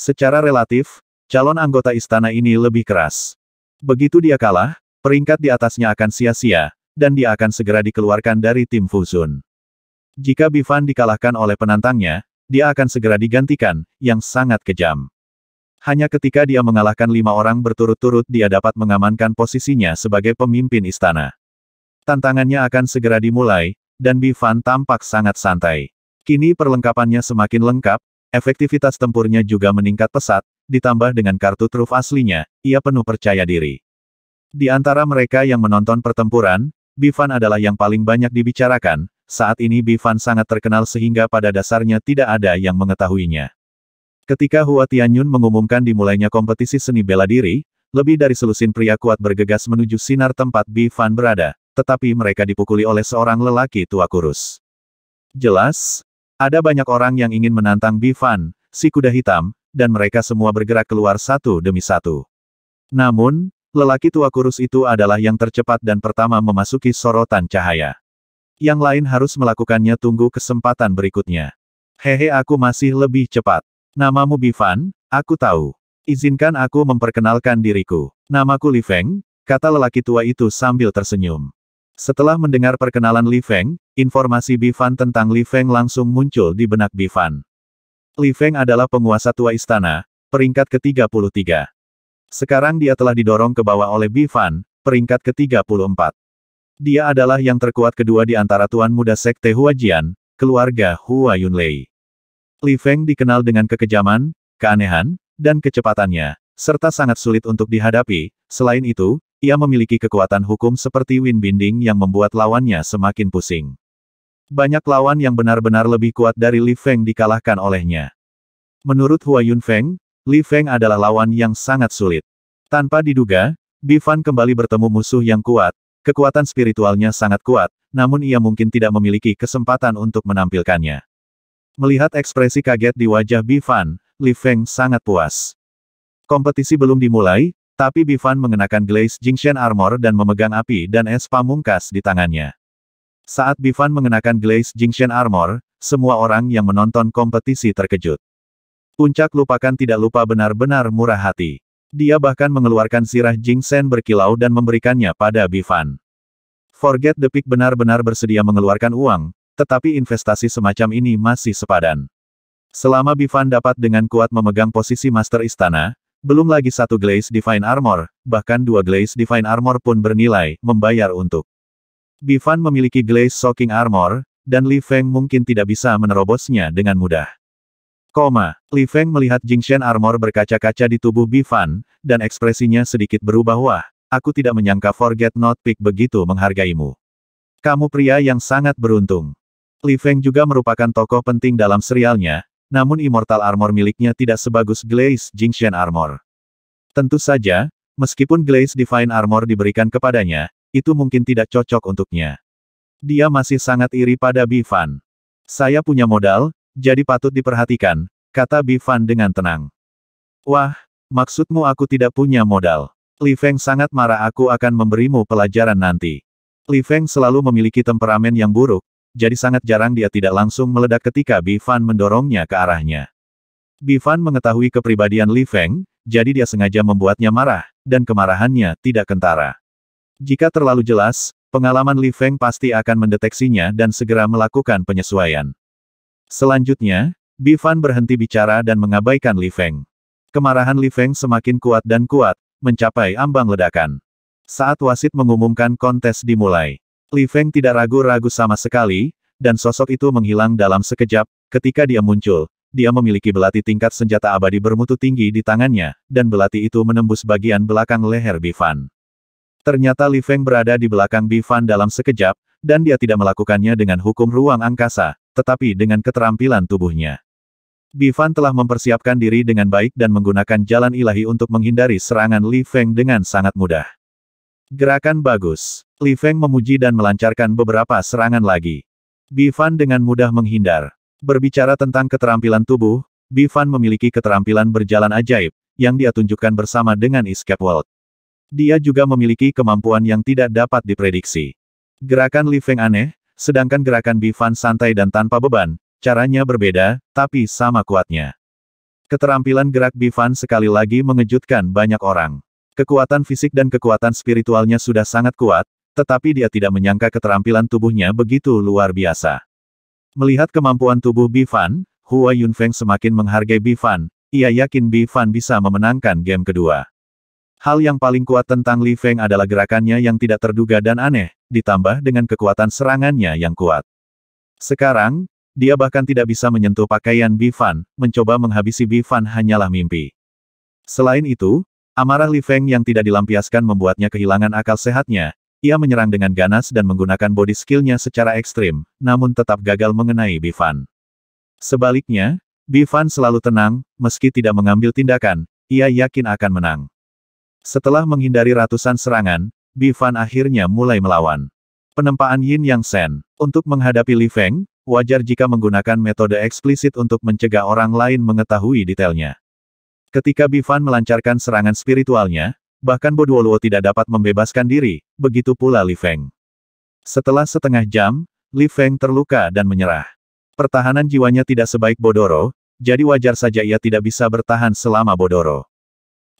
Secara relatif, calon anggota istana ini lebih keras. Begitu dia kalah, peringkat di atasnya akan sia-sia, dan dia akan segera dikeluarkan dari tim Fuzun. Jika Bifan dikalahkan oleh penantangnya, dia akan segera digantikan, yang sangat kejam. Hanya ketika dia mengalahkan lima orang berturut-turut dia dapat mengamankan posisinya sebagai pemimpin istana. Tantangannya akan segera dimulai, dan Bifan tampak sangat santai. Kini perlengkapannya semakin lengkap, Efektivitas tempurnya juga meningkat pesat, ditambah dengan kartu truf aslinya, ia penuh percaya diri. Di antara mereka yang menonton pertempuran, Bivan adalah yang paling banyak dibicarakan, saat ini Bivan sangat terkenal sehingga pada dasarnya tidak ada yang mengetahuinya. Ketika Hua Tianyun mengumumkan dimulainya kompetisi seni bela diri, lebih dari selusin pria kuat bergegas menuju sinar tempat Bivan berada, tetapi mereka dipukuli oleh seorang lelaki tua kurus. Jelas, ada banyak orang yang ingin menantang Bifan, si kuda hitam, dan mereka semua bergerak keluar satu demi satu. Namun, lelaki tua kurus itu adalah yang tercepat dan pertama memasuki sorotan cahaya. Yang lain harus melakukannya tunggu kesempatan berikutnya. Hehe aku masih lebih cepat. Namamu Bifan, aku tahu. Izinkan aku memperkenalkan diriku. Namaku Li Feng, kata lelaki tua itu sambil tersenyum. Setelah mendengar perkenalan Li Feng, informasi Bifan tentang Li Feng langsung muncul di benak Bifan. Li Feng adalah penguasa tua istana, peringkat ke-33. Sekarang dia telah didorong ke bawah oleh Bifan, peringkat ke-34. Dia adalah yang terkuat kedua di antara tuan muda sekte Huajian, keluarga Hua Yunlei. Li Feng dikenal dengan kekejaman, keanehan, dan kecepatannya, serta sangat sulit untuk dihadapi. Selain itu, ia memiliki kekuatan hukum seperti wind Binding yang membuat lawannya semakin pusing. Banyak lawan yang benar-benar lebih kuat dari Li Feng dikalahkan olehnya. Menurut Hua Yunfeng, Li Feng adalah lawan yang sangat sulit. Tanpa diduga, Bifan kembali bertemu musuh yang kuat, kekuatan spiritualnya sangat kuat, namun ia mungkin tidak memiliki kesempatan untuk menampilkannya. Melihat ekspresi kaget di wajah Bifan, Li Feng sangat puas. Kompetisi belum dimulai, tapi Bifan mengenakan Glaze Jingxian Armor dan memegang api dan es pamungkas di tangannya. Saat Bifan mengenakan Glaze Jingxian Armor, semua orang yang menonton kompetisi terkejut. Puncak lupakan tidak lupa benar-benar murah hati. Dia bahkan mengeluarkan sirah Jingxian berkilau dan memberikannya pada Bifan. Forget the Peak benar-benar bersedia mengeluarkan uang, tetapi investasi semacam ini masih sepadan. Selama Bifan dapat dengan kuat memegang posisi Master Istana, belum lagi satu Glaze Divine Armor, bahkan dua Glaze Divine Armor pun bernilai, membayar untuk. Bifan memiliki Glaze Shocking Armor, dan Li Feng mungkin tidak bisa menerobosnya dengan mudah. Koma, Li Feng melihat Shen Armor berkaca-kaca di tubuh Bifan, dan ekspresinya sedikit berubah wah, aku tidak menyangka Forget Not Pick begitu menghargaimu. Kamu pria yang sangat beruntung. Li Feng juga merupakan tokoh penting dalam serialnya, namun Immortal Armor miliknya tidak sebagus Glaze Jingxian Armor. Tentu saja, meskipun Glaze Divine Armor diberikan kepadanya, itu mungkin tidak cocok untuknya. Dia masih sangat iri pada Bifan. Saya punya modal, jadi patut diperhatikan, kata Bifan dengan tenang. Wah, maksudmu aku tidak punya modal. Li Feng sangat marah aku akan memberimu pelajaran nanti. Li Feng selalu memiliki temperamen yang buruk, jadi sangat jarang dia tidak langsung meledak ketika Bifan mendorongnya ke arahnya. Bifan mengetahui kepribadian Li Feng, jadi dia sengaja membuatnya marah, dan kemarahannya tidak kentara. Jika terlalu jelas, pengalaman Li Feng pasti akan mendeteksinya dan segera melakukan penyesuaian. Selanjutnya, Bifan berhenti bicara dan mengabaikan Li Feng. Kemarahan Li Feng semakin kuat dan kuat, mencapai ambang ledakan. Saat wasit mengumumkan kontes dimulai, Li Feng tidak ragu-ragu sama sekali, dan sosok itu menghilang dalam sekejap, ketika dia muncul. Dia memiliki belati tingkat senjata abadi bermutu tinggi di tangannya, dan belati itu menembus bagian belakang leher Bifan. Ternyata Li Feng berada di belakang Bifan dalam sekejap, dan dia tidak melakukannya dengan hukum ruang angkasa, tetapi dengan keterampilan tubuhnya. Bifan telah mempersiapkan diri dengan baik dan menggunakan jalan ilahi untuk menghindari serangan Li Feng dengan sangat mudah. Gerakan bagus. Li Feng memuji dan melancarkan beberapa serangan lagi. Bifan dengan mudah menghindar. Berbicara tentang keterampilan tubuh, Bifan memiliki keterampilan berjalan ajaib, yang dia tunjukkan bersama dengan Escape World. Dia juga memiliki kemampuan yang tidak dapat diprediksi. Gerakan Li Feng aneh, sedangkan gerakan Bifan santai dan tanpa beban, caranya berbeda, tapi sama kuatnya. Keterampilan gerak Bifan sekali lagi mengejutkan banyak orang. Kekuatan fisik dan kekuatan spiritualnya sudah sangat kuat, tetapi dia tidak menyangka keterampilan tubuhnya begitu luar biasa. Melihat kemampuan tubuh Bifan, Hua Yunfeng semakin menghargai Bifan, ia yakin Bifan bisa memenangkan game kedua. Hal yang paling kuat tentang Li Feng adalah gerakannya yang tidak terduga dan aneh, ditambah dengan kekuatan serangannya yang kuat. Sekarang, dia bahkan tidak bisa menyentuh pakaian Bifan, mencoba menghabisi Bifan hanyalah mimpi. Selain itu, amarah Li Feng yang tidak dilampiaskan membuatnya kehilangan akal sehatnya, ia menyerang dengan ganas dan menggunakan body skillnya secara ekstrim, namun tetap gagal mengenai Bifan. Sebaliknya, Bifan selalu tenang, meski tidak mengambil tindakan, ia yakin akan menang. Setelah menghindari ratusan serangan, Bifan akhirnya mulai melawan. Penempaan Yin Yang Sen, untuk menghadapi Li Feng, wajar jika menggunakan metode eksplisit untuk mencegah orang lain mengetahui detailnya. Ketika Bifan melancarkan serangan spiritualnya, bahkan Boduoluo tidak dapat membebaskan diri, begitu pula Li Feng. Setelah setengah jam, Li Feng terluka dan menyerah. Pertahanan jiwanya tidak sebaik Bodoro, jadi wajar saja ia tidak bisa bertahan selama Bodoro.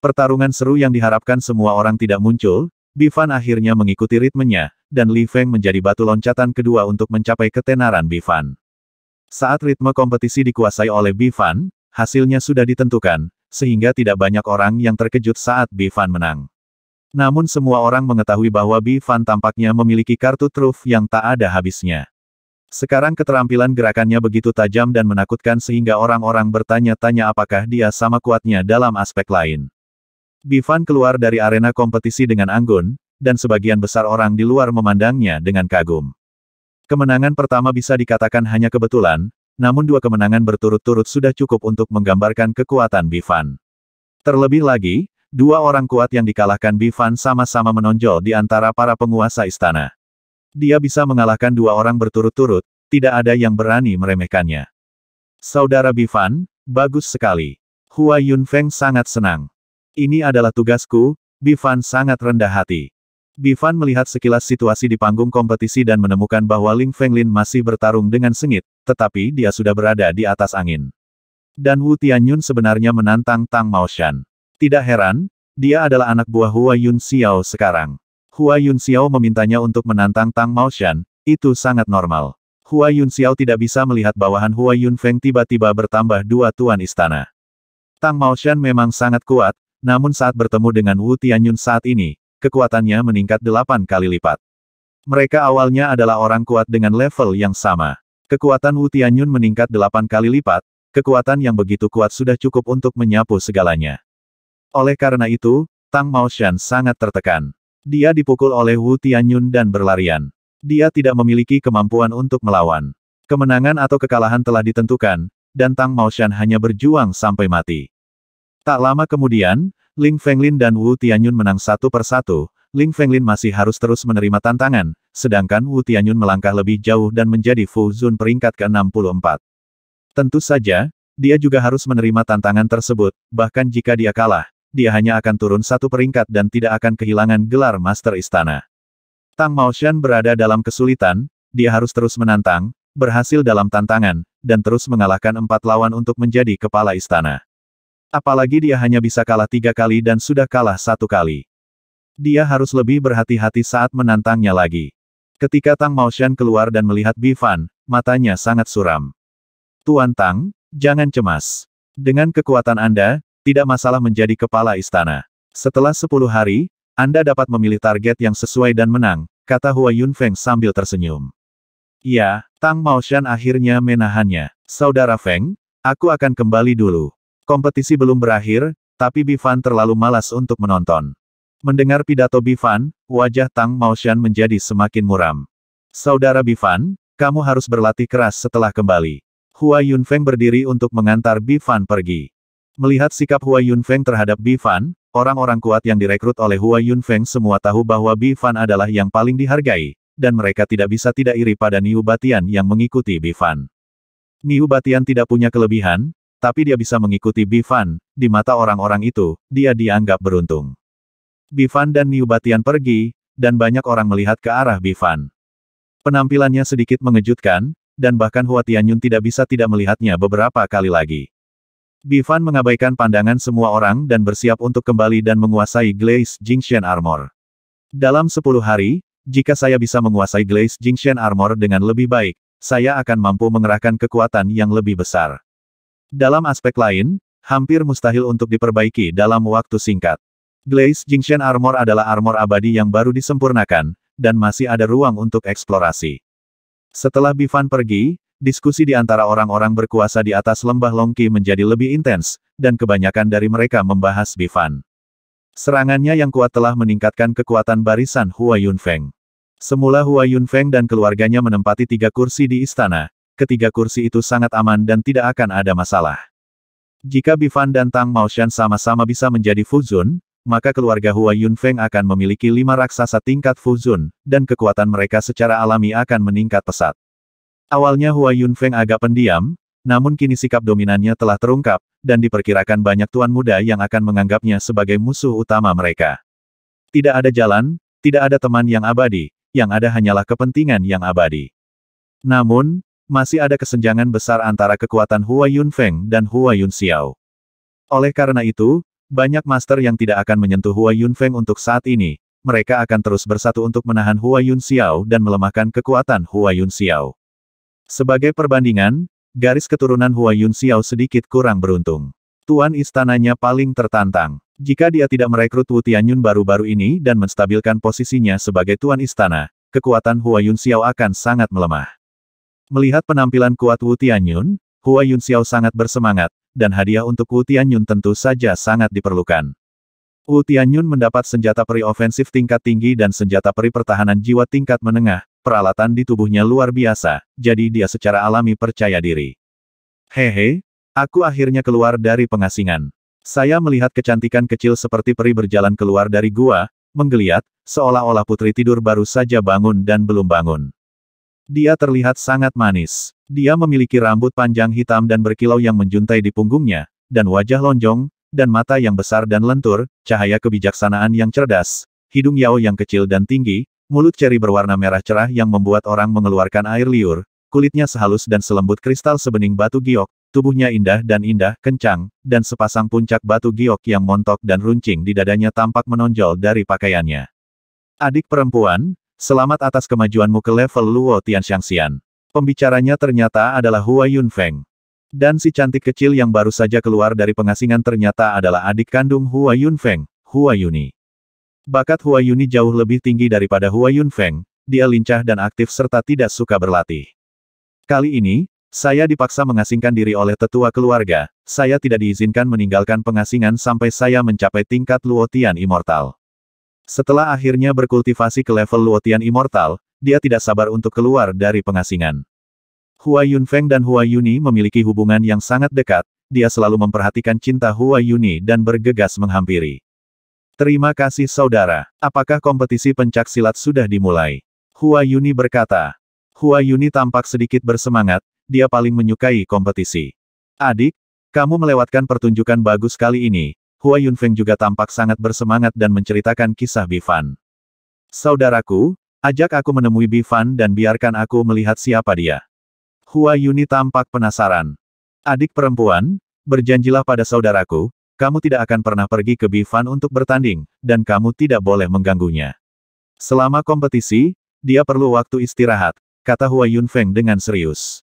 Pertarungan seru yang diharapkan semua orang tidak muncul, Bifan akhirnya mengikuti ritmenya, dan Li Feng menjadi batu loncatan kedua untuk mencapai ketenaran Bifan. Saat ritme kompetisi dikuasai oleh Bifan, hasilnya sudah ditentukan, sehingga tidak banyak orang yang terkejut saat Bifan menang. Namun semua orang mengetahui bahwa Bifan tampaknya memiliki kartu truf yang tak ada habisnya. Sekarang keterampilan gerakannya begitu tajam dan menakutkan sehingga orang-orang bertanya-tanya apakah dia sama kuatnya dalam aspek lain. Bifan keluar dari arena kompetisi dengan anggun, dan sebagian besar orang di luar memandangnya dengan kagum. Kemenangan pertama bisa dikatakan hanya kebetulan, namun dua kemenangan berturut-turut sudah cukup untuk menggambarkan kekuatan Bifan. Terlebih lagi, dua orang kuat yang dikalahkan Bifan sama-sama menonjol di antara para penguasa istana. Dia bisa mengalahkan dua orang berturut-turut, tidak ada yang berani meremehkannya. Saudara Bifan, bagus sekali. Hua Yunfeng sangat senang. Ini adalah tugasku, Bifan sangat rendah hati. Bifan melihat sekilas situasi di panggung kompetisi dan menemukan bahwa Ling Fenglin masih bertarung dengan sengit, tetapi dia sudah berada di atas angin. Dan Wu Tianyun sebenarnya menantang Tang Maoshan. Tidak heran, dia adalah anak buah Hua Yun Xiao sekarang. Hua Yun Xiao memintanya untuk menantang Tang Maoshan, itu sangat normal. Hua Yun Xiao tidak bisa melihat bawahan Hua Yun Feng tiba-tiba bertambah dua tuan istana. Tang Maoshan memang sangat kuat, namun saat bertemu dengan Wu Tianyun saat ini, kekuatannya meningkat delapan kali lipat. Mereka awalnya adalah orang kuat dengan level yang sama. Kekuatan Wu Tianyun meningkat delapan kali lipat, kekuatan yang begitu kuat sudah cukup untuk menyapu segalanya. Oleh karena itu, Tang Maoshan sangat tertekan. Dia dipukul oleh Wu Tianyun dan berlarian. Dia tidak memiliki kemampuan untuk melawan. Kemenangan atau kekalahan telah ditentukan, dan Tang Maoshan hanya berjuang sampai mati. Tak lama kemudian, Ling Fenglin dan Wu Tianyun menang satu persatu, Ling Fenglin masih harus terus menerima tantangan, sedangkan Wu Tianyun melangkah lebih jauh dan menjadi Fu Zun peringkat ke-64. Tentu saja, dia juga harus menerima tantangan tersebut, bahkan jika dia kalah, dia hanya akan turun satu peringkat dan tidak akan kehilangan gelar Master Istana. Tang Maoshan berada dalam kesulitan, dia harus terus menantang, berhasil dalam tantangan, dan terus mengalahkan empat lawan untuk menjadi kepala istana. Apalagi dia hanya bisa kalah tiga kali dan sudah kalah satu kali. Dia harus lebih berhati-hati saat menantangnya lagi. Ketika Tang Maoshan keluar dan melihat Bifan, matanya sangat suram. Tuan Tang, jangan cemas. Dengan kekuatan Anda, tidak masalah menjadi kepala istana. Setelah sepuluh hari, Anda dapat memilih target yang sesuai dan menang, kata Hua Yunfeng sambil tersenyum. Ya, Tang Maoshan akhirnya menahannya. Saudara Feng, aku akan kembali dulu. Kompetisi belum berakhir, tapi Bifan terlalu malas untuk menonton. Mendengar pidato Bifan, wajah Tang Maoshan menjadi semakin muram. Saudara Bifan, kamu harus berlatih keras setelah kembali. Hua Yunfeng berdiri untuk mengantar Bifan pergi. Melihat sikap Hua Yunfeng terhadap Bifan, orang-orang kuat yang direkrut oleh Hua Yunfeng semua tahu bahwa Bifan adalah yang paling dihargai, dan mereka tidak bisa tidak iri pada Niu Batian yang mengikuti Bifan. Niu Batian tidak punya kelebihan, tapi dia bisa mengikuti Bifan, di mata orang-orang itu, dia dianggap beruntung. Bifan dan Niu Batian pergi, dan banyak orang melihat ke arah Bifan. Penampilannya sedikit mengejutkan, dan bahkan Hua Tianyun tidak bisa tidak melihatnya beberapa kali lagi. Bifan mengabaikan pandangan semua orang dan bersiap untuk kembali dan menguasai Glaze Jingxian Armor. Dalam 10 hari, jika saya bisa menguasai Glaze Jingxian Armor dengan lebih baik, saya akan mampu mengerahkan kekuatan yang lebih besar. Dalam aspek lain, hampir mustahil untuk diperbaiki dalam waktu singkat. Glaze Jingshan Armor adalah armor abadi yang baru disempurnakan, dan masih ada ruang untuk eksplorasi. Setelah Bifan pergi, diskusi di antara orang-orang berkuasa di atas lembah Longki menjadi lebih intens, dan kebanyakan dari mereka membahas Bifan. Serangannya yang kuat telah meningkatkan kekuatan barisan Hua Yunfeng. Semula Hua Yunfeng dan keluarganya menempati tiga kursi di istana, ketiga kursi itu sangat aman dan tidak akan ada masalah. Jika Bifan dan Tang Maoshan sama-sama bisa menjadi Fuzun, maka keluarga Hua Yunfeng akan memiliki lima raksasa tingkat Fuzun, dan kekuatan mereka secara alami akan meningkat pesat. Awalnya Hua Yunfeng agak pendiam, namun kini sikap dominannya telah terungkap, dan diperkirakan banyak tuan muda yang akan menganggapnya sebagai musuh utama mereka. Tidak ada jalan, tidak ada teman yang abadi, yang ada hanyalah kepentingan yang abadi. Namun, masih ada kesenjangan besar antara kekuatan Hua Yunfeng dan Hua Yunxiao. Oleh karena itu, banyak master yang tidak akan menyentuh Hua Yunfeng untuk saat ini, mereka akan terus bersatu untuk menahan Hua Yun Xiao dan melemahkan kekuatan Hua Yun Xiao. Sebagai perbandingan, garis keturunan Hua Yun Xiao sedikit kurang beruntung. Tuan istananya paling tertantang. Jika dia tidak merekrut Wu Tianyun baru-baru ini dan menstabilkan posisinya sebagai tuan istana, kekuatan Hua Yun Xiao akan sangat melemah. Melihat penampilan kuat Wu Tianyun, Hua Yun Xiao sangat bersemangat, dan hadiah untuk Wu Tianyun tentu saja sangat diperlukan. Wu Tianyun mendapat senjata peri ofensif tingkat tinggi dan senjata peri pertahanan jiwa tingkat menengah, peralatan di tubuhnya luar biasa, jadi dia secara alami percaya diri. Hehe, aku akhirnya keluar dari pengasingan. Saya melihat kecantikan kecil seperti peri berjalan keluar dari gua, menggeliat, seolah-olah putri tidur baru saja bangun dan belum bangun. Dia terlihat sangat manis. Dia memiliki rambut panjang hitam dan berkilau yang menjuntai di punggungnya, dan wajah lonjong, dan mata yang besar dan lentur, cahaya kebijaksanaan yang cerdas, hidung Yao yang kecil dan tinggi, mulut ceri berwarna merah cerah yang membuat orang mengeluarkan air liur, kulitnya sehalus dan selembut kristal sebening batu giok, tubuhnya indah dan indah, kencang, dan sepasang puncak batu giok yang montok dan runcing di dadanya tampak menonjol dari pakaiannya. Adik perempuan, Selamat atas kemajuanmu ke level Luo Tianxiangxian. Pembicaranya ternyata adalah Hua Yunfeng. Dan si cantik kecil yang baru saja keluar dari pengasingan ternyata adalah adik kandung Hua Yunfeng, Hua Yuni. Bakat Hua Yuni jauh lebih tinggi daripada Hua Yunfeng, dia lincah dan aktif serta tidak suka berlatih. Kali ini, saya dipaksa mengasingkan diri oleh tetua keluarga, saya tidak diizinkan meninggalkan pengasingan sampai saya mencapai tingkat Luotian Immortal. Setelah akhirnya berkultivasi ke level Luotian Immortal, dia tidak sabar untuk keluar dari pengasingan. Hua Yunfeng dan Hua Yuni memiliki hubungan yang sangat dekat, dia selalu memperhatikan cinta Hua Yuni dan bergegas menghampiri. Terima kasih saudara, apakah kompetisi pencak silat sudah dimulai? Hua Yuni berkata. Hua Yuni tampak sedikit bersemangat, dia paling menyukai kompetisi. Adik, kamu melewatkan pertunjukan bagus kali ini, Hua Yunfeng juga tampak sangat bersemangat dan menceritakan kisah Bifan. Saudaraku, ajak aku menemui Bifan dan biarkan aku melihat siapa dia. Hua Yuni tampak penasaran. Adik perempuan, berjanjilah pada saudaraku, kamu tidak akan pernah pergi ke Bifan untuk bertanding, dan kamu tidak boleh mengganggunya. Selama kompetisi, dia perlu waktu istirahat, kata Hua Yunfeng dengan serius.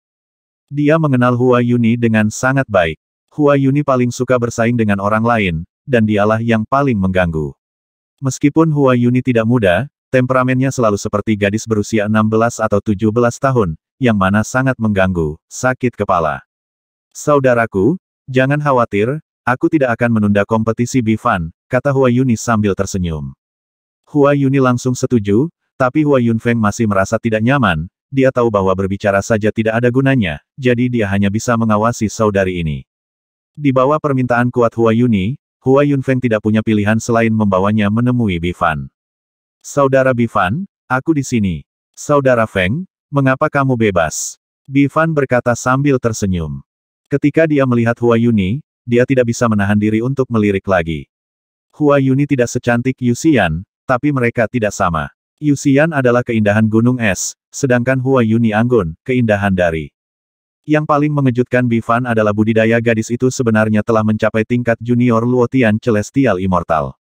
Dia mengenal Hua Yuni dengan sangat baik. Hua Yuni paling suka bersaing dengan orang lain, dan dialah yang paling mengganggu. Meskipun Hua Yuni tidak muda, temperamennya selalu seperti gadis berusia 16 atau 17 tahun, yang mana sangat mengganggu, sakit kepala. Saudaraku, jangan khawatir, aku tidak akan menunda kompetisi Bifan, kata Hua Yuni sambil tersenyum. Hua Yuni langsung setuju, tapi Hua Yunfeng masih merasa tidak nyaman, dia tahu bahwa berbicara saja tidak ada gunanya, jadi dia hanya bisa mengawasi saudari ini. Di bawah permintaan kuat Hua Yuni, Hua Yunfeng tidak punya pilihan selain membawanya menemui Bifan. Saudara Bifan, aku di sini. Saudara Feng, mengapa kamu bebas? Bifan berkata sambil tersenyum. Ketika dia melihat Hua Yuni, dia tidak bisa menahan diri untuk melirik lagi. Hua Yuni tidak secantik Yusian, tapi mereka tidak sama. Yusian adalah keindahan gunung es, sedangkan Hua Yuni anggun, keindahan dari yang paling mengejutkan Bifan adalah budidaya gadis itu sebenarnya telah mencapai tingkat junior Luotian Celestial Immortal.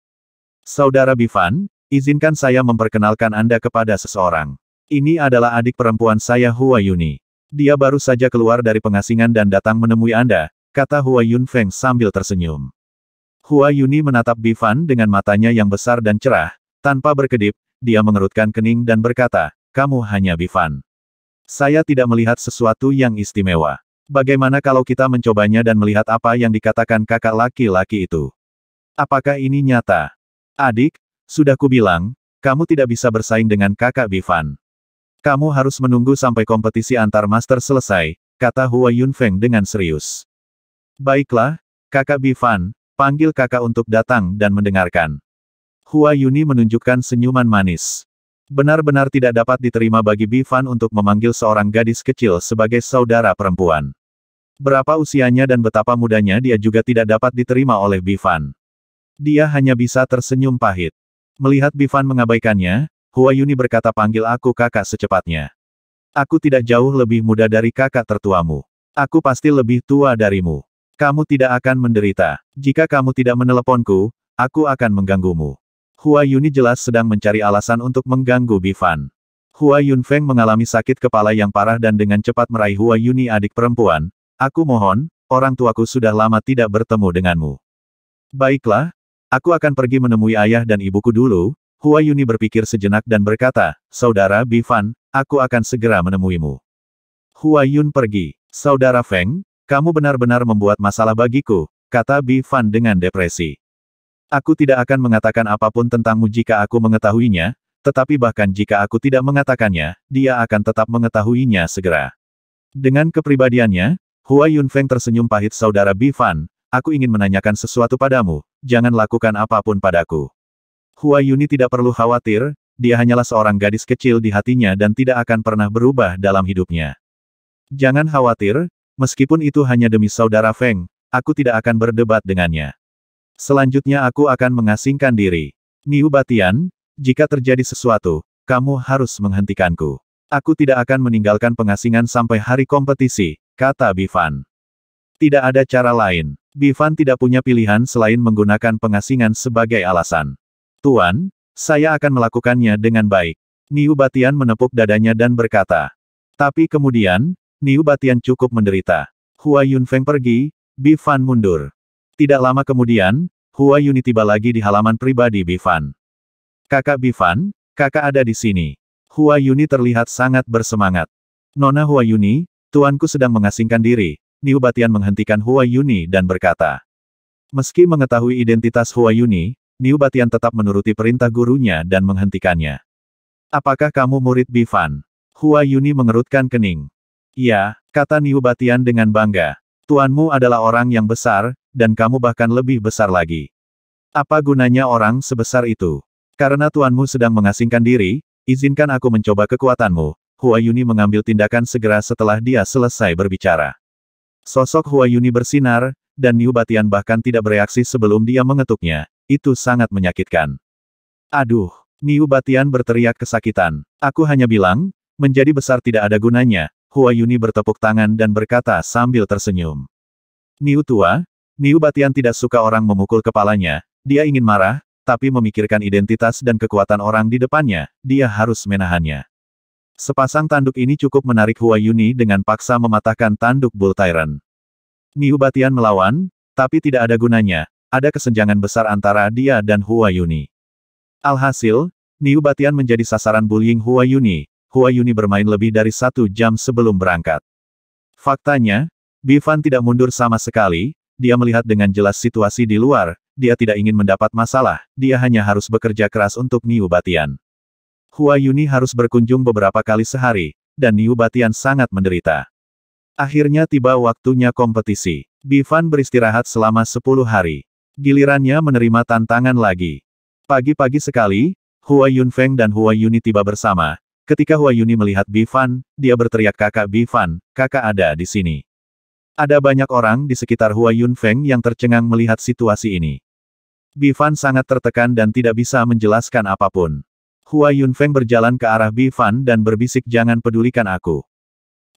Saudara Bifan, izinkan saya memperkenalkan Anda kepada seseorang. Ini adalah adik perempuan saya Hua Yuni. Dia baru saja keluar dari pengasingan dan datang menemui Anda, kata Hua Yun Feng sambil tersenyum. Hua Yuni menatap Bifan dengan matanya yang besar dan cerah, tanpa berkedip, dia mengerutkan kening dan berkata, kamu hanya Bifan. Saya tidak melihat sesuatu yang istimewa. Bagaimana kalau kita mencobanya dan melihat apa yang dikatakan kakak laki-laki itu? Apakah ini nyata? Adik, sudah kubilang, kamu tidak bisa bersaing dengan kakak Bifan. Kamu harus menunggu sampai kompetisi antar master selesai, kata Hua Yunfeng dengan serius. Baiklah, kakak Bifan, panggil kakak untuk datang dan mendengarkan. Hua Yuni menunjukkan senyuman manis. Benar-benar tidak dapat diterima bagi Bifan untuk memanggil seorang gadis kecil sebagai saudara perempuan. Berapa usianya dan betapa mudanya dia juga tidak dapat diterima oleh Bifan. Dia hanya bisa tersenyum pahit. Melihat Bifan mengabaikannya, Hua Yuni berkata panggil aku kakak secepatnya. Aku tidak jauh lebih muda dari kakak tertuamu. Aku pasti lebih tua darimu. Kamu tidak akan menderita. Jika kamu tidak meneleponku, aku akan mengganggumu. Hua Yuni jelas sedang mencari alasan untuk mengganggu Bifan. Hua Yunfeng mengalami sakit kepala yang parah dan dengan cepat meraih Hua Yuni adik perempuan, aku mohon, orang tuaku sudah lama tidak bertemu denganmu. Baiklah, aku akan pergi menemui ayah dan ibuku dulu, Hua Yuni berpikir sejenak dan berkata, Saudara Bifan, aku akan segera menemuimu. Hua Yun pergi, Saudara Feng, kamu benar-benar membuat masalah bagiku, kata Bifan dengan depresi. Aku tidak akan mengatakan apapun tentangmu jika aku mengetahuinya, tetapi bahkan jika aku tidak mengatakannya, dia akan tetap mengetahuinya segera. Dengan kepribadiannya, Hua Yunfeng tersenyum pahit saudara Bifan, aku ingin menanyakan sesuatu padamu, jangan lakukan apapun padaku. Hua Yuni tidak perlu khawatir, dia hanyalah seorang gadis kecil di hatinya dan tidak akan pernah berubah dalam hidupnya. Jangan khawatir, meskipun itu hanya demi saudara Feng, aku tidak akan berdebat dengannya. Selanjutnya aku akan mengasingkan diri. Niu Batian, jika terjadi sesuatu, kamu harus menghentikanku. Aku tidak akan meninggalkan pengasingan sampai hari kompetisi, kata Bifan. Tidak ada cara lain. Bifan tidak punya pilihan selain menggunakan pengasingan sebagai alasan. Tuan, saya akan melakukannya dengan baik. Niu Batian menepuk dadanya dan berkata. Tapi kemudian, Niu Batian cukup menderita. Hua Yunfeng pergi, Bifan mundur. Tidak lama kemudian, Hua Yuni tiba lagi di halaman pribadi Bifan. Kakak Bifan, kakak ada di sini. Hua Yuni terlihat sangat bersemangat. Nona Hua Yuni, tuanku sedang mengasingkan diri. Niu Batian menghentikan Hua Yuni dan berkata. Meski mengetahui identitas Hua Yuni, Niu Batian tetap menuruti perintah gurunya dan menghentikannya. Apakah kamu murid Bifan? Hua Yuni mengerutkan kening. Ya, kata Niu Batian dengan bangga. Tuanmu adalah orang yang besar, dan kamu bahkan lebih besar lagi. Apa gunanya orang sebesar itu? Karena tuanmu sedang mengasingkan diri, izinkan aku mencoba kekuatanmu. Hua Yuni mengambil tindakan segera setelah dia selesai berbicara. Sosok Hua Yuni bersinar, dan Niu Batian bahkan tidak bereaksi sebelum dia mengetuknya. Itu sangat menyakitkan. Aduh, Niu Batian berteriak kesakitan. Aku hanya bilang, menjadi besar tidak ada gunanya, Hua Yuni bertepuk tangan dan berkata sambil tersenyum. Niu tua, Niu Batian tidak suka orang memukul kepalanya, dia ingin marah, tapi memikirkan identitas dan kekuatan orang di depannya, dia harus menahannya. Sepasang tanduk ini cukup menarik Hua Yuni dengan paksa mematahkan tanduk Bull Tyrant. Niu Batian melawan, tapi tidak ada gunanya, ada kesenjangan besar antara dia dan Hua Yuni. Alhasil, Niu Batian menjadi sasaran bullying Hua Yuni, Hua Yuni bermain lebih dari satu jam sebelum berangkat. Faktanya, Bivan tidak mundur sama sekali, dia melihat dengan jelas situasi di luar, dia tidak ingin mendapat masalah, dia hanya harus bekerja keras untuk Niu Batian. Hua Yuni harus berkunjung beberapa kali sehari, dan Niu Batian sangat menderita. Akhirnya tiba waktunya kompetisi. Bivan beristirahat selama 10 hari. Gilirannya menerima tantangan lagi. Pagi-pagi sekali, Hua Yunfeng dan Hua Yuni tiba bersama, Ketika Hua Yuni melihat Bifan, dia berteriak kakak Bifan, kakak ada di sini. Ada banyak orang di sekitar Hua Yun Feng yang tercengang melihat situasi ini. Bifan sangat tertekan dan tidak bisa menjelaskan apapun. Hua Yun Feng berjalan ke arah Bifan dan berbisik jangan pedulikan aku.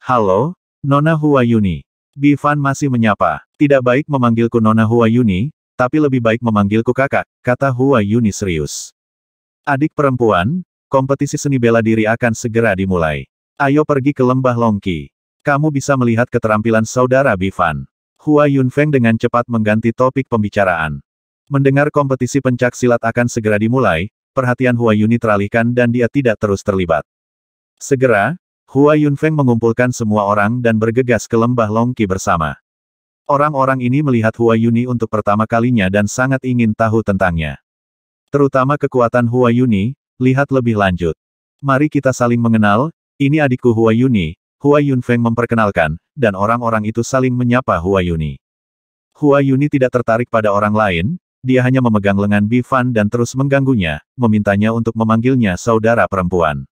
Halo, Nona Hua Yuni. Bifan masih menyapa. Tidak baik memanggilku Nona Hua Yuni, tapi lebih baik memanggilku kakak, kata Hua Yuni serius. Adik perempuan, Kompetisi seni bela diri akan segera dimulai. Ayo pergi ke lembah Longki. Kamu bisa melihat keterampilan saudara Bifan. Hua Yunfeng dengan cepat mengganti topik pembicaraan. Mendengar kompetisi pencak silat akan segera dimulai, perhatian Hua Yuni teralihkan dan dia tidak terus terlibat. Segera, Hua Yunfeng mengumpulkan semua orang dan bergegas ke lembah Longki bersama. Orang-orang ini melihat Hua Yuni untuk pertama kalinya dan sangat ingin tahu tentangnya. Terutama kekuatan Hua Yuni, Lihat lebih lanjut. Mari kita saling mengenal, ini adikku Hua Yuni, Hua Yunfeng memperkenalkan, dan orang-orang itu saling menyapa Hua Yuni. Hua Yuni tidak tertarik pada orang lain, dia hanya memegang lengan Bifan dan terus mengganggunya, memintanya untuk memanggilnya saudara perempuan.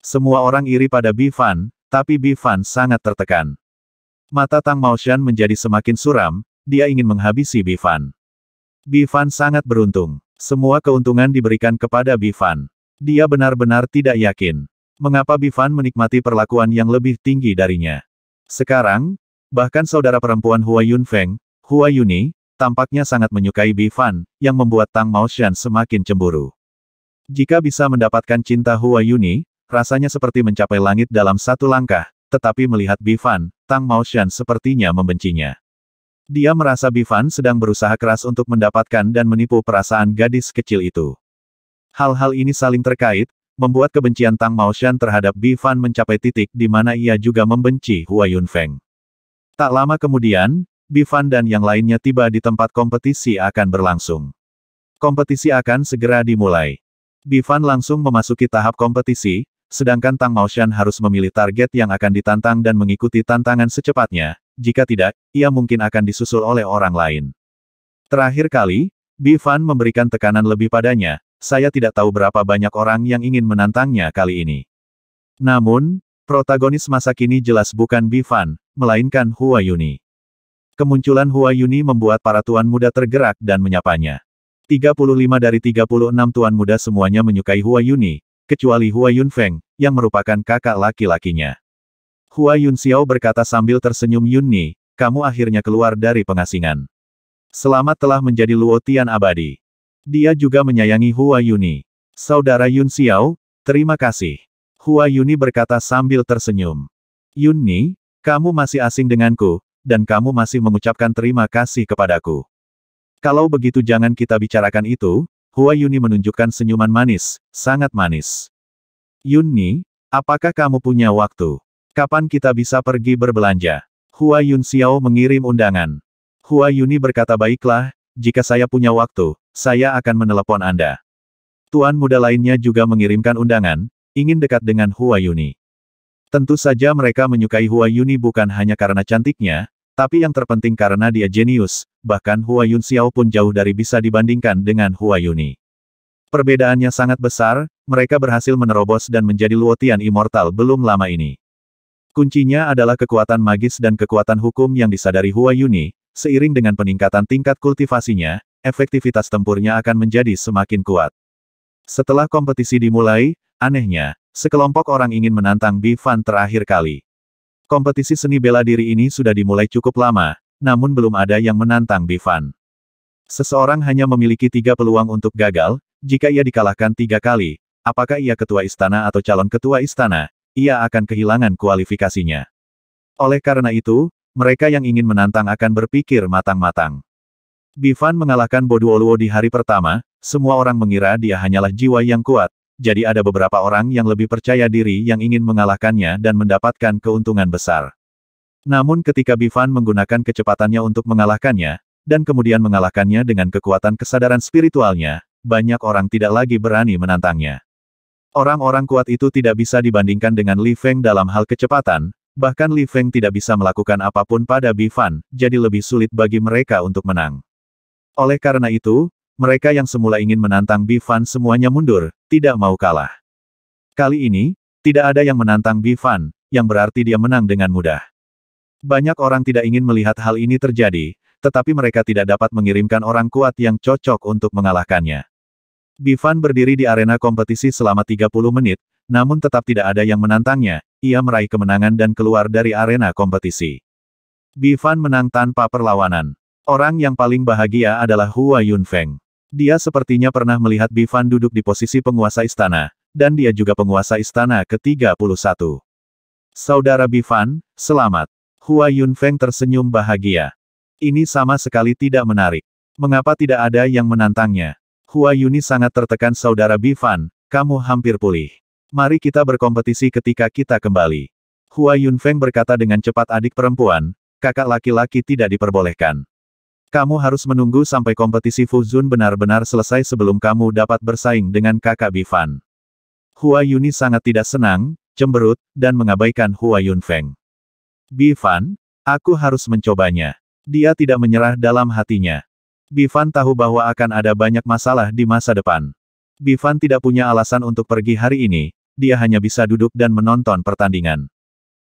Semua orang iri pada Bifan, tapi Bifan sangat tertekan. Mata Tang Maoshan menjadi semakin suram, dia ingin menghabisi Bifan. Bifan sangat beruntung. Semua keuntungan diberikan kepada Bifan. Dia benar-benar tidak yakin. Mengapa Bifan menikmati perlakuan yang lebih tinggi darinya. Sekarang, bahkan saudara perempuan Hua Yunfeng, Hua Yuni, tampaknya sangat menyukai Bifan, yang membuat Tang Maoshan semakin cemburu. Jika bisa mendapatkan cinta Hua Yuni, rasanya seperti mencapai langit dalam satu langkah, tetapi melihat Bifan, Tang Maoshan sepertinya membencinya. Dia merasa Bifan sedang berusaha keras untuk mendapatkan dan menipu perasaan gadis kecil itu. Hal-hal ini saling terkait, membuat kebencian Tang Maoshan terhadap Bifan mencapai titik di mana ia juga membenci Hua Yunfeng. Tak lama kemudian, Bifan dan yang lainnya tiba di tempat kompetisi akan berlangsung. Kompetisi akan segera dimulai. Bifan langsung memasuki tahap kompetisi, sedangkan Tang Maoshan harus memilih target yang akan ditantang dan mengikuti tantangan secepatnya, jika tidak, ia mungkin akan disusul oleh orang lain. Terakhir kali, Bifan memberikan tekanan lebih padanya, saya tidak tahu berapa banyak orang yang ingin menantangnya kali ini. Namun, protagonis masa kini jelas bukan Bifan, melainkan Hua Yuni. Kemunculan Hua Yuni membuat para tuan muda tergerak dan menyapanya. 35 dari 36 tuan muda semuanya menyukai Hua Yuni, kecuali Hua Yunfeng, yang merupakan kakak laki-lakinya. Hua Yun Xiao berkata sambil tersenyum Yun Yunni, kamu akhirnya keluar dari pengasingan. Selamat telah menjadi Luotian abadi. Dia juga menyayangi Hua Yuni. Saudara Yun Xiao, terima kasih. Hua Yuni berkata sambil tersenyum. Yun Yunni, kamu masih asing denganku, dan kamu masih mengucapkan terima kasih kepadaku. Kalau begitu jangan kita bicarakan itu, Hua Yuni menunjukkan senyuman manis, sangat manis. Yun Yunni, apakah kamu punya waktu? Kapan kita bisa pergi berbelanja? Hua Yun Xiao mengirim undangan. Hua Yuni berkata baiklah, jika saya punya waktu, saya akan menelepon Anda. Tuan muda lainnya juga mengirimkan undangan, ingin dekat dengan Hua Yuni. Tentu saja mereka menyukai Hua Yuni bukan hanya karena cantiknya, tapi yang terpenting karena dia jenius, bahkan Hua Yun Xiao pun jauh dari bisa dibandingkan dengan Hua Yuni. Perbedaannya sangat besar, mereka berhasil menerobos dan menjadi Luotian Immortal belum lama ini. Kuncinya adalah kekuatan magis dan kekuatan hukum yang disadari Hua Yuni, seiring dengan peningkatan tingkat kultivasinya, efektivitas tempurnya akan menjadi semakin kuat. Setelah kompetisi dimulai, anehnya, sekelompok orang ingin menantang Bifan terakhir kali. Kompetisi seni bela diri ini sudah dimulai cukup lama, namun belum ada yang menantang Bifan. Seseorang hanya memiliki tiga peluang untuk gagal, jika ia dikalahkan tiga kali, apakah ia ketua istana atau calon ketua istana, ia akan kehilangan kualifikasinya. Oleh karena itu, mereka yang ingin menantang akan berpikir matang-matang. Bifan mengalahkan Boduoluo di hari pertama, semua orang mengira dia hanyalah jiwa yang kuat, jadi ada beberapa orang yang lebih percaya diri yang ingin mengalahkannya dan mendapatkan keuntungan besar. Namun ketika Bifan menggunakan kecepatannya untuk mengalahkannya, dan kemudian mengalahkannya dengan kekuatan kesadaran spiritualnya, banyak orang tidak lagi berani menantangnya. Orang-orang kuat itu tidak bisa dibandingkan dengan Li Feng dalam hal kecepatan, bahkan Li Feng tidak bisa melakukan apapun pada Bifan, jadi lebih sulit bagi mereka untuk menang. Oleh karena itu, mereka yang semula ingin menantang Bifan semuanya mundur, tidak mau kalah. Kali ini, tidak ada yang menantang Bifan, yang berarti dia menang dengan mudah. Banyak orang tidak ingin melihat hal ini terjadi, tetapi mereka tidak dapat mengirimkan orang kuat yang cocok untuk mengalahkannya. Bifan berdiri di arena kompetisi selama 30 menit, namun tetap tidak ada yang menantangnya, ia meraih kemenangan dan keluar dari arena kompetisi. Bifan menang tanpa perlawanan. Orang yang paling bahagia adalah Hua Yunfeng. Dia sepertinya pernah melihat Bifan duduk di posisi penguasa istana, dan dia juga penguasa istana ke-31. Saudara Bifan, selamat. Hua Yunfeng tersenyum bahagia. Ini sama sekali tidak menarik. Mengapa tidak ada yang menantangnya? Hua Yuni sangat tertekan saudara Bifan, kamu hampir pulih. Mari kita berkompetisi ketika kita kembali. Hua Feng berkata dengan cepat adik perempuan, kakak laki-laki tidak diperbolehkan. Kamu harus menunggu sampai kompetisi Fuzun benar-benar selesai sebelum kamu dapat bersaing dengan kakak Bifan. Hua Yuni sangat tidak senang, cemberut, dan mengabaikan Hua Feng. Bifan, aku harus mencobanya. Dia tidak menyerah dalam hatinya. Bifan tahu bahwa akan ada banyak masalah di masa depan. Bifan tidak punya alasan untuk pergi hari ini, dia hanya bisa duduk dan menonton pertandingan.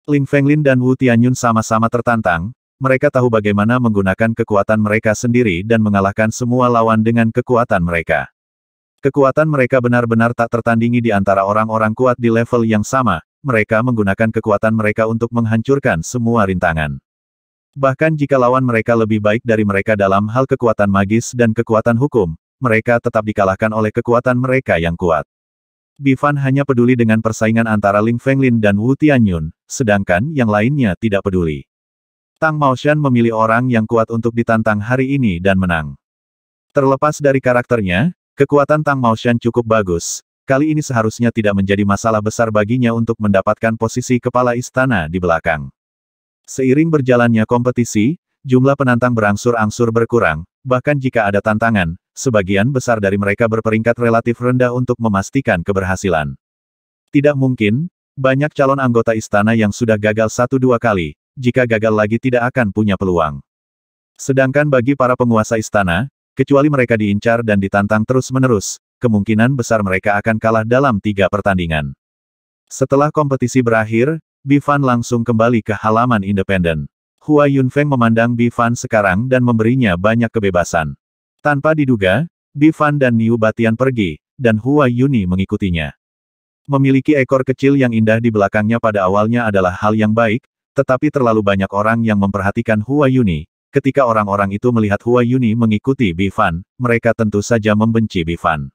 Ling Fenglin dan Wu Tianyun sama-sama tertantang, mereka tahu bagaimana menggunakan kekuatan mereka sendiri dan mengalahkan semua lawan dengan kekuatan mereka. Kekuatan mereka benar-benar tak tertandingi di antara orang-orang kuat di level yang sama, mereka menggunakan kekuatan mereka untuk menghancurkan semua rintangan. Bahkan jika lawan mereka lebih baik dari mereka dalam hal kekuatan magis dan kekuatan hukum, mereka tetap dikalahkan oleh kekuatan mereka yang kuat. Bifan hanya peduli dengan persaingan antara Ling Fenglin dan Wu Tianyun, sedangkan yang lainnya tidak peduli. Tang Maoshan memilih orang yang kuat untuk ditantang hari ini dan menang. Terlepas dari karakternya, kekuatan Tang Maoshan cukup bagus. Kali ini seharusnya tidak menjadi masalah besar baginya untuk mendapatkan posisi kepala istana di belakang. Seiring berjalannya kompetisi, jumlah penantang berangsur-angsur berkurang, bahkan jika ada tantangan, sebagian besar dari mereka berperingkat relatif rendah untuk memastikan keberhasilan. Tidak mungkin, banyak calon anggota istana yang sudah gagal satu dua kali, jika gagal lagi tidak akan punya peluang. Sedangkan bagi para penguasa istana, kecuali mereka diincar dan ditantang terus-menerus, kemungkinan besar mereka akan kalah dalam tiga pertandingan. Setelah kompetisi berakhir, Bifan langsung kembali ke halaman independen. Hua Yunfeng memandang Bifan sekarang dan memberinya banyak kebebasan. Tanpa diduga, Bifan dan Niu Batian pergi, dan Hua Yuni mengikutinya. Memiliki ekor kecil yang indah di belakangnya pada awalnya adalah hal yang baik, tetapi terlalu banyak orang yang memperhatikan Hua Yuni. Ketika orang-orang itu melihat Hua Yuni mengikuti Bifan, mereka tentu saja membenci Bifan.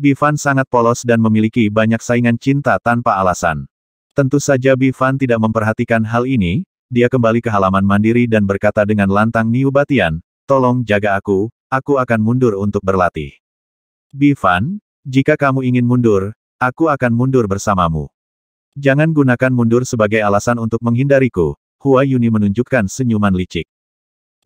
Bifan sangat polos dan memiliki banyak saingan cinta tanpa alasan. Tentu saja Bifan tidak memperhatikan hal ini, dia kembali ke halaman mandiri dan berkata dengan lantang Niu Batian, tolong jaga aku, aku akan mundur untuk berlatih. Bifan, jika kamu ingin mundur, aku akan mundur bersamamu. Jangan gunakan mundur sebagai alasan untuk menghindariku, Hua Yuni menunjukkan senyuman licik.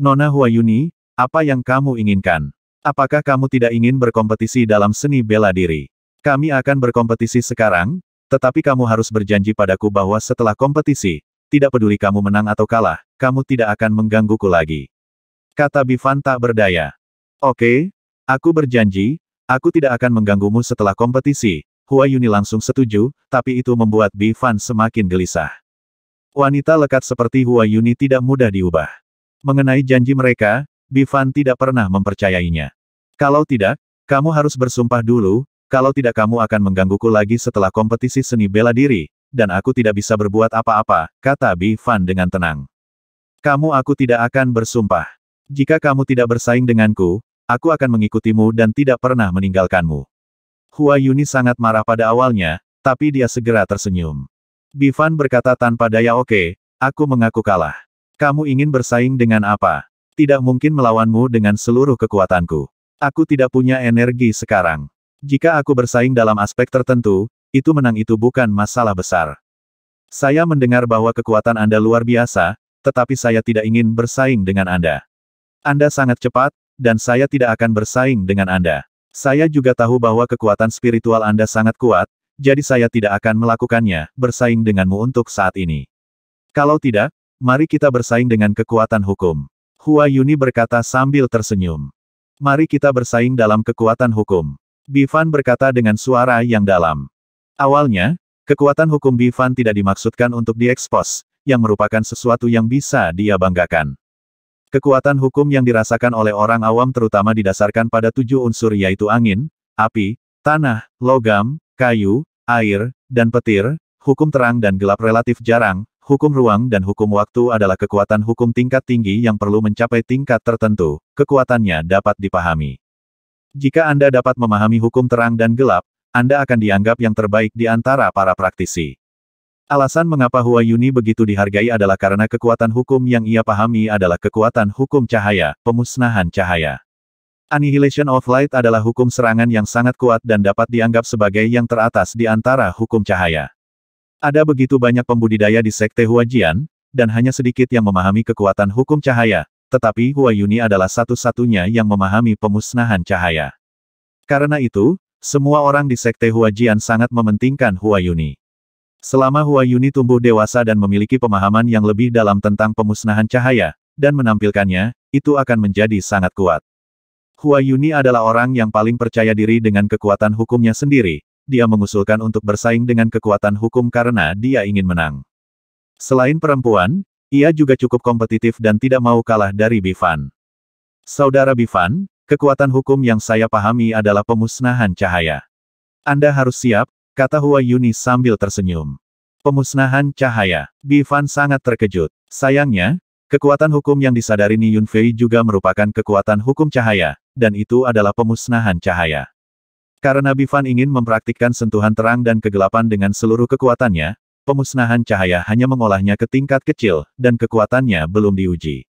Nona Hua Yuni, apa yang kamu inginkan? Apakah kamu tidak ingin berkompetisi dalam seni bela diri? Kami akan berkompetisi sekarang, tetapi kamu harus berjanji padaku bahwa setelah kompetisi, tidak peduli kamu menang atau kalah, kamu tidak akan menggangguku lagi. Kata Bivan tak berdaya. Oke, aku berjanji, aku tidak akan mengganggumu setelah kompetisi. Hua Yuni langsung setuju, tapi itu membuat Bifan semakin gelisah. Wanita lekat seperti Hua Yuni tidak mudah diubah. Mengenai janji mereka, Bifan tidak pernah mempercayainya. Kalau tidak, kamu harus bersumpah dulu, kalau tidak kamu akan menggangguku lagi setelah kompetisi seni bela diri, dan aku tidak bisa berbuat apa-apa, kata Bi Fan dengan tenang. Kamu aku tidak akan bersumpah. Jika kamu tidak bersaing denganku, aku akan mengikutimu dan tidak pernah meninggalkanmu. Hua Yuni sangat marah pada awalnya, tapi dia segera tersenyum. Bi Fan berkata tanpa daya oke, okay, aku mengaku kalah. Kamu ingin bersaing dengan apa? Tidak mungkin melawanmu dengan seluruh kekuatanku. Aku tidak punya energi sekarang. Jika aku bersaing dalam aspek tertentu, itu menang itu bukan masalah besar. Saya mendengar bahwa kekuatan Anda luar biasa, tetapi saya tidak ingin bersaing dengan Anda. Anda sangat cepat, dan saya tidak akan bersaing dengan Anda. Saya juga tahu bahwa kekuatan spiritual Anda sangat kuat, jadi saya tidak akan melakukannya, bersaing denganmu untuk saat ini. Kalau tidak, mari kita bersaing dengan kekuatan hukum. Hua Yuni berkata sambil tersenyum. Mari kita bersaing dalam kekuatan hukum. Bifan berkata dengan suara yang dalam. Awalnya, kekuatan hukum Bifan tidak dimaksudkan untuk diekspos, yang merupakan sesuatu yang bisa dia banggakan. Kekuatan hukum yang dirasakan oleh orang awam terutama didasarkan pada tujuh unsur yaitu angin, api, tanah, logam, kayu, air, dan petir, hukum terang dan gelap relatif jarang, hukum ruang dan hukum waktu adalah kekuatan hukum tingkat tinggi yang perlu mencapai tingkat tertentu, kekuatannya dapat dipahami. Jika Anda dapat memahami hukum terang dan gelap, Anda akan dianggap yang terbaik di antara para praktisi. Alasan mengapa Hua Yuni begitu dihargai adalah karena kekuatan hukum yang ia pahami adalah kekuatan hukum cahaya, pemusnahan cahaya. Annihilation of Light adalah hukum serangan yang sangat kuat dan dapat dianggap sebagai yang teratas di antara hukum cahaya. Ada begitu banyak pembudidaya di Sekte Huajian, dan hanya sedikit yang memahami kekuatan hukum cahaya, tetapi Hua Yuni adalah satu-satunya yang memahami pemusnahan cahaya. Karena itu, semua orang di Sekte Hua Jian sangat mementingkan Hua Yuni. Selama Hua Yuni tumbuh dewasa dan memiliki pemahaman yang lebih dalam tentang pemusnahan cahaya, dan menampilkannya, itu akan menjadi sangat kuat. Hua Yuni adalah orang yang paling percaya diri dengan kekuatan hukumnya sendiri, dia mengusulkan untuk bersaing dengan kekuatan hukum karena dia ingin menang. Selain perempuan, ia juga cukup kompetitif dan tidak mau kalah dari Bifan. Saudara Bifan, kekuatan hukum yang saya pahami adalah pemusnahan cahaya. Anda harus siap, kata Hua Yuni sambil tersenyum. Pemusnahan cahaya. Bifan sangat terkejut. Sayangnya, kekuatan hukum yang disadari Ni Yunfei juga merupakan kekuatan hukum cahaya, dan itu adalah pemusnahan cahaya. Karena Bifan ingin mempraktikkan sentuhan terang dan kegelapan dengan seluruh kekuatannya, pemusnahan cahaya hanya mengolahnya ke tingkat kecil, dan kekuatannya belum diuji.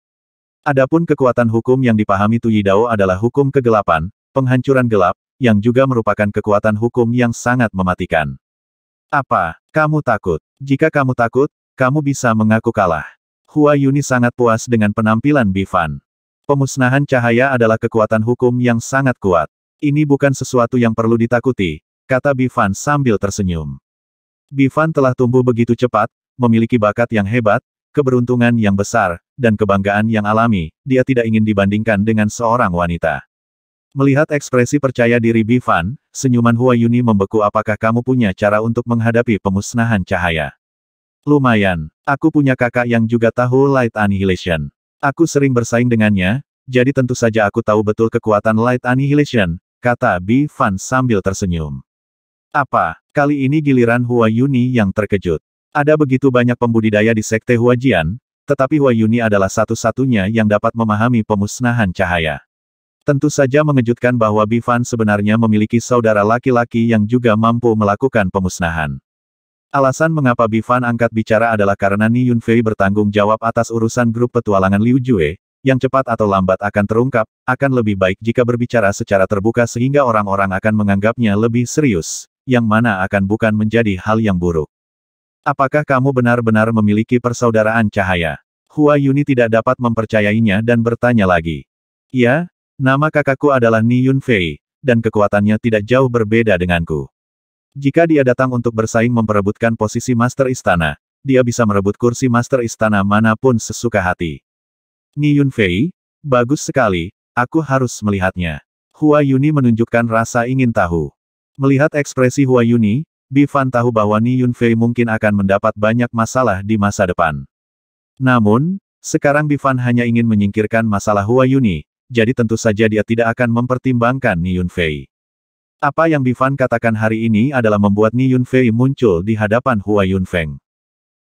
Adapun kekuatan hukum yang dipahami Yidao adalah hukum kegelapan, penghancuran gelap, yang juga merupakan kekuatan hukum yang sangat mematikan. Apa, kamu takut? Jika kamu takut, kamu bisa mengaku kalah. Hua Yuni sangat puas dengan penampilan Bifan. Pemusnahan cahaya adalah kekuatan hukum yang sangat kuat. Ini bukan sesuatu yang perlu ditakuti, kata Bifan sambil tersenyum. Bifan telah tumbuh begitu cepat, memiliki bakat yang hebat, keberuntungan yang besar, dan kebanggaan yang alami, dia tidak ingin dibandingkan dengan seorang wanita. Melihat ekspresi percaya diri Bifan, senyuman Hua Yuni membeku apakah kamu punya cara untuk menghadapi pemusnahan cahaya. Lumayan, aku punya kakak yang juga tahu Light Annihilation. Aku sering bersaing dengannya, jadi tentu saja aku tahu betul kekuatan Light Annihilation, kata Bifan sambil tersenyum. Apa? Kali ini giliran Hua Yuni yang terkejut. Ada begitu banyak pembudidaya di Sekte Huajian, tetapi Hua Yuni adalah satu-satunya yang dapat memahami pemusnahan cahaya. Tentu saja mengejutkan bahwa Bifan sebenarnya memiliki saudara laki-laki yang juga mampu melakukan pemusnahan. Alasan mengapa Bifan angkat bicara adalah karena Ni Yunfei bertanggung jawab atas urusan grup petualangan Liu Jue, yang cepat atau lambat akan terungkap, akan lebih baik jika berbicara secara terbuka sehingga orang-orang akan menganggapnya lebih serius yang mana akan bukan menjadi hal yang buruk. Apakah kamu benar-benar memiliki persaudaraan cahaya? Hua Yuni tidak dapat mempercayainya dan bertanya lagi. Ya, nama kakakku adalah Ni Yunfei, dan kekuatannya tidak jauh berbeda denganku. Jika dia datang untuk bersaing memperebutkan posisi Master Istana, dia bisa merebut kursi Master Istana manapun sesuka hati. Ni Yunfei, bagus sekali, aku harus melihatnya. Hua Yuni menunjukkan rasa ingin tahu. Melihat ekspresi Hua Yuni, Bifan tahu bahwa Ni Yunfei mungkin akan mendapat banyak masalah di masa depan. Namun, sekarang Bifan hanya ingin menyingkirkan masalah Hua Yuni, jadi tentu saja dia tidak akan mempertimbangkan Ni Yunfei. Apa yang Bifan katakan hari ini adalah membuat Ni Yunfei muncul di hadapan Hua Yunfeng.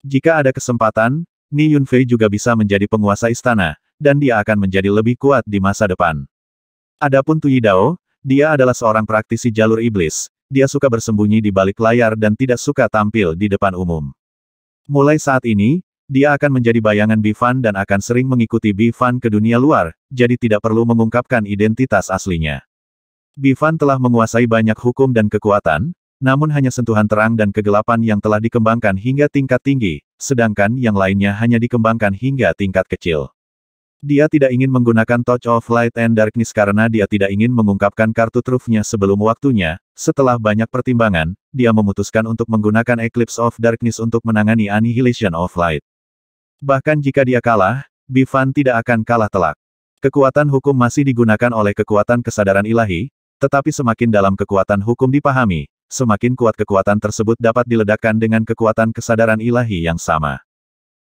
Jika ada kesempatan, Ni Yunfei juga bisa menjadi penguasa istana, dan dia akan menjadi lebih kuat di masa depan. Adapun Yidao. Dia adalah seorang praktisi jalur iblis, dia suka bersembunyi di balik layar dan tidak suka tampil di depan umum. Mulai saat ini, dia akan menjadi bayangan Bifan dan akan sering mengikuti Bifan ke dunia luar, jadi tidak perlu mengungkapkan identitas aslinya. Bifan telah menguasai banyak hukum dan kekuatan, namun hanya sentuhan terang dan kegelapan yang telah dikembangkan hingga tingkat tinggi, sedangkan yang lainnya hanya dikembangkan hingga tingkat kecil. Dia tidak ingin menggunakan Touch of Light and Darkness karena dia tidak ingin mengungkapkan kartu trufnya sebelum waktunya. Setelah banyak pertimbangan, dia memutuskan untuk menggunakan Eclipse of Darkness untuk menangani Annihilation of Light. Bahkan jika dia kalah, Bivan tidak akan kalah telak. Kekuatan hukum masih digunakan oleh kekuatan kesadaran ilahi, tetapi semakin dalam kekuatan hukum dipahami, semakin kuat kekuatan tersebut dapat diledakkan dengan kekuatan kesadaran ilahi yang sama.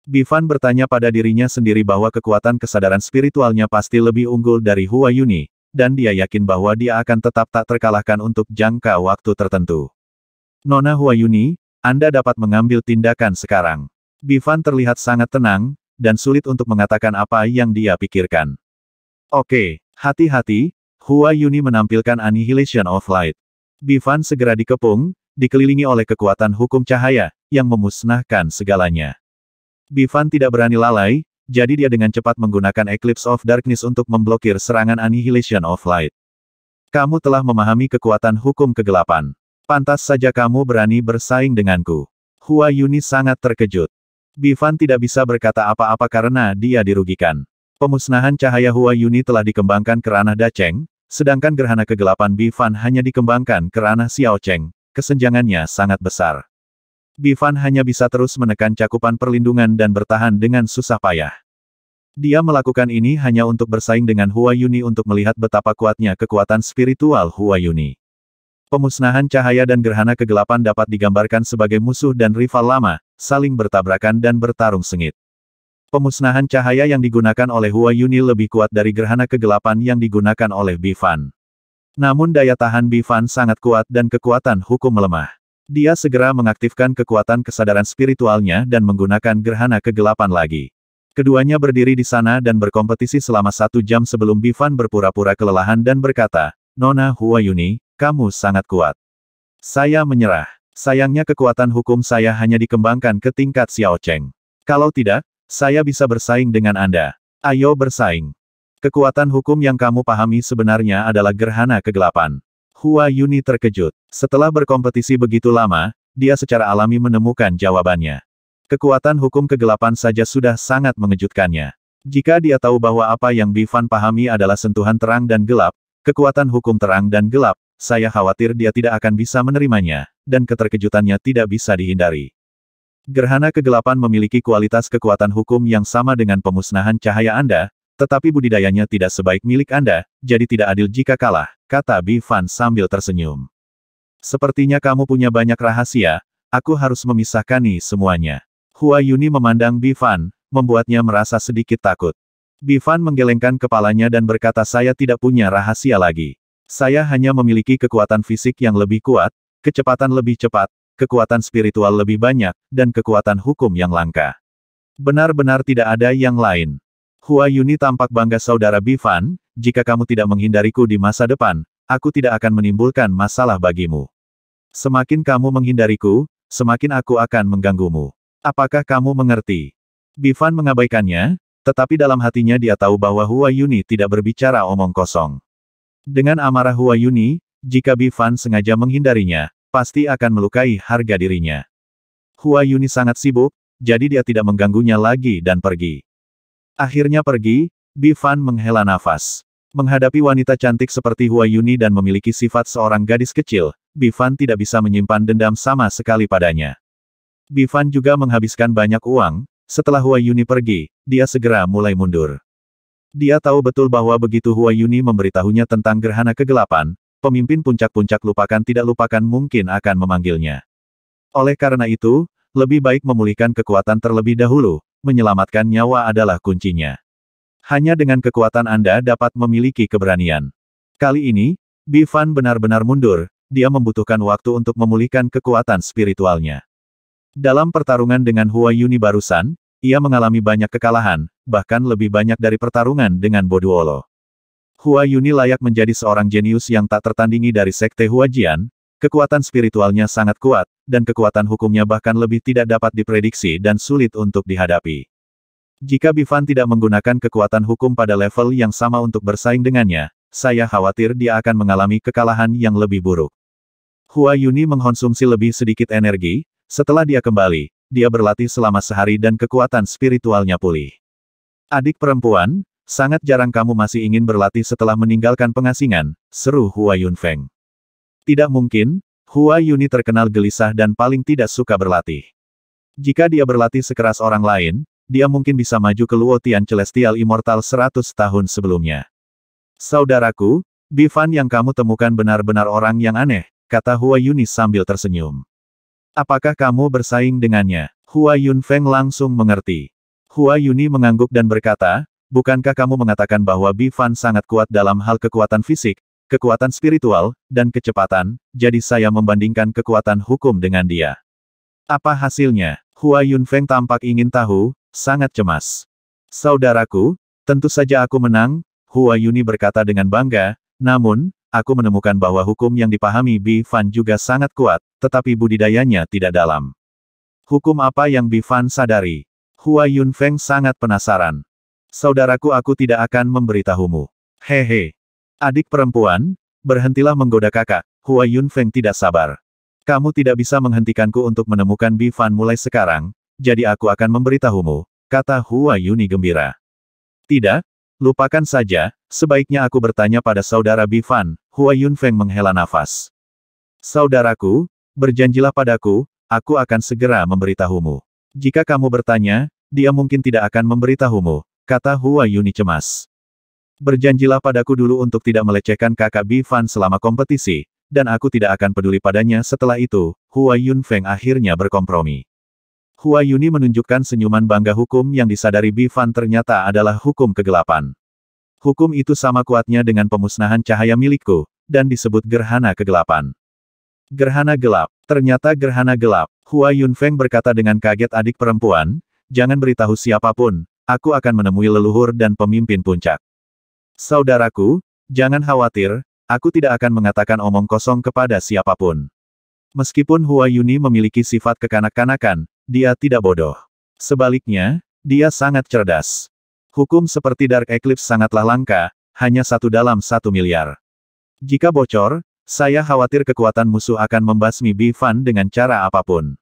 Bifan bertanya pada dirinya sendiri bahwa kekuatan kesadaran spiritualnya pasti lebih unggul dari Hua Yuni, dan dia yakin bahwa dia akan tetap tak terkalahkan untuk jangka waktu tertentu. Nona Hua Yuni, Anda dapat mengambil tindakan sekarang. Bifan terlihat sangat tenang, dan sulit untuk mengatakan apa yang dia pikirkan. Oke, hati-hati, Hua Yuni menampilkan Annihilation of Light. Bifan segera dikepung, dikelilingi oleh kekuatan hukum cahaya, yang memusnahkan segalanya. Bifan tidak berani lalai, jadi dia dengan cepat menggunakan Eclipse of Darkness untuk memblokir serangan Annihilation of Light. Kamu telah memahami kekuatan hukum kegelapan. Pantas saja kamu berani bersaing denganku. Hua Yuni sangat terkejut. Bifan tidak bisa berkata apa-apa karena dia dirugikan. Pemusnahan cahaya Hua Yuni telah dikembangkan ke ranah Daceng, sedangkan gerhana kegelapan Bifan hanya dikembangkan ke ranah Xiao Cheng. Kesenjangannya sangat besar. Bifan hanya bisa terus menekan cakupan perlindungan dan bertahan dengan susah payah. Dia melakukan ini hanya untuk bersaing dengan Hua Yuni untuk melihat betapa kuatnya kekuatan spiritual Hua Yuni. Pemusnahan cahaya dan gerhana kegelapan dapat digambarkan sebagai musuh dan rival lama, saling bertabrakan dan bertarung sengit. Pemusnahan cahaya yang digunakan oleh Hua Yuni lebih kuat dari gerhana kegelapan yang digunakan oleh Bifan. Namun daya tahan Bifan sangat kuat dan kekuatan hukum melemah. Dia segera mengaktifkan kekuatan kesadaran spiritualnya dan menggunakan gerhana kegelapan lagi. Keduanya berdiri di sana dan berkompetisi selama satu jam sebelum Bivan berpura-pura kelelahan dan berkata, Nona Huayuni, kamu sangat kuat. Saya menyerah. Sayangnya kekuatan hukum saya hanya dikembangkan ke tingkat Xiao Cheng. Kalau tidak, saya bisa bersaing dengan Anda. Ayo bersaing. Kekuatan hukum yang kamu pahami sebenarnya adalah gerhana kegelapan. Hua Yuni terkejut. Setelah berkompetisi begitu lama, dia secara alami menemukan jawabannya. Kekuatan hukum kegelapan saja sudah sangat mengejutkannya. Jika dia tahu bahwa apa yang Bifan pahami adalah sentuhan terang dan gelap, kekuatan hukum terang dan gelap, saya khawatir dia tidak akan bisa menerimanya, dan keterkejutannya tidak bisa dihindari. Gerhana kegelapan memiliki kualitas kekuatan hukum yang sama dengan pemusnahan cahaya Anda, tetapi budidayanya tidak sebaik milik Anda, jadi tidak adil jika kalah, kata Bifan sambil tersenyum. Sepertinya kamu punya banyak rahasia, aku harus memisahkan nih semuanya. Hua Yuni memandang Bifan, membuatnya merasa sedikit takut. Bifan menggelengkan kepalanya dan berkata saya tidak punya rahasia lagi. Saya hanya memiliki kekuatan fisik yang lebih kuat, kecepatan lebih cepat, kekuatan spiritual lebih banyak, dan kekuatan hukum yang langka. Benar-benar tidak ada yang lain. Hua Yuni tampak bangga saudara Bifan, jika kamu tidak menghindariku di masa depan, aku tidak akan menimbulkan masalah bagimu. Semakin kamu menghindariku, semakin aku akan mengganggumu. Apakah kamu mengerti? Bifan mengabaikannya, tetapi dalam hatinya dia tahu bahwa Hua Yuni tidak berbicara omong kosong. Dengan amarah Hua Yuni, jika Bifan sengaja menghindarinya, pasti akan melukai harga dirinya. Hua Yuni sangat sibuk, jadi dia tidak mengganggunya lagi dan pergi. Akhirnya pergi, Bifan menghela nafas. Menghadapi wanita cantik seperti Hua Yuni dan memiliki sifat seorang gadis kecil, Bifan tidak bisa menyimpan dendam sama sekali padanya. Bifan juga menghabiskan banyak uang, setelah Hua Yuni pergi, dia segera mulai mundur. Dia tahu betul bahwa begitu Hua Yuni memberitahunya tentang gerhana kegelapan, pemimpin puncak-puncak lupakan tidak lupakan mungkin akan memanggilnya. Oleh karena itu, lebih baik memulihkan kekuatan terlebih dahulu, menyelamatkan nyawa adalah kuncinya. Hanya dengan kekuatan Anda dapat memiliki keberanian. Kali ini, Bifan benar-benar mundur, dia membutuhkan waktu untuk memulihkan kekuatan spiritualnya. Dalam pertarungan dengan Hua Yuni barusan, ia mengalami banyak kekalahan, bahkan lebih banyak dari pertarungan dengan Boduolo. Hua Yuni layak menjadi seorang jenius yang tak tertandingi dari Sekte Huajian, kekuatan spiritualnya sangat kuat, dan kekuatan hukumnya bahkan lebih tidak dapat diprediksi dan sulit untuk dihadapi. Jika Bifan tidak menggunakan kekuatan hukum pada level yang sama untuk bersaing dengannya, saya khawatir dia akan mengalami kekalahan yang lebih buruk. Hua Yuni mengkonsumsi lebih sedikit energi, setelah dia kembali, dia berlatih selama sehari dan kekuatan spiritualnya pulih. Adik perempuan, sangat jarang kamu masih ingin berlatih setelah meninggalkan pengasingan, seru Hua Yunfeng. Tidak mungkin, Hua Yuni terkenal gelisah dan paling tidak suka berlatih. Jika dia berlatih sekeras orang lain, dia mungkin bisa maju ke Luotian Celestial Immortal 100 tahun sebelumnya. Saudaraku, Bifan yang kamu temukan benar-benar orang yang aneh, kata Hua Yuni sambil tersenyum. Apakah kamu bersaing dengannya? Hua Yun Feng langsung mengerti. Hua Yuni mengangguk dan berkata, Bukankah kamu mengatakan bahwa Bifan sangat kuat dalam hal kekuatan fisik, kekuatan spiritual, dan kecepatan, jadi saya membandingkan kekuatan hukum dengan dia. Apa hasilnya? Hua Yunfeng tampak ingin tahu, sangat cemas. Saudaraku, tentu saja aku menang, Hua Yuni berkata dengan bangga, namun, aku menemukan bahwa hukum yang dipahami Bi Fan juga sangat kuat, tetapi budidayanya tidak dalam. Hukum apa yang Bi Fan sadari? Hua Yunfeng sangat penasaran. Saudaraku aku tidak akan memberitahumu. Hehe. Adik perempuan, berhentilah menggoda kakak, Hua Yun Feng tidak sabar. Kamu tidak bisa menghentikanku untuk menemukan Bi Fan mulai sekarang, jadi aku akan memberitahumu, kata Hua Yuni gembira. Tidak, lupakan saja, sebaiknya aku bertanya pada saudara Bi Fan, Hua Yun Feng menghela nafas. Saudaraku, berjanjilah padaku, aku akan segera memberitahumu. Jika kamu bertanya, dia mungkin tidak akan memberitahumu, kata Hua Yuni cemas. Berjanjilah padaku dulu untuk tidak melecehkan kakak Bifan selama kompetisi, dan aku tidak akan peduli padanya setelah itu, Hua Feng akhirnya berkompromi. Hua Yuni menunjukkan senyuman bangga hukum yang disadari Bifan ternyata adalah hukum kegelapan. Hukum itu sama kuatnya dengan pemusnahan cahaya milikku, dan disebut gerhana kegelapan. Gerhana gelap, ternyata gerhana gelap, Hua Feng berkata dengan kaget adik perempuan, jangan beritahu siapapun, aku akan menemui leluhur dan pemimpin puncak. Saudaraku, jangan khawatir, aku tidak akan mengatakan omong kosong kepada siapapun. Meskipun Hua Yuni memiliki sifat kekanak-kanakan, dia tidak bodoh. Sebaliknya, dia sangat cerdas. Hukum seperti Dark Eclipse sangatlah langka, hanya satu dalam satu miliar. Jika bocor, saya khawatir kekuatan musuh akan membasmi Bifan dengan cara apapun.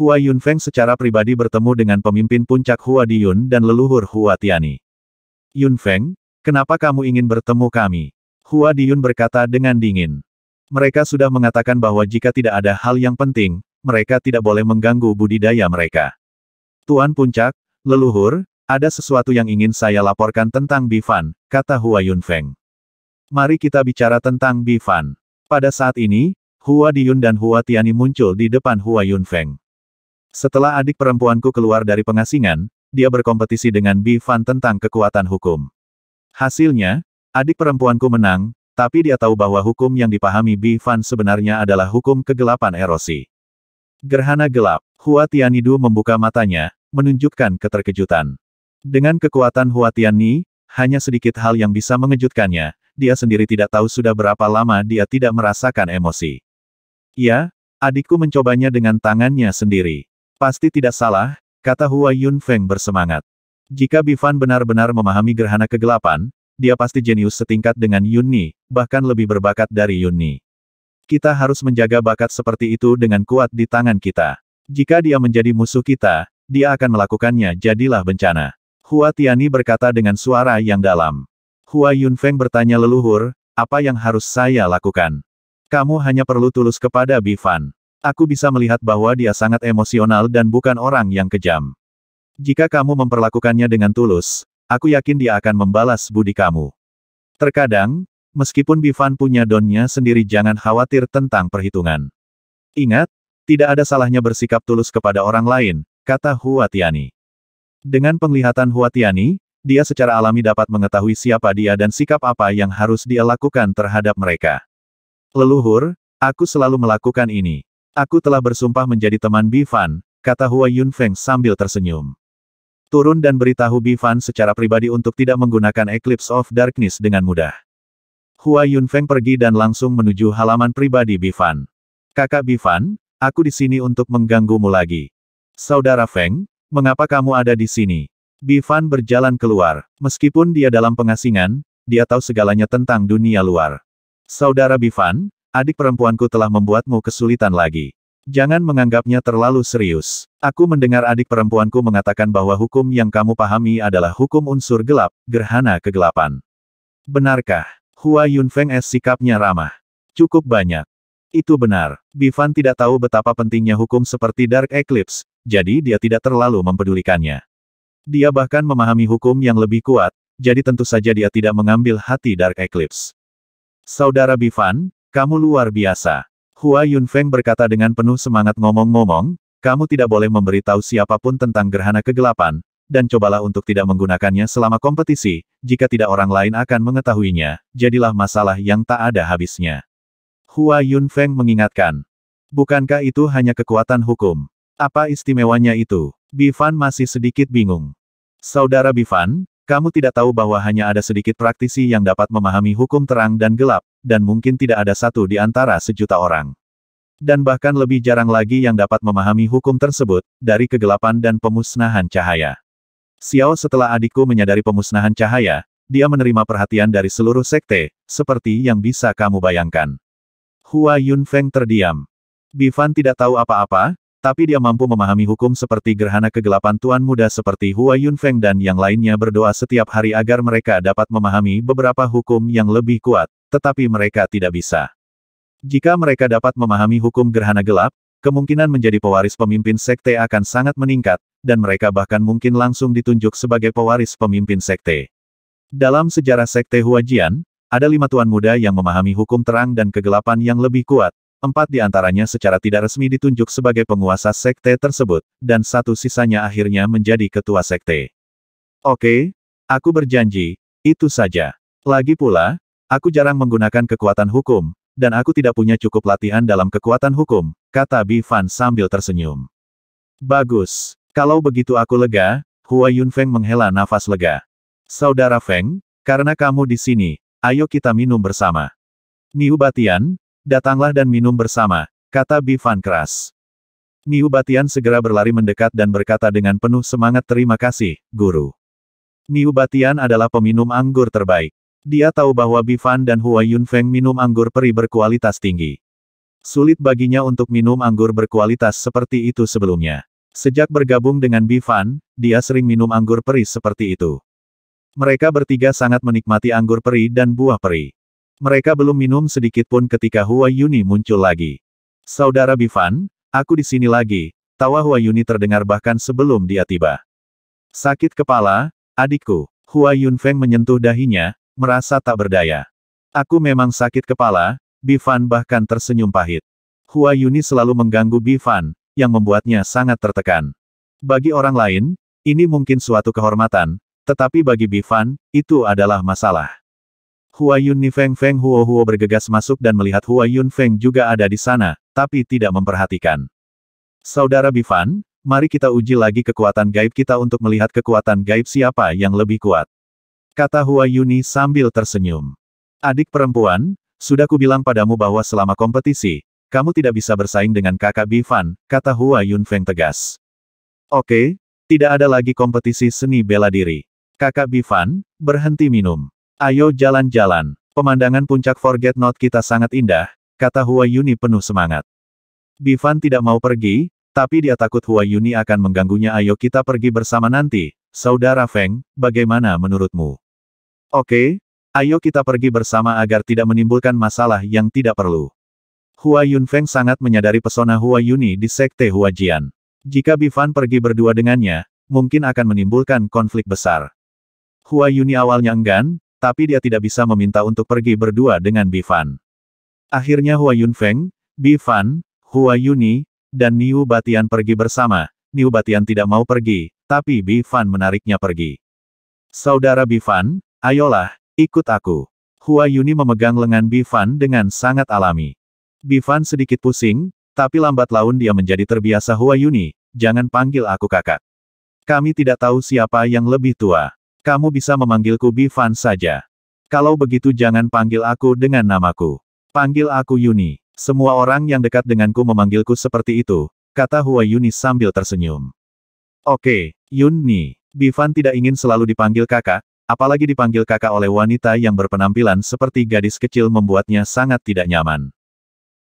Hua Yunfeng secara pribadi bertemu dengan pemimpin puncak Hua Diyun dan leluhur Hua Tiani. Yunfeng, Kenapa kamu ingin bertemu kami? Hua Diyun berkata dengan dingin. Mereka sudah mengatakan bahwa jika tidak ada hal yang penting, mereka tidak boleh mengganggu budidaya mereka. Tuan Puncak, leluhur, ada sesuatu yang ingin saya laporkan tentang Bifan, kata Hua Yunfeng. Mari kita bicara tentang Bifan. Pada saat ini, Hua Diyun dan Hua Tiani muncul di depan Hua Yunfeng. Setelah adik perempuanku keluar dari pengasingan, dia berkompetisi dengan Bifan tentang kekuatan hukum. Hasilnya, adik perempuanku menang, tapi dia tahu bahwa hukum yang dipahami Bi Fan sebenarnya adalah hukum kegelapan erosi. Gerhana gelap, Hua Tianidu membuka matanya, menunjukkan keterkejutan. Dengan kekuatan Hua Tianni, hanya sedikit hal yang bisa mengejutkannya, dia sendiri tidak tahu sudah berapa lama dia tidak merasakan emosi. Ya, adikku mencobanya dengan tangannya sendiri. Pasti tidak salah, kata Hua Yunfeng bersemangat. Jika Bifan benar-benar memahami gerhana kegelapan, dia pasti jenius setingkat dengan Yunni, bahkan lebih berbakat dari Yunni. Kita harus menjaga bakat seperti itu dengan kuat di tangan kita. Jika dia menjadi musuh kita, dia akan melakukannya jadilah bencana. Hua Tiani berkata dengan suara yang dalam. Hua Yunfeng bertanya leluhur, apa yang harus saya lakukan? Kamu hanya perlu tulus kepada Bifan. Aku bisa melihat bahwa dia sangat emosional dan bukan orang yang kejam. Jika kamu memperlakukannya dengan tulus, aku yakin dia akan membalas budi kamu. Terkadang, meskipun Bifan punya donnya sendiri jangan khawatir tentang perhitungan. Ingat, tidak ada salahnya bersikap tulus kepada orang lain, kata Huatiani. Dengan penglihatan Huatiani, dia secara alami dapat mengetahui siapa dia dan sikap apa yang harus dia lakukan terhadap mereka. Leluhur, aku selalu melakukan ini. Aku telah bersumpah menjadi teman Bifan, kata Hua Yunfeng sambil tersenyum. Turun dan beritahu Bifan secara pribadi untuk tidak menggunakan Eclipse of Darkness dengan mudah. Hua Yunfeng pergi dan langsung menuju halaman pribadi Bifan. Kakak Bifan, aku di sini untuk mengganggumu lagi. Saudara Feng, mengapa kamu ada di sini? Bifan berjalan keluar. Meskipun dia dalam pengasingan, dia tahu segalanya tentang dunia luar. Saudara Bifan, adik perempuanku telah membuatmu kesulitan lagi. Jangan menganggapnya terlalu serius. Aku mendengar adik perempuanku mengatakan bahwa hukum yang kamu pahami adalah hukum unsur gelap, gerhana kegelapan. Benarkah? Hua Yunfeng es sikapnya ramah. Cukup banyak. Itu benar. Bifan tidak tahu betapa pentingnya hukum seperti Dark Eclipse, jadi dia tidak terlalu mempedulikannya. Dia bahkan memahami hukum yang lebih kuat, jadi tentu saja dia tidak mengambil hati Dark Eclipse. Saudara Bifan, kamu luar biasa. Hua Yunfeng berkata dengan penuh semangat ngomong-ngomong, kamu tidak boleh memberitahu siapapun tentang gerhana kegelapan, dan cobalah untuk tidak menggunakannya selama kompetisi, jika tidak orang lain akan mengetahuinya, jadilah masalah yang tak ada habisnya. Hua Yunfeng mengingatkan. Bukankah itu hanya kekuatan hukum? Apa istimewanya itu? Bifan masih sedikit bingung. Saudara Bifan, kamu tidak tahu bahwa hanya ada sedikit praktisi yang dapat memahami hukum terang dan gelap, dan mungkin tidak ada satu di antara sejuta orang. Dan bahkan lebih jarang lagi yang dapat memahami hukum tersebut, dari kegelapan dan pemusnahan cahaya. Xiao setelah adikku menyadari pemusnahan cahaya, dia menerima perhatian dari seluruh sekte, seperti yang bisa kamu bayangkan. Hua Yunfeng terdiam. Bifan tidak tahu apa-apa, tapi dia mampu memahami hukum seperti gerhana kegelapan tuan muda seperti Hua Yunfeng dan yang lainnya berdoa setiap hari agar mereka dapat memahami beberapa hukum yang lebih kuat, tetapi mereka tidak bisa. Jika mereka dapat memahami hukum gerhana gelap, kemungkinan menjadi pewaris pemimpin sekte akan sangat meningkat, dan mereka bahkan mungkin langsung ditunjuk sebagai pewaris pemimpin sekte. Dalam sejarah sekte Huajian, ada lima tuan muda yang memahami hukum terang dan kegelapan yang lebih kuat, empat di antaranya secara tidak resmi ditunjuk sebagai penguasa sekte tersebut, dan satu sisanya akhirnya menjadi ketua sekte. Oke, aku berjanji, itu saja. Lagi pula, Aku jarang menggunakan kekuatan hukum, dan aku tidak punya cukup latihan dalam kekuatan hukum, kata Bifan sambil tersenyum. Bagus. Kalau begitu aku lega, Hua Yunfeng menghela nafas lega. Saudara Feng, karena kamu di sini, ayo kita minum bersama. Niu Batian, datanglah dan minum bersama, kata Bifan keras. Niu Batian segera berlari mendekat dan berkata dengan penuh semangat terima kasih, guru. Niu Batian adalah peminum anggur terbaik. Dia tahu bahwa Bifan dan Hua Yunfeng minum anggur peri berkualitas tinggi. Sulit baginya untuk minum anggur berkualitas seperti itu sebelumnya. Sejak bergabung dengan Bifan, dia sering minum anggur peri seperti itu. Mereka bertiga sangat menikmati anggur peri dan buah peri. Mereka belum minum sedikit pun ketika Hua Yuni muncul lagi. Saudara Bifan, aku di sini lagi, tawa Hua Yuni terdengar bahkan sebelum dia tiba. Sakit kepala, adikku. Hua Yunfeng menyentuh dahinya, merasa tak berdaya. Aku memang sakit kepala, Bifan bahkan tersenyum pahit. Hua Yuni selalu mengganggu Bifan, yang membuatnya sangat tertekan. Bagi orang lain, ini mungkin suatu kehormatan, tetapi bagi Bifan, itu adalah masalah. Hua Yuni Feng Feng Huo Huo bergegas masuk dan melihat Hua Yun Feng juga ada di sana, tapi tidak memperhatikan. Saudara Bifan, mari kita uji lagi kekuatan gaib kita untuk melihat kekuatan gaib siapa yang lebih kuat. Kata Hua Yuni sambil tersenyum. Adik perempuan, sudah kubilang padamu bahwa selama kompetisi, kamu tidak bisa bersaing dengan kakak Bifan, kata Hua Yun Feng tegas. Oke, tidak ada lagi kompetisi seni bela diri. Kakak Bifan, berhenti minum. Ayo jalan-jalan. Pemandangan puncak Forget Not kita sangat indah, kata Hua Yuni penuh semangat. Bifan tidak mau pergi, tapi dia takut Hua Yuni akan mengganggunya ayo kita pergi bersama nanti, Saudara Feng, bagaimana menurutmu? Oke, ayo kita pergi bersama agar tidak menimbulkan masalah yang tidak perlu. Hua Yun Feng sangat menyadari pesona Hua Yuni di Sekte Hua Jian. Jika Bifan pergi berdua dengannya, mungkin akan menimbulkan konflik besar. Hua Yuni awalnya enggan, tapi dia tidak bisa meminta untuk pergi berdua dengan Bifan. Akhirnya Hua Yun Feng, Bifan, Hua Yuni, dan Niu Batian pergi bersama. Niu Batian tidak mau pergi, tapi Bifan menariknya pergi. Saudara Bifan, ayolah, ikut aku. Hua Yuni memegang lengan Bifan dengan sangat alami. Bifan sedikit pusing, tapi lambat laun dia menjadi terbiasa Hua Yuni, jangan panggil aku kakak. Kami tidak tahu siapa yang lebih tua. Kamu bisa memanggilku Bifan saja. Kalau begitu jangan panggil aku dengan namaku. Panggil aku Yuni. Semua orang yang dekat denganku memanggilku seperti itu, kata Hua Yuni sambil tersenyum. Oke, Yunni, Bivan tidak ingin selalu dipanggil kakak, apalagi dipanggil kakak oleh wanita yang berpenampilan seperti gadis kecil membuatnya sangat tidak nyaman.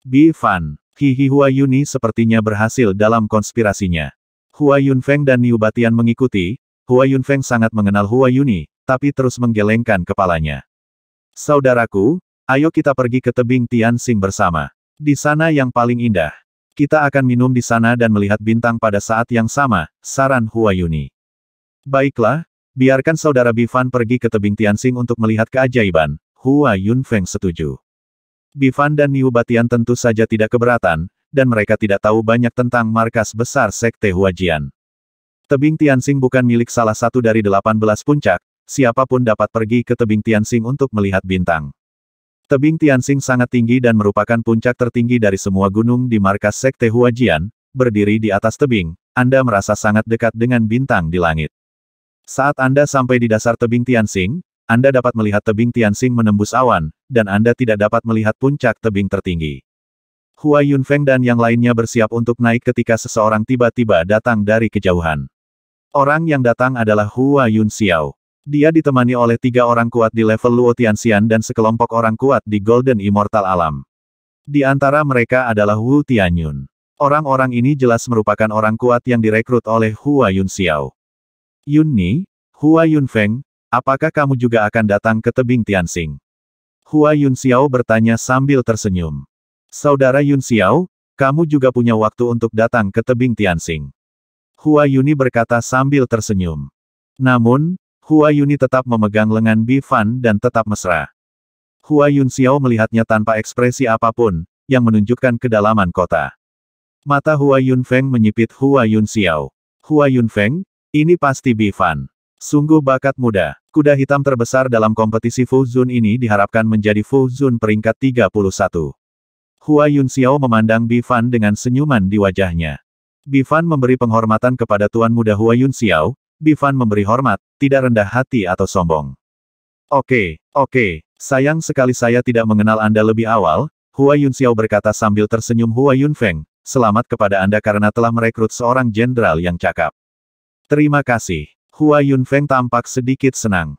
Bivan, Hihi Hua Yuni sepertinya berhasil dalam konspirasinya. Hua Yun Feng dan Niu Batian mengikuti, Hua Yun Feng sangat mengenal Hua Yuni, tapi terus menggelengkan kepalanya. Saudaraku, ayo kita pergi ke tebing Tianxing bersama. Di sana yang paling indah. Kita akan minum di sana dan melihat bintang pada saat yang sama, saran Huayuni. Baiklah, biarkan saudara Bifan pergi ke tebing Tianxing untuk melihat keajaiban, Hua Yunfeng setuju. Bifan dan Niu Batian tentu saja tidak keberatan, dan mereka tidak tahu banyak tentang markas besar Sekte Huajian. Tebing Tianxing bukan milik salah satu dari 18 puncak, siapapun dapat pergi ke tebing Tianxing untuk melihat bintang. Tebing Tianxing sangat tinggi dan merupakan puncak tertinggi dari semua gunung di markas Sekte Huajian, berdiri di atas tebing, Anda merasa sangat dekat dengan bintang di langit. Saat Anda sampai di dasar tebing Tianxing, Anda dapat melihat tebing Tianxing menembus awan, dan Anda tidak dapat melihat puncak tebing tertinggi. Hua Yunfeng dan yang lainnya bersiap untuk naik ketika seseorang tiba-tiba datang dari kejauhan. Orang yang datang adalah Hua Yun Xiao. Dia ditemani oleh tiga orang kuat di level Luo Tianxian dan sekelompok orang kuat di Golden Immortal Alam. Di antara mereka adalah Wu Tianyun. Orang-orang ini jelas merupakan orang kuat yang direkrut oleh Hua Yun Xiao. Yun Ni, Hua Yun Feng, apakah kamu juga akan datang ke tebing Tianxing? Hua Yun Xiao bertanya sambil tersenyum. Saudara Yun Xiao, kamu juga punya waktu untuk datang ke tebing Tianxing. Hua Yuni berkata sambil tersenyum. Namun, Hua Yuni tetap memegang lengan Bi Fan dan tetap mesra. Hua Yun Xiao melihatnya tanpa ekspresi apapun, yang menunjukkan kedalaman kota. Mata Hua Yun Feng menyipit Hua Yun Xiao. Hua Yun Feng, ini pasti Bi Fan. Sungguh bakat muda. Kuda hitam terbesar dalam kompetisi Fu Zun ini diharapkan menjadi Fu Zun peringkat 31. Hua Yun Xiao memandang Bi Fan dengan senyuman di wajahnya. Bi Fan memberi penghormatan kepada tuan muda Hua Yun Xiao, Bifan memberi hormat, tidak rendah hati atau sombong. Oke, oke, sayang sekali saya tidak mengenal Anda lebih awal, Hua Yun Xiao berkata sambil tersenyum Hua Yun Feng, selamat kepada Anda karena telah merekrut seorang jenderal yang cakap. Terima kasih. Hua Yun Feng tampak sedikit senang.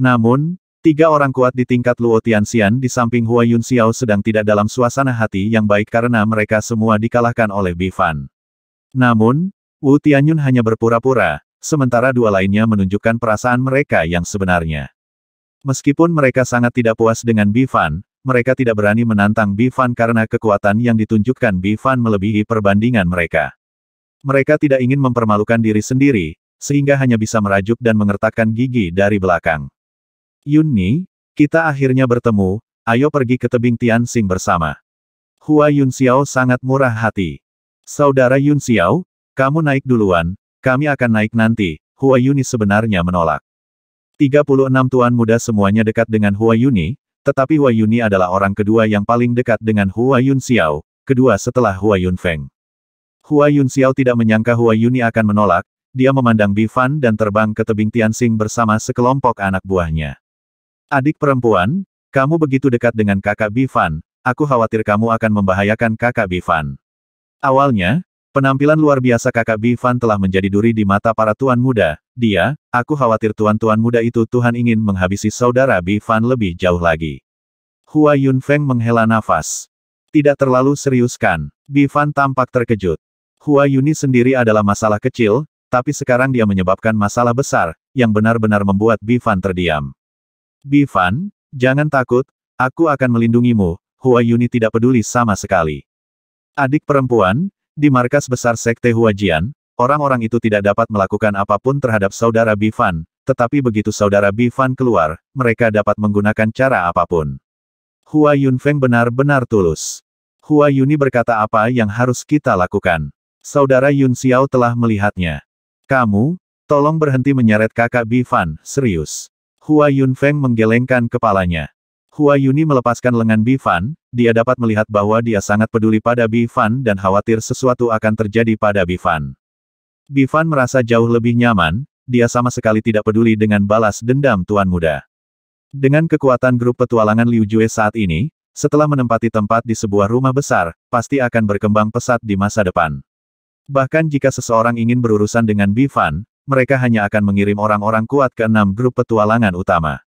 Namun, Tiga orang kuat di tingkat Luo Tianxian di samping Hua Yun Xiao sedang tidak dalam suasana hati yang baik karena mereka semua dikalahkan oleh Bifan. Namun, Wu Tianyun hanya berpura-pura, sementara dua lainnya menunjukkan perasaan mereka yang sebenarnya. Meskipun mereka sangat tidak puas dengan Bifan, mereka tidak berani menantang Bifan karena kekuatan yang ditunjukkan Bifan melebihi perbandingan mereka. Mereka tidak ingin mempermalukan diri sendiri, sehingga hanya bisa merajuk dan mengertakkan gigi dari belakang. Yunni, kita akhirnya bertemu, ayo pergi ke tebing Tianxing bersama. Hua Yun Xiao sangat murah hati. Saudara Yun Xiao, kamu naik duluan, kami akan naik nanti, Hua Yuni sebenarnya menolak. 36 tuan muda semuanya dekat dengan Hua Yuni, tetapi Hua Yuni adalah orang kedua yang paling dekat dengan Hua Yun Xiao, kedua setelah Hua Yun Feng. Hua Yun Xiao tidak menyangka Hua Yuni akan menolak, dia memandang Bifan dan terbang ke tebing Tianxing bersama sekelompok anak buahnya. Adik perempuan, kamu begitu dekat dengan kakak Bifan, aku khawatir kamu akan membahayakan kakak Bifan. Awalnya, Penampilan luar biasa kakak Bifan telah menjadi duri di mata para tuan muda. Dia, aku khawatir tuan-tuan muda itu Tuhan ingin menghabisi saudara Bifan lebih jauh lagi. Hua Yunfeng menghela nafas. Tidak terlalu serius kan? Bifan tampak terkejut. Hua Yuni sendiri adalah masalah kecil, tapi sekarang dia menyebabkan masalah besar, yang benar-benar membuat Bifan terdiam. Bifan, jangan takut, aku akan melindungimu, Hua Yuni tidak peduli sama sekali. Adik perempuan, di markas besar Sekte Huajian, orang-orang itu tidak dapat melakukan apapun terhadap saudara Bifan, tetapi begitu saudara Bifan keluar, mereka dapat menggunakan cara apapun. Hua Yunfeng benar-benar tulus. Hua Yuni berkata apa yang harus kita lakukan. Saudara Yun Xiao telah melihatnya. Kamu, tolong berhenti menyeret kakak Bifan, serius. Hua Yunfeng menggelengkan kepalanya. Hua Yuni melepaskan lengan Bifan. dia dapat melihat bahwa dia sangat peduli pada Bifan dan khawatir sesuatu akan terjadi pada Bifan. Bifan merasa jauh lebih nyaman, dia sama sekali tidak peduli dengan balas dendam Tuan Muda. Dengan kekuatan grup petualangan Liu Jue saat ini, setelah menempati tempat di sebuah rumah besar, pasti akan berkembang pesat di masa depan. Bahkan jika seseorang ingin berurusan dengan Bifan, mereka hanya akan mengirim orang-orang kuat ke enam grup petualangan utama.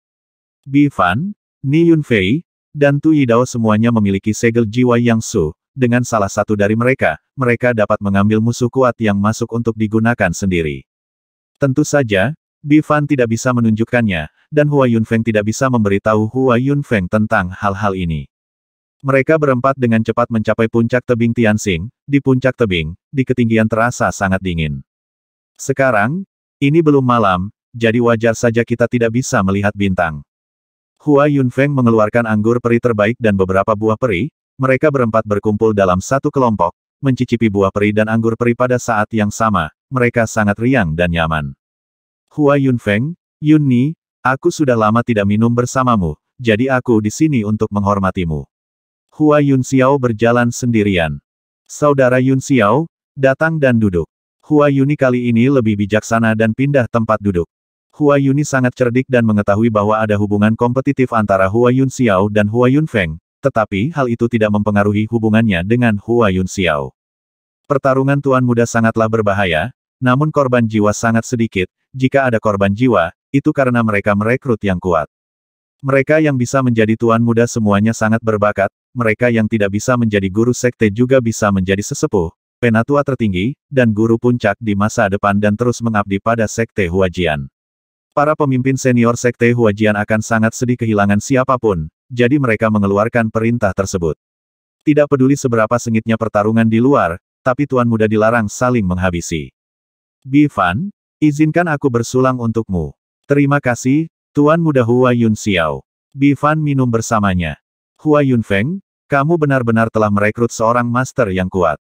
Bifan. Ni Yunfei, dan Tu Yidao semuanya memiliki segel jiwa yang su, dengan salah satu dari mereka, mereka dapat mengambil musuh kuat yang masuk untuk digunakan sendiri. Tentu saja, Bifan tidak bisa menunjukkannya, dan Hua Yunfeng tidak bisa memberitahu Hua Yunfeng tentang hal-hal ini. Mereka berempat dengan cepat mencapai puncak tebing Tianxing, di puncak tebing, di ketinggian terasa sangat dingin. Sekarang, ini belum malam, jadi wajar saja kita tidak bisa melihat bintang. Hua Yunfeng mengeluarkan anggur peri terbaik dan beberapa buah peri, mereka berempat berkumpul dalam satu kelompok, mencicipi buah peri dan anggur peri pada saat yang sama, mereka sangat riang dan nyaman. Hua Yunfeng, Ni, aku sudah lama tidak minum bersamamu, jadi aku di sini untuk menghormatimu. Hua Yun Xiao berjalan sendirian. Saudara Yun Xiao, datang dan duduk. Hua Yuni kali ini lebih bijaksana dan pindah tempat duduk. Hua Yuni sangat cerdik dan mengetahui bahwa ada hubungan kompetitif antara Hua Yun Xiao dan Hua Yun Feng, tetapi hal itu tidak mempengaruhi hubungannya dengan Hua Yun Xiao. Pertarungan tuan muda sangatlah berbahaya, namun korban jiwa sangat sedikit, jika ada korban jiwa, itu karena mereka merekrut yang kuat. Mereka yang bisa menjadi tuan muda semuanya sangat berbakat, mereka yang tidak bisa menjadi guru sekte juga bisa menjadi sesepuh, penatua tertinggi, dan guru puncak di masa depan dan terus mengabdi pada sekte Huajian. Para pemimpin senior Sekte Huajian akan sangat sedih kehilangan siapapun, jadi mereka mengeluarkan perintah tersebut. Tidak peduli seberapa sengitnya pertarungan di luar, tapi Tuan Muda dilarang saling menghabisi. Bifan, izinkan aku bersulang untukmu. Terima kasih, Tuan Muda Hua Yun Xiao. Bifan minum bersamanya. Hua Yun Feng, kamu benar-benar telah merekrut seorang master yang kuat.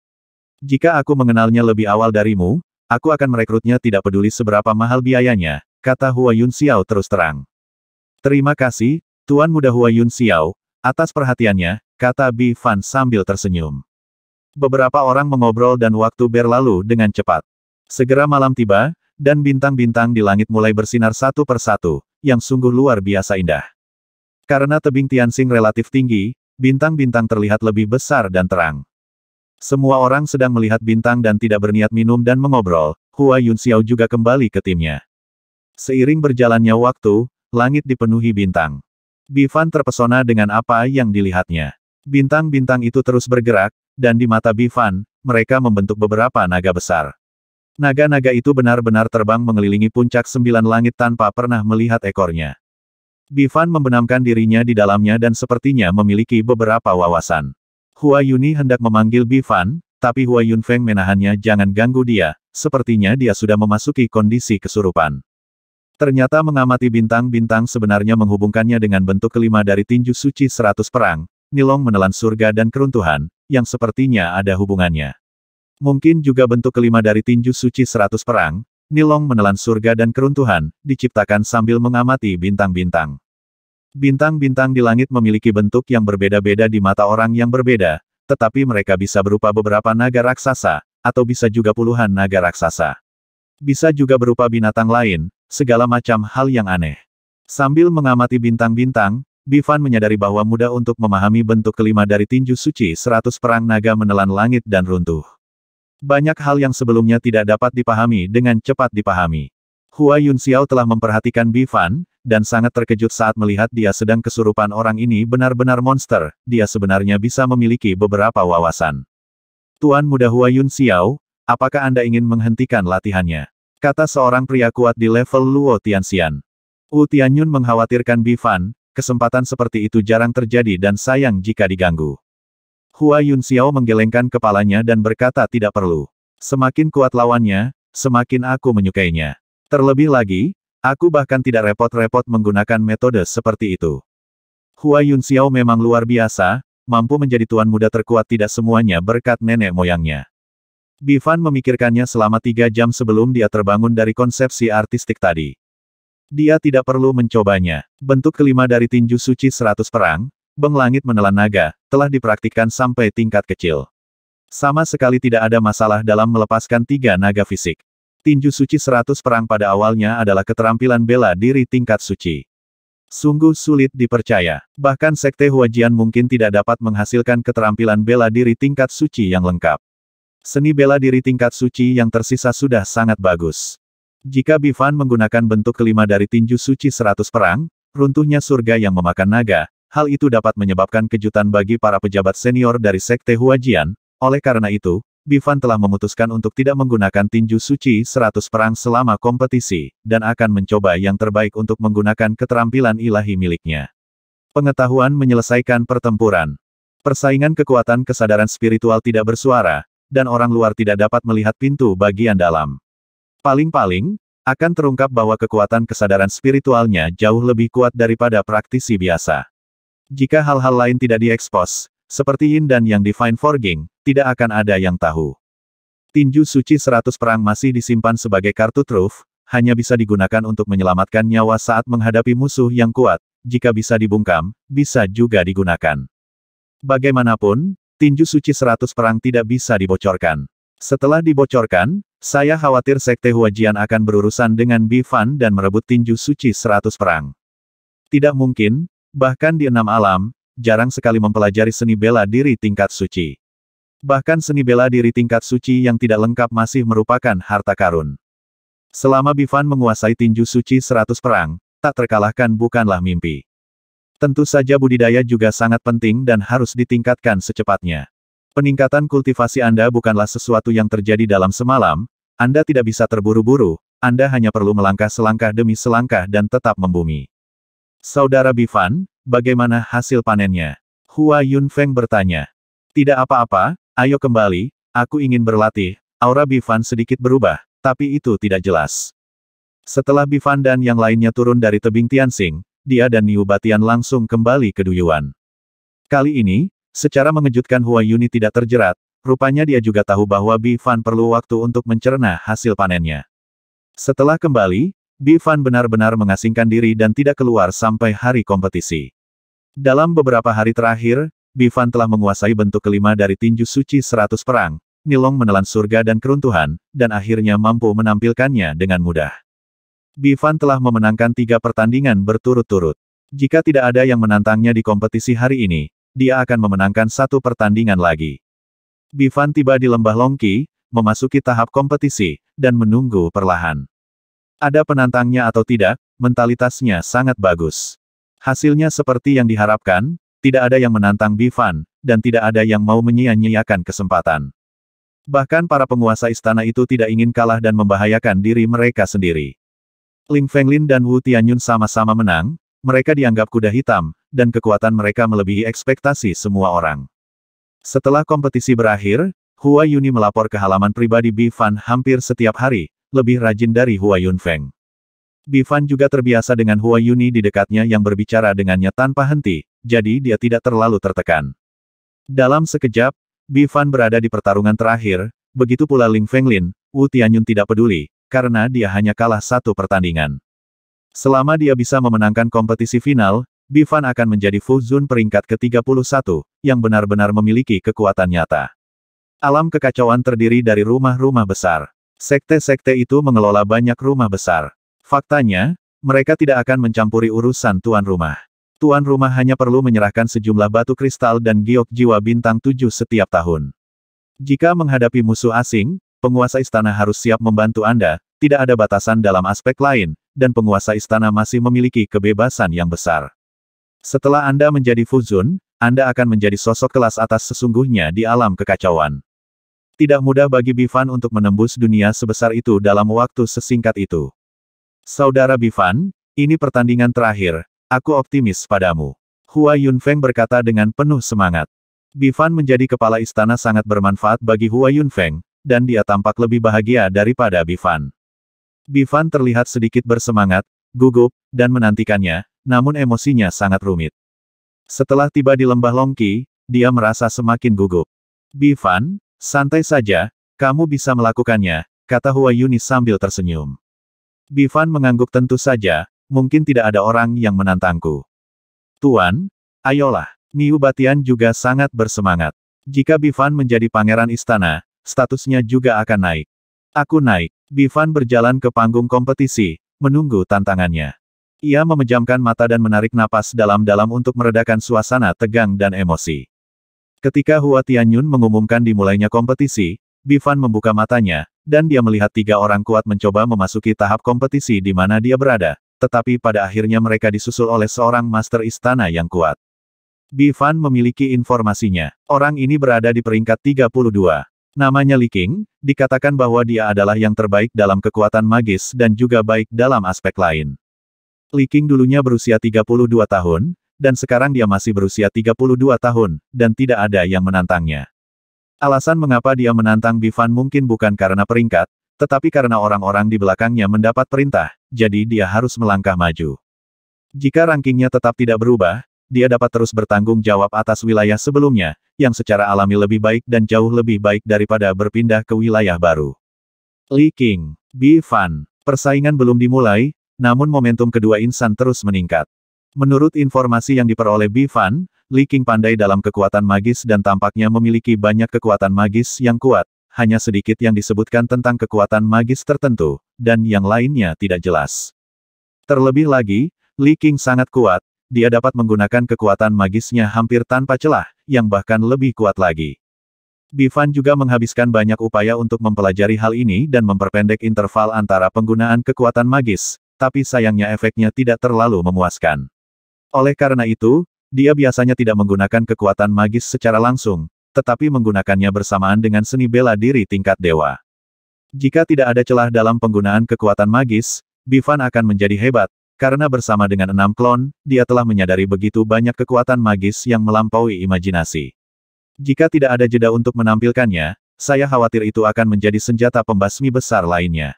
Jika aku mengenalnya lebih awal darimu, aku akan merekrutnya tidak peduli seberapa mahal biayanya, kata Hua Yun Xiao terus terang. Terima kasih, Tuan Muda Hua Yun Xiao, atas perhatiannya, kata Bi Fan sambil tersenyum. Beberapa orang mengobrol dan waktu berlalu dengan cepat. Segera malam tiba, dan bintang-bintang di langit mulai bersinar satu persatu, yang sungguh luar biasa indah. Karena tebing Tianxing relatif tinggi, bintang-bintang terlihat lebih besar dan terang. Semua orang sedang melihat bintang dan tidak berniat minum dan mengobrol, Hua Yun Xiao juga kembali ke timnya. Seiring berjalannya waktu, langit dipenuhi bintang. Bivan terpesona dengan apa yang dilihatnya. Bintang-bintang itu terus bergerak, dan di mata Bivan, mereka membentuk beberapa naga besar. Naga-naga itu benar-benar terbang mengelilingi puncak sembilan langit tanpa pernah melihat ekornya. Bivan membenamkan dirinya di dalamnya dan sepertinya memiliki beberapa wawasan. Hua Yuni hendak memanggil Bivan, tapi Hua Yunfeng menahannya jangan ganggu dia, sepertinya dia sudah memasuki kondisi kesurupan. Ternyata mengamati bintang-bintang sebenarnya menghubungkannya dengan bentuk kelima dari tinju suci seratus perang, Nilong menelan surga dan keruntuhan, yang sepertinya ada hubungannya. Mungkin juga bentuk kelima dari tinju suci seratus perang, Nilong menelan surga dan keruntuhan, diciptakan sambil mengamati bintang-bintang. Bintang-bintang di langit memiliki bentuk yang berbeda-beda di mata orang yang berbeda, tetapi mereka bisa berupa beberapa naga raksasa, atau bisa juga puluhan naga raksasa. Bisa juga berupa binatang lain, segala macam hal yang aneh. Sambil mengamati bintang-bintang, Bivan menyadari bahwa mudah untuk memahami bentuk kelima dari tinju suci 100 perang naga menelan langit dan runtuh. Banyak hal yang sebelumnya tidak dapat dipahami dengan cepat dipahami. Hua Yun Xiao telah memperhatikan Bivan, dan sangat terkejut saat melihat dia sedang kesurupan orang ini benar-benar monster, dia sebenarnya bisa memiliki beberapa wawasan. Tuan muda Hua Yun Xiao, apakah Anda ingin menghentikan latihannya? Kata seorang pria kuat di level Luo Tianxian. Wu Tianyun mengkhawatirkan Bifan, kesempatan seperti itu jarang terjadi dan sayang jika diganggu. Hua Yun Xiao menggelengkan kepalanya dan berkata tidak perlu. Semakin kuat lawannya, semakin aku menyukainya. Terlebih lagi, aku bahkan tidak repot-repot menggunakan metode seperti itu. Hua Yun Xiao memang luar biasa, mampu menjadi tuan muda terkuat tidak semuanya berkat nenek moyangnya. Bivan memikirkannya selama tiga jam sebelum dia terbangun dari konsepsi artistik tadi. Dia tidak perlu mencobanya. Bentuk kelima dari tinju suci seratus perang, Beng Langit menelan naga, telah dipraktikkan sampai tingkat kecil. Sama sekali tidak ada masalah dalam melepaskan tiga naga fisik. Tinju suci seratus perang pada awalnya adalah keterampilan bela diri tingkat suci. Sungguh sulit dipercaya. Bahkan Sekte Huajian mungkin tidak dapat menghasilkan keterampilan bela diri tingkat suci yang lengkap. Seni bela diri tingkat suci yang tersisa sudah sangat bagus. Jika Bivan menggunakan bentuk kelima dari tinju suci seratus perang, runtuhnya surga yang memakan naga, hal itu dapat menyebabkan kejutan bagi para pejabat senior dari Sekte Huajian, oleh karena itu, Bivan telah memutuskan untuk tidak menggunakan tinju suci seratus perang selama kompetisi, dan akan mencoba yang terbaik untuk menggunakan keterampilan ilahi miliknya. Pengetahuan menyelesaikan pertempuran. Persaingan kekuatan kesadaran spiritual tidak bersuara, dan orang luar tidak dapat melihat pintu bagian dalam. Paling-paling, akan terungkap bahwa kekuatan kesadaran spiritualnya jauh lebih kuat daripada praktisi biasa. Jika hal-hal lain tidak diekspos, seperti Yin dan Yang Divine Forging, tidak akan ada yang tahu. Tinju suci seratus perang masih disimpan sebagai kartu truf, hanya bisa digunakan untuk menyelamatkan nyawa saat menghadapi musuh yang kuat, jika bisa dibungkam, bisa juga digunakan. Bagaimanapun, tinju suci seratus perang tidak bisa dibocorkan. Setelah dibocorkan, saya khawatir Sekte Huajian akan berurusan dengan Bifan dan merebut tinju suci seratus perang. Tidak mungkin, bahkan di enam alam, jarang sekali mempelajari seni bela diri tingkat suci. Bahkan seni bela diri tingkat suci yang tidak lengkap masih merupakan harta karun. Selama Bifan menguasai tinju suci seratus perang, tak terkalahkan bukanlah mimpi. Tentu saja budidaya juga sangat penting dan harus ditingkatkan secepatnya. Peningkatan kultivasi Anda bukanlah sesuatu yang terjadi dalam semalam, Anda tidak bisa terburu-buru, Anda hanya perlu melangkah selangkah demi selangkah dan tetap membumi. Saudara Bifan, bagaimana hasil panennya? Hua Yunfeng bertanya. Tidak apa-apa, ayo kembali, aku ingin berlatih, aura Bifan sedikit berubah, tapi itu tidak jelas. Setelah Bifan dan yang lainnya turun dari tebing Tianxing, dia dan Niu Batian langsung kembali ke Duyuan. Kali ini, secara mengejutkan Hua Yuni tidak terjerat, rupanya dia juga tahu bahwa Bi Fan perlu waktu untuk mencerna hasil panennya. Setelah kembali, Bi Fan benar-benar mengasingkan diri dan tidak keluar sampai hari kompetisi. Dalam beberapa hari terakhir, Bi Fan telah menguasai bentuk kelima dari tinju suci Seratus perang, Nilong menelan surga dan keruntuhan, dan akhirnya mampu menampilkannya dengan mudah. Bivan telah memenangkan tiga pertandingan berturut-turut. Jika tidak ada yang menantangnya di kompetisi hari ini, dia akan memenangkan satu pertandingan lagi. Bivan tiba di lembah Longki, memasuki tahap kompetisi, dan menunggu perlahan. Ada penantangnya atau tidak, mentalitasnya sangat bagus. Hasilnya seperti yang diharapkan, tidak ada yang menantang Bivan, dan tidak ada yang mau menyia-nyiakan kesempatan. Bahkan para penguasa istana itu tidak ingin kalah dan membahayakan diri mereka sendiri. Ling Fenglin dan Wu Tianyun sama-sama menang, mereka dianggap kuda hitam, dan kekuatan mereka melebihi ekspektasi semua orang. Setelah kompetisi berakhir, Hua Yuni melapor ke halaman pribadi Bifan hampir setiap hari, lebih rajin dari Hua Yunfeng. Bifan juga terbiasa dengan Hua Yuni di dekatnya yang berbicara dengannya tanpa henti, jadi dia tidak terlalu tertekan. Dalam sekejap, Bifan berada di pertarungan terakhir, begitu pula Ling Fenglin, Wu Tianyun tidak peduli, karena dia hanya kalah satu pertandingan. Selama dia bisa memenangkan kompetisi final, Bifan akan menjadi Fuzun peringkat ke-31, yang benar-benar memiliki kekuatan nyata. Alam kekacauan terdiri dari rumah-rumah besar. Sekte-sekte itu mengelola banyak rumah besar. Faktanya, mereka tidak akan mencampuri urusan tuan rumah. Tuan rumah hanya perlu menyerahkan sejumlah batu kristal dan giok jiwa bintang tujuh setiap tahun. Jika menghadapi musuh asing, penguasa istana harus siap membantu Anda, tidak ada batasan dalam aspek lain, dan penguasa istana masih memiliki kebebasan yang besar. Setelah Anda menjadi Fuzun, Anda akan menjadi sosok kelas atas sesungguhnya di alam kekacauan. Tidak mudah bagi Bifan untuk menembus dunia sebesar itu dalam waktu sesingkat itu. Saudara Bifan, ini pertandingan terakhir, aku optimis padamu. Hua Yunfeng berkata dengan penuh semangat. Bifan menjadi kepala istana sangat bermanfaat bagi Hua Yunfeng, dan dia tampak lebih bahagia daripada Bifan. Bifan terlihat sedikit bersemangat, gugup, dan menantikannya, namun emosinya sangat rumit. Setelah tiba di lembah Longki, dia merasa semakin gugup. Bifan, santai saja, kamu bisa melakukannya, kata Hua Yuni sambil tersenyum. Bifan mengangguk tentu saja, mungkin tidak ada orang yang menantangku. Tuan, ayolah. Niu Batian juga sangat bersemangat. Jika Bifan menjadi pangeran istana, statusnya juga akan naik. Aku naik. Bivan berjalan ke panggung kompetisi, menunggu tantangannya. Ia memejamkan mata dan menarik napas dalam-dalam untuk meredakan suasana tegang dan emosi. Ketika Hua Tianyun mengumumkan dimulainya kompetisi, Bivan membuka matanya, dan dia melihat tiga orang kuat mencoba memasuki tahap kompetisi di mana dia berada, tetapi pada akhirnya mereka disusul oleh seorang master istana yang kuat. Bivan memiliki informasinya. Orang ini berada di peringkat 32. Namanya Li Qing, dikatakan bahwa dia adalah yang terbaik dalam kekuatan magis dan juga baik dalam aspek lain. Li Qing dulunya berusia 32 tahun, dan sekarang dia masih berusia 32 tahun, dan tidak ada yang menantangnya. Alasan mengapa dia menantang Bifan mungkin bukan karena peringkat, tetapi karena orang-orang di belakangnya mendapat perintah, jadi dia harus melangkah maju. Jika rankingnya tetap tidak berubah, dia dapat terus bertanggung jawab atas wilayah sebelumnya, yang secara alami lebih baik dan jauh lebih baik daripada berpindah ke wilayah baru. Li Qing, Bi Fan, persaingan belum dimulai, namun momentum kedua insan terus meningkat. Menurut informasi yang diperoleh Bi Fan, Li Qing pandai dalam kekuatan magis dan tampaknya memiliki banyak kekuatan magis yang kuat, hanya sedikit yang disebutkan tentang kekuatan magis tertentu, dan yang lainnya tidak jelas. Terlebih lagi, Li Qing sangat kuat, dia dapat menggunakan kekuatan magisnya hampir tanpa celah, yang bahkan lebih kuat lagi. Bivan juga menghabiskan banyak upaya untuk mempelajari hal ini dan memperpendek interval antara penggunaan kekuatan magis, tapi sayangnya efeknya tidak terlalu memuaskan. Oleh karena itu, dia biasanya tidak menggunakan kekuatan magis secara langsung, tetapi menggunakannya bersamaan dengan seni bela diri tingkat dewa. Jika tidak ada celah dalam penggunaan kekuatan magis, Bivan akan menjadi hebat, karena bersama dengan enam klon, dia telah menyadari begitu banyak kekuatan magis yang melampaui imajinasi. Jika tidak ada jeda untuk menampilkannya, saya khawatir itu akan menjadi senjata pembasmi besar lainnya.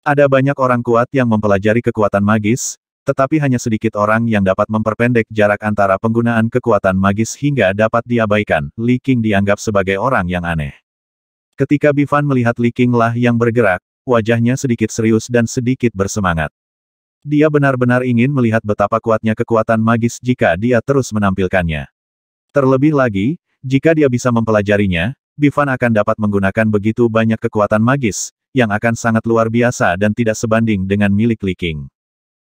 Ada banyak orang kuat yang mempelajari kekuatan magis, tetapi hanya sedikit orang yang dapat memperpendek jarak antara penggunaan kekuatan magis hingga dapat diabaikan. Li King dianggap sebagai orang yang aneh. Ketika Bifan melihat Li Qing lah yang bergerak, wajahnya sedikit serius dan sedikit bersemangat. Dia benar-benar ingin melihat betapa kuatnya kekuatan magis jika dia terus menampilkannya. Terlebih lagi, jika dia bisa mempelajarinya, Bifan akan dapat menggunakan begitu banyak kekuatan magis, yang akan sangat luar biasa dan tidak sebanding dengan milik Li King.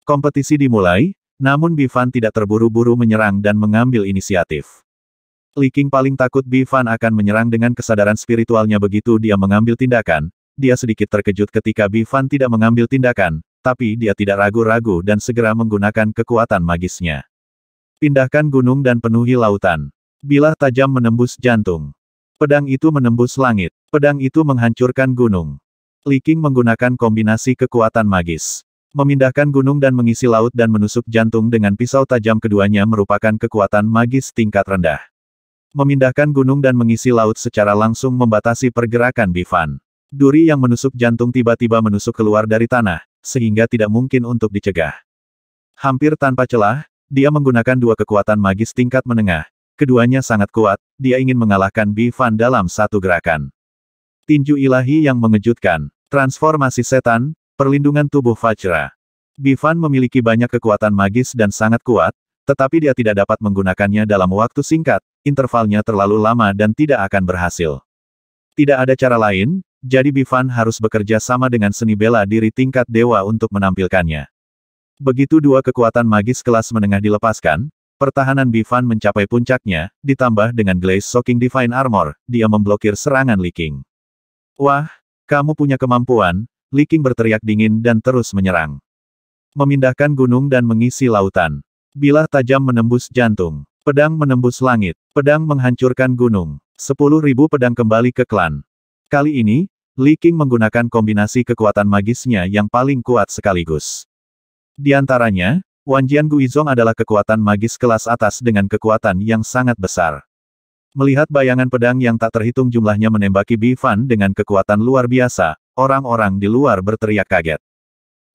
Kompetisi dimulai, namun Bifan tidak terburu-buru menyerang dan mengambil inisiatif. Li King paling takut Bifan akan menyerang dengan kesadaran spiritualnya begitu dia mengambil tindakan, dia sedikit terkejut ketika Bifan tidak mengambil tindakan, tapi dia tidak ragu-ragu dan segera menggunakan kekuatan magisnya. Pindahkan gunung dan penuhi lautan. Bilah tajam menembus jantung. Pedang itu menembus langit. Pedang itu menghancurkan gunung. Qing menggunakan kombinasi kekuatan magis. Memindahkan gunung dan mengisi laut dan menusuk jantung dengan pisau tajam keduanya merupakan kekuatan magis tingkat rendah. Memindahkan gunung dan mengisi laut secara langsung membatasi pergerakan Bifan. Duri yang menusuk jantung tiba-tiba menusuk keluar dari tanah, sehingga tidak mungkin untuk dicegah. Hampir tanpa celah, dia menggunakan dua kekuatan magis tingkat menengah. Keduanya sangat kuat, dia ingin mengalahkan Bifan dalam satu gerakan. Tinju ilahi yang mengejutkan, transformasi setan, perlindungan tubuh Fajra. Bifan memiliki banyak kekuatan magis dan sangat kuat, tetapi dia tidak dapat menggunakannya dalam waktu singkat, intervalnya terlalu lama dan tidak akan berhasil. Tidak ada cara lain, jadi Bivan harus bekerja sama dengan seni bela diri tingkat dewa untuk menampilkannya. Begitu dua kekuatan magis kelas menengah dilepaskan, pertahanan Bivan mencapai puncaknya, ditambah dengan Glaze Shocking Divine Armor, dia memblokir serangan Liking. Wah, kamu punya kemampuan, Liking berteriak dingin dan terus menyerang. Memindahkan gunung dan mengisi lautan. Bilah tajam menembus jantung. Pedang menembus langit. Pedang menghancurkan gunung. Sepuluh ribu pedang kembali ke klan. Kali ini, Li Qing menggunakan kombinasi kekuatan magisnya yang paling kuat sekaligus. Di antaranya, Wanjian Guizong adalah kekuatan magis kelas atas dengan kekuatan yang sangat besar. Melihat bayangan pedang yang tak terhitung jumlahnya menembaki Bi Fan dengan kekuatan luar biasa, orang-orang di luar berteriak kaget.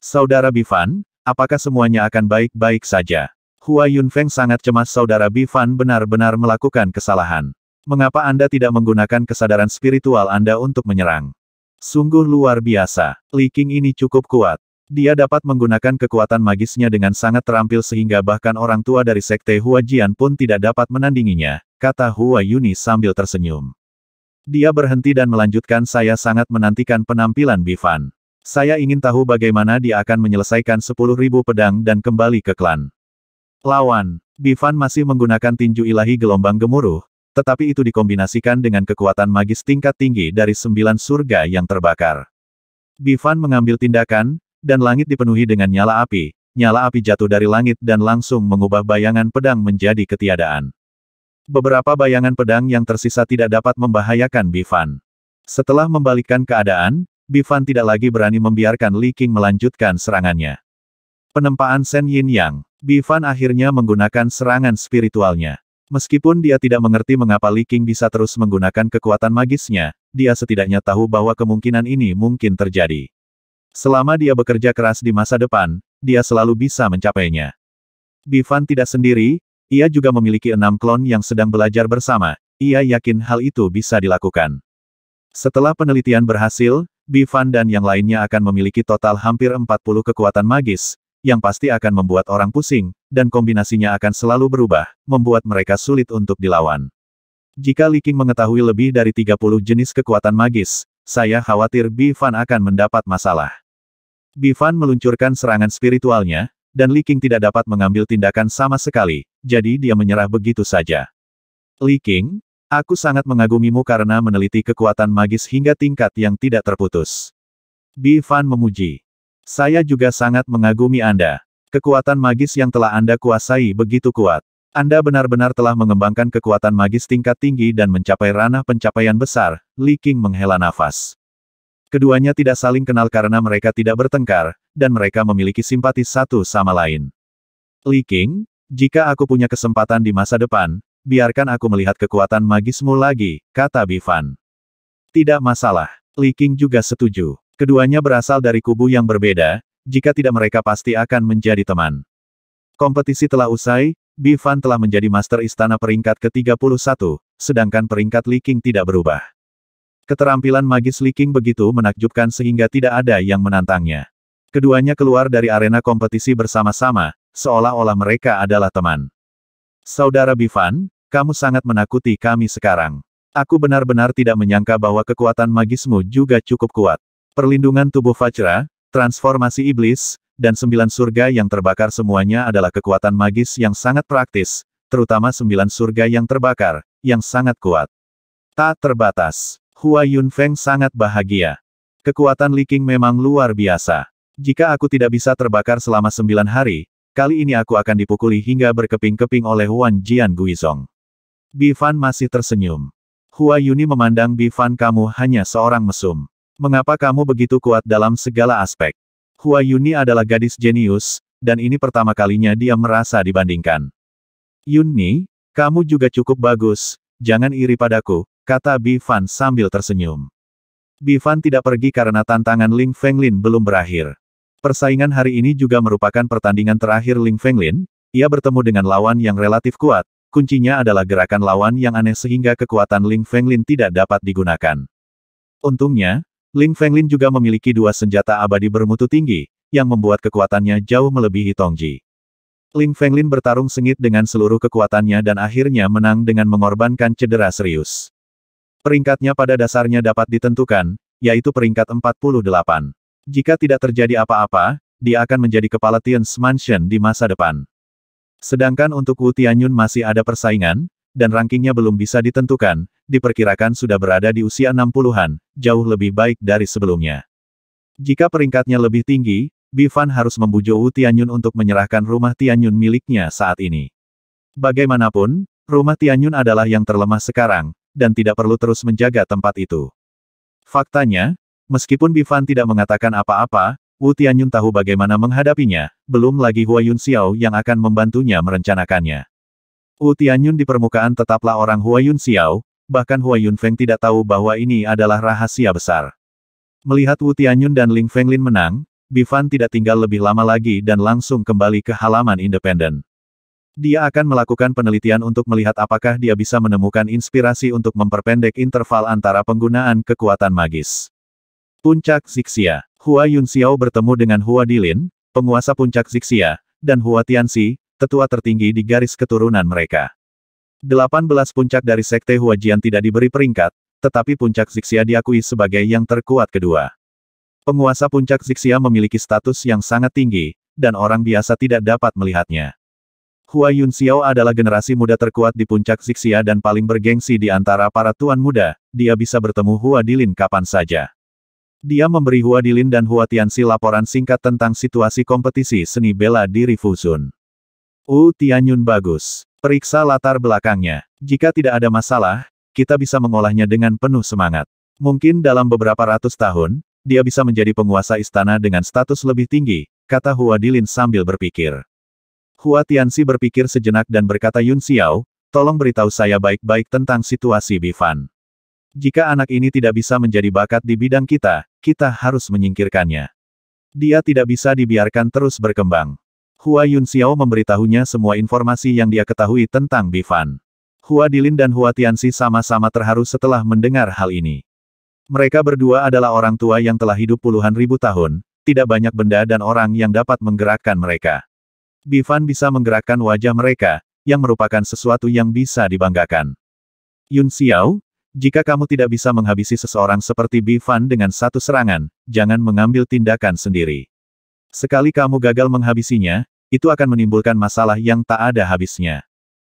Saudara Bi Fan, apakah semuanya akan baik-baik saja? Hua Yunfeng sangat cemas saudara Bi Fan benar-benar melakukan kesalahan. Mengapa Anda tidak menggunakan kesadaran spiritual Anda untuk menyerang? Sungguh luar biasa. Li King ini cukup kuat. Dia dapat menggunakan kekuatan magisnya dengan sangat terampil sehingga bahkan orang tua dari sekte Hua Jian pun tidak dapat menandinginya, kata Hua Yuni sambil tersenyum. Dia berhenti dan melanjutkan saya sangat menantikan penampilan Bifan. Saya ingin tahu bagaimana dia akan menyelesaikan 10.000 pedang dan kembali ke klan. Lawan, Bifan masih menggunakan tinju ilahi gelombang gemuruh, tetapi itu dikombinasikan dengan kekuatan magis tingkat tinggi dari sembilan surga yang terbakar. Bifan mengambil tindakan, dan langit dipenuhi dengan nyala api. Nyala api jatuh dari langit dan langsung mengubah bayangan pedang menjadi ketiadaan. Beberapa bayangan pedang yang tersisa tidak dapat membahayakan Bifan. Setelah membalikkan keadaan, Bifan tidak lagi berani membiarkan Li Qing melanjutkan serangannya. Penempaan Sen Yin Yang, Bifan akhirnya menggunakan serangan spiritualnya. Meskipun dia tidak mengerti mengapa Li Qing bisa terus menggunakan kekuatan magisnya, dia setidaknya tahu bahwa kemungkinan ini mungkin terjadi. Selama dia bekerja keras di masa depan, dia selalu bisa mencapainya. Bifan tidak sendiri, ia juga memiliki enam klon yang sedang belajar bersama, ia yakin hal itu bisa dilakukan. Setelah penelitian berhasil, Bifan dan yang lainnya akan memiliki total hampir 40 kekuatan magis, yang pasti akan membuat orang pusing, dan kombinasinya akan selalu berubah, membuat mereka sulit untuk dilawan. Jika Li Qing mengetahui lebih dari 30 jenis kekuatan magis, saya khawatir Bifan akan mendapat masalah. Bifan meluncurkan serangan spiritualnya, dan Li Qing tidak dapat mengambil tindakan sama sekali, jadi dia menyerah begitu saja. Li Qing, aku sangat mengagumimu karena meneliti kekuatan magis hingga tingkat yang tidak terputus. Bi Fan memuji. Saya juga sangat mengagumi Anda. Kekuatan magis yang telah Anda kuasai begitu kuat. Anda benar-benar telah mengembangkan kekuatan magis tingkat tinggi dan mencapai ranah pencapaian besar, Li Qing menghela nafas. Keduanya tidak saling kenal karena mereka tidak bertengkar, dan mereka memiliki simpati satu sama lain. Li Qing, jika aku punya kesempatan di masa depan, biarkan aku melihat kekuatan magismu lagi, kata Bifan. Tidak masalah, Li Qing juga setuju. Keduanya berasal dari kubu yang berbeda, jika tidak mereka pasti akan menjadi teman. Kompetisi telah usai, Bifan telah menjadi master istana peringkat ke-31, sedangkan peringkat Li Qing tidak berubah. Keterampilan magis Li Qing begitu menakjubkan sehingga tidak ada yang menantangnya. Keduanya keluar dari arena kompetisi bersama-sama, seolah-olah mereka adalah teman. Saudara Bifan, kamu sangat menakuti kami sekarang. Aku benar-benar tidak menyangka bahwa kekuatan magismu juga cukup kuat. Perlindungan tubuh Vajra, transformasi iblis, dan sembilan surga yang terbakar semuanya adalah kekuatan magis yang sangat praktis, terutama sembilan surga yang terbakar, yang sangat kuat. Tak terbatas. Hua Yunfeng sangat bahagia. Kekuatan Li Qing memang luar biasa. Jika aku tidak bisa terbakar selama sembilan hari, kali ini aku akan dipukuli hingga berkeping-keping oleh Huan Jian Guizong. Bifan masih tersenyum. Hua Yuni memandang Bifan kamu hanya seorang mesum. Mengapa kamu begitu kuat dalam segala aspek? Hua Yuni adalah gadis jenius, dan ini pertama kalinya dia merasa dibandingkan. Yuni, kamu juga cukup bagus, jangan iri padaku, kata Bifan sambil tersenyum. Bifan tidak pergi karena tantangan Ling Fenglin belum berakhir. Persaingan hari ini juga merupakan pertandingan terakhir Ling Fenglin, ia bertemu dengan lawan yang relatif kuat, kuncinya adalah gerakan lawan yang aneh sehingga kekuatan Ling Fenglin tidak dapat digunakan. Untungnya, Ling Fenglin juga memiliki dua senjata abadi bermutu tinggi, yang membuat kekuatannya jauh melebihi Tongji. Ling Fenglin bertarung sengit dengan seluruh kekuatannya dan akhirnya menang dengan mengorbankan cedera serius. Peringkatnya pada dasarnya dapat ditentukan, yaitu peringkat 48. Jika tidak terjadi apa-apa, dia akan menjadi kepala Tian's Mansion di masa depan. Sedangkan untuk Wu Tianyun masih ada persaingan, dan rankingnya belum bisa ditentukan, diperkirakan sudah berada di usia 60-an, jauh lebih baik dari sebelumnya. Jika peringkatnya lebih tinggi, Bifan harus membujuk Wu Tianyun untuk menyerahkan rumah Tianyun miliknya saat ini. Bagaimanapun, rumah Tianyun adalah yang terlemah sekarang, dan tidak perlu terus menjaga tempat itu. Faktanya, meskipun Bifan tidak mengatakan apa-apa, Wu Tianyun tahu bagaimana menghadapinya, belum lagi Hua Yun Xiao yang akan membantunya merencanakannya. Wu Tianyun di permukaan tetaplah orang Hua Yun Xiao, bahkan Hua Yunfeng tidak tahu bahwa ini adalah rahasia besar. Melihat Wu Tianyun dan Ling Fenglin menang, Bifan tidak tinggal lebih lama lagi dan langsung kembali ke halaman independen. Dia akan melakukan penelitian untuk melihat apakah dia bisa menemukan inspirasi untuk memperpendek interval antara penggunaan kekuatan magis. Puncak Zixia Hua Yunxiao bertemu dengan Hua Dilin, penguasa puncak Zixia, dan Hua Tianxi, tetua tertinggi di garis keturunan mereka. 18 puncak dari Sekte Huajian tidak diberi peringkat, tetapi puncak Zixia diakui sebagai yang terkuat kedua. Penguasa puncak Zixia memiliki status yang sangat tinggi, dan orang biasa tidak dapat melihatnya. Hua Yun Xiao adalah generasi muda terkuat di puncak Zixia dan paling bergengsi di antara para tuan muda, dia bisa bertemu Hua Dilin kapan saja. Dia memberi Hua Dilin dan Hua Tianxi laporan singkat tentang situasi kompetisi seni bela diri Fusun. U Tianyun bagus. Periksa latar belakangnya. Jika tidak ada masalah, kita bisa mengolahnya dengan penuh semangat. Mungkin dalam beberapa ratus tahun, dia bisa menjadi penguasa istana dengan status lebih tinggi, kata Hua Dilin sambil berpikir. Hua Tianxi berpikir sejenak dan berkata Yun Xiao, tolong beritahu saya baik-baik tentang situasi Bifan. Jika anak ini tidak bisa menjadi bakat di bidang kita, kita harus menyingkirkannya. Dia tidak bisa dibiarkan terus berkembang. Hua Yunxiao memberitahunya semua informasi yang dia ketahui tentang Bifan. Hua Dilin dan Hua Tianxi sama-sama terharu setelah mendengar hal ini. Mereka berdua adalah orang tua yang telah hidup puluhan ribu tahun, tidak banyak benda dan orang yang dapat menggerakkan mereka. Bifan bisa menggerakkan wajah mereka, yang merupakan sesuatu yang bisa dibanggakan. Yun Xiao, jika kamu tidak bisa menghabisi seseorang seperti Bifan dengan satu serangan, jangan mengambil tindakan sendiri. Sekali kamu gagal menghabisinya, itu akan menimbulkan masalah yang tak ada habisnya.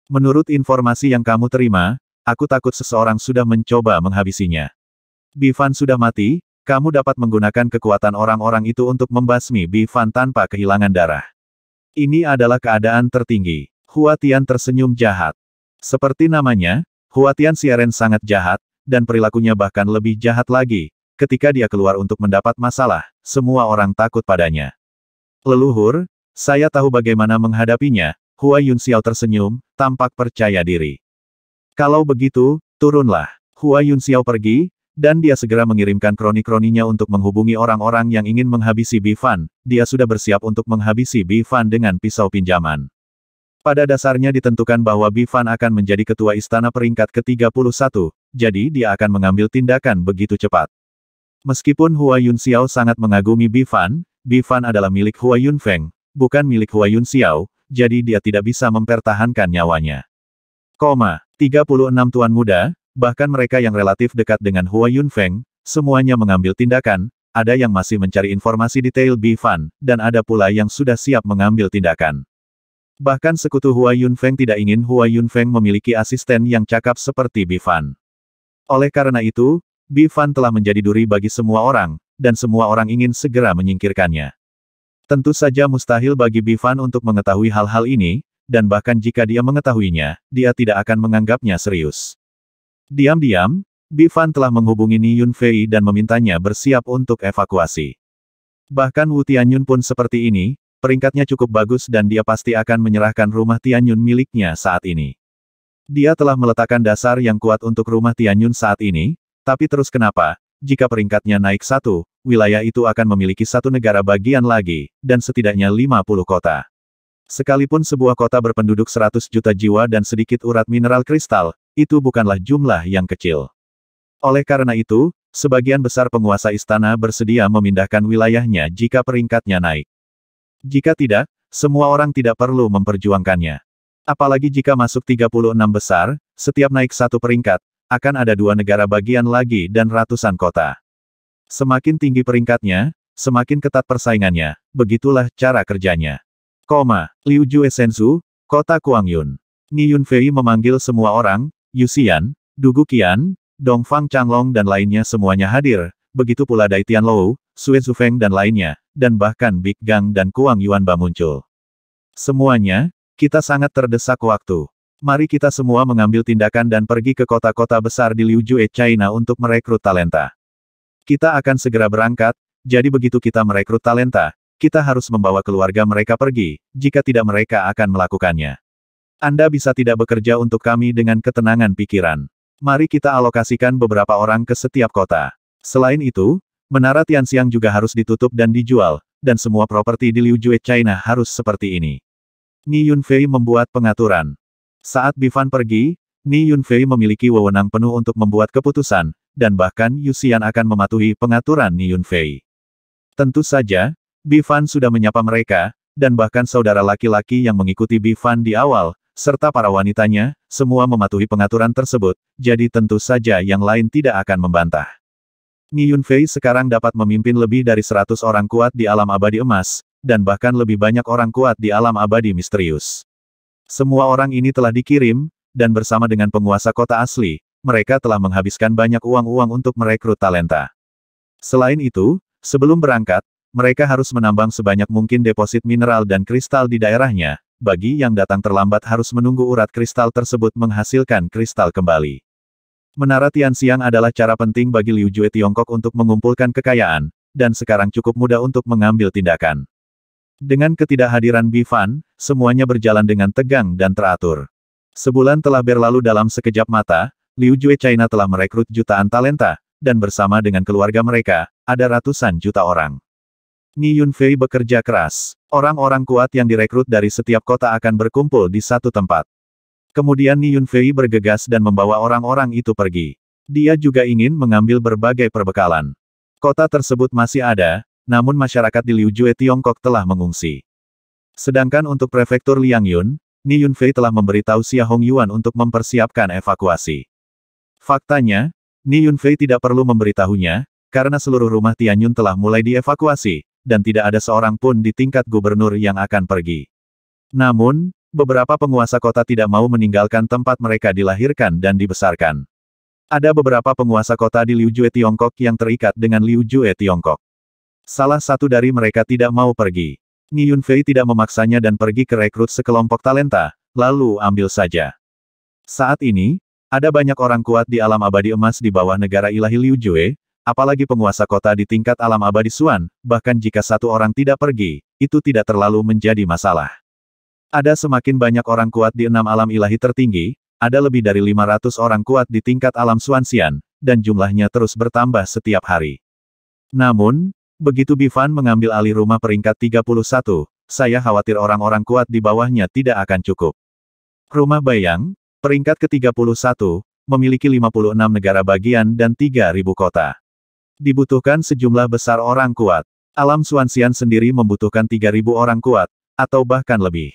Menurut informasi yang kamu terima, aku takut seseorang sudah mencoba menghabisinya. Bifan sudah mati, kamu dapat menggunakan kekuatan orang-orang itu untuk membasmi Bifan tanpa kehilangan darah. Ini adalah keadaan tertinggi. Huatian tersenyum jahat. Seperti namanya, Huatian Siaren sangat jahat, dan perilakunya bahkan lebih jahat lagi. Ketika dia keluar untuk mendapat masalah, semua orang takut padanya. Leluhur, saya tahu bagaimana menghadapinya, Hua Yun Xiao tersenyum, tampak percaya diri. Kalau begitu, turunlah. Hua Yun Xiao pergi, dan dia segera mengirimkan kroni-kroninya untuk menghubungi orang-orang yang ingin menghabisi Bifan, dia sudah bersiap untuk menghabisi Bifan dengan pisau pinjaman. Pada dasarnya ditentukan bahwa Bifan akan menjadi ketua istana peringkat ke-31, jadi dia akan mengambil tindakan begitu cepat. Meskipun Hua Yun Xiao sangat mengagumi Bifan, Bifan adalah milik Hua Yun Feng, bukan milik Hua Yun Xiao, jadi dia tidak bisa mempertahankan nyawanya. Koma, 36 tuan muda, bahkan mereka yang relatif dekat dengan Hua Yun Feng, semuanya mengambil tindakan, ada yang masih mencari informasi detail Bi Fan, dan ada pula yang sudah siap mengambil tindakan. Bahkan sekutu Hua Yun Feng tidak ingin Hua Yun Feng memiliki asisten yang cakap seperti Bi Fan. Oleh karena itu, Bi Fan telah menjadi duri bagi semua orang, dan semua orang ingin segera menyingkirkannya. Tentu saja mustahil bagi Bivan untuk mengetahui hal-hal ini, dan bahkan jika dia mengetahuinya, dia tidak akan menganggapnya serius. Diam-diam, Bivan telah menghubungi Ni Yun Fei dan memintanya bersiap untuk evakuasi. Bahkan Wu Tianyun pun seperti ini, peringkatnya cukup bagus dan dia pasti akan menyerahkan rumah Tianyun miliknya saat ini. Dia telah meletakkan dasar yang kuat untuk rumah Tianyun saat ini, tapi terus kenapa, jika peringkatnya naik satu, wilayah itu akan memiliki satu negara bagian lagi, dan setidaknya 50 kota. Sekalipun sebuah kota berpenduduk 100 juta jiwa dan sedikit urat mineral kristal, itu bukanlah jumlah yang kecil. Oleh karena itu, sebagian besar penguasa istana bersedia memindahkan wilayahnya jika peringkatnya naik. Jika tidak, semua orang tidak perlu memperjuangkannya. Apalagi jika masuk 36 besar, setiap naik satu peringkat, akan ada dua negara bagian lagi dan ratusan kota. Semakin tinggi peringkatnya, semakin ketat persaingannya. Begitulah cara kerjanya. Koma, Liu Jue Sensu, Kota Kuangyun. Ni Yunfei memanggil semua orang, Yusian, Dugu Qian, Dongfang Changlong dan lainnya semuanya hadir, begitu pula Dai Tianlou, Sue Zufeng dan lainnya, dan bahkan Big Gang dan Kuang Yuanba muncul. Semuanya, kita sangat terdesak waktu. Mari kita semua mengambil tindakan dan pergi ke kota-kota besar di Liu Jue China untuk merekrut talenta. Kita akan segera berangkat, jadi begitu kita merekrut talenta, kita harus membawa keluarga mereka pergi, jika tidak mereka akan melakukannya. Anda bisa tidak bekerja untuk kami dengan ketenangan pikiran. Mari kita alokasikan beberapa orang ke setiap kota. Selain itu, menara Tianxiang juga harus ditutup dan dijual, dan semua properti di Liu Jue China harus seperti ini. Ni Yunfei membuat pengaturan. Saat Bifan pergi, Ni Yunfei memiliki wewenang penuh untuk membuat keputusan, dan bahkan Yusian akan mematuhi pengaturan Niyun Fei. Tentu saja, Bifan sudah menyapa mereka, dan bahkan saudara laki-laki yang mengikuti Bifan di awal, serta para wanitanya, semua mematuhi pengaturan tersebut, jadi tentu saja yang lain tidak akan membantah. Ni Yunfei sekarang dapat memimpin lebih dari 100 orang kuat di alam abadi emas, dan bahkan lebih banyak orang kuat di alam abadi misterius. Semua orang ini telah dikirim, dan bersama dengan penguasa kota asli, mereka telah menghabiskan banyak uang-uang untuk merekrut talenta. Selain itu, sebelum berangkat, mereka harus menambang sebanyak mungkin deposit mineral dan kristal di daerahnya, bagi yang datang terlambat harus menunggu urat kristal tersebut menghasilkan kristal kembali. Menara Tianxiang adalah cara penting bagi Liu Jue Tiongkok untuk mengumpulkan kekayaan, dan sekarang cukup mudah untuk mengambil tindakan. Dengan ketidakhadiran Bifan, semuanya berjalan dengan tegang dan teratur. Sebulan telah berlalu dalam sekejap mata, Liu Jue China telah merekrut jutaan talenta, dan bersama dengan keluarga mereka, ada ratusan juta orang. Ni Yunfei bekerja keras. Orang-orang kuat yang direkrut dari setiap kota akan berkumpul di satu tempat. Kemudian Ni Yunfei bergegas dan membawa orang-orang itu pergi. Dia juga ingin mengambil berbagai perbekalan. Kota tersebut masih ada, namun masyarakat di Liu Jue Tiongkok telah mengungsi. Sedangkan untuk prefektur Liang Yun, Ni Yunfei telah memberitahu Xia Hong Yuan untuk mempersiapkan evakuasi. Faktanya, Ni Yunfei tidak perlu memberitahunya, karena seluruh rumah Tianyun telah mulai dievakuasi, dan tidak ada seorang pun di tingkat gubernur yang akan pergi. Namun, beberapa penguasa kota tidak mau meninggalkan tempat mereka dilahirkan dan dibesarkan. Ada beberapa penguasa kota di Liujue Tiongkok yang terikat dengan Liujue Tiongkok. Salah satu dari mereka tidak mau pergi. Ni Yunfei tidak memaksanya dan pergi ke rekrut sekelompok talenta, lalu ambil saja. Saat ini, ada banyak orang kuat di alam abadi emas di bawah negara ilahi Liu Jue, apalagi penguasa kota di tingkat alam abadi Suan, bahkan jika satu orang tidak pergi, itu tidak terlalu menjadi masalah. Ada semakin banyak orang kuat di enam alam ilahi tertinggi, ada lebih dari 500 orang kuat di tingkat alam Suan Suansian, dan jumlahnya terus bertambah setiap hari. Namun, begitu Bifan mengambil alih rumah peringkat 31, saya khawatir orang-orang kuat di bawahnya tidak akan cukup. Rumah Bayang, Peringkat ke-31, memiliki 56 negara bagian dan 3.000 kota. Dibutuhkan sejumlah besar orang kuat. Alam Suansian sendiri membutuhkan 3.000 orang kuat, atau bahkan lebih.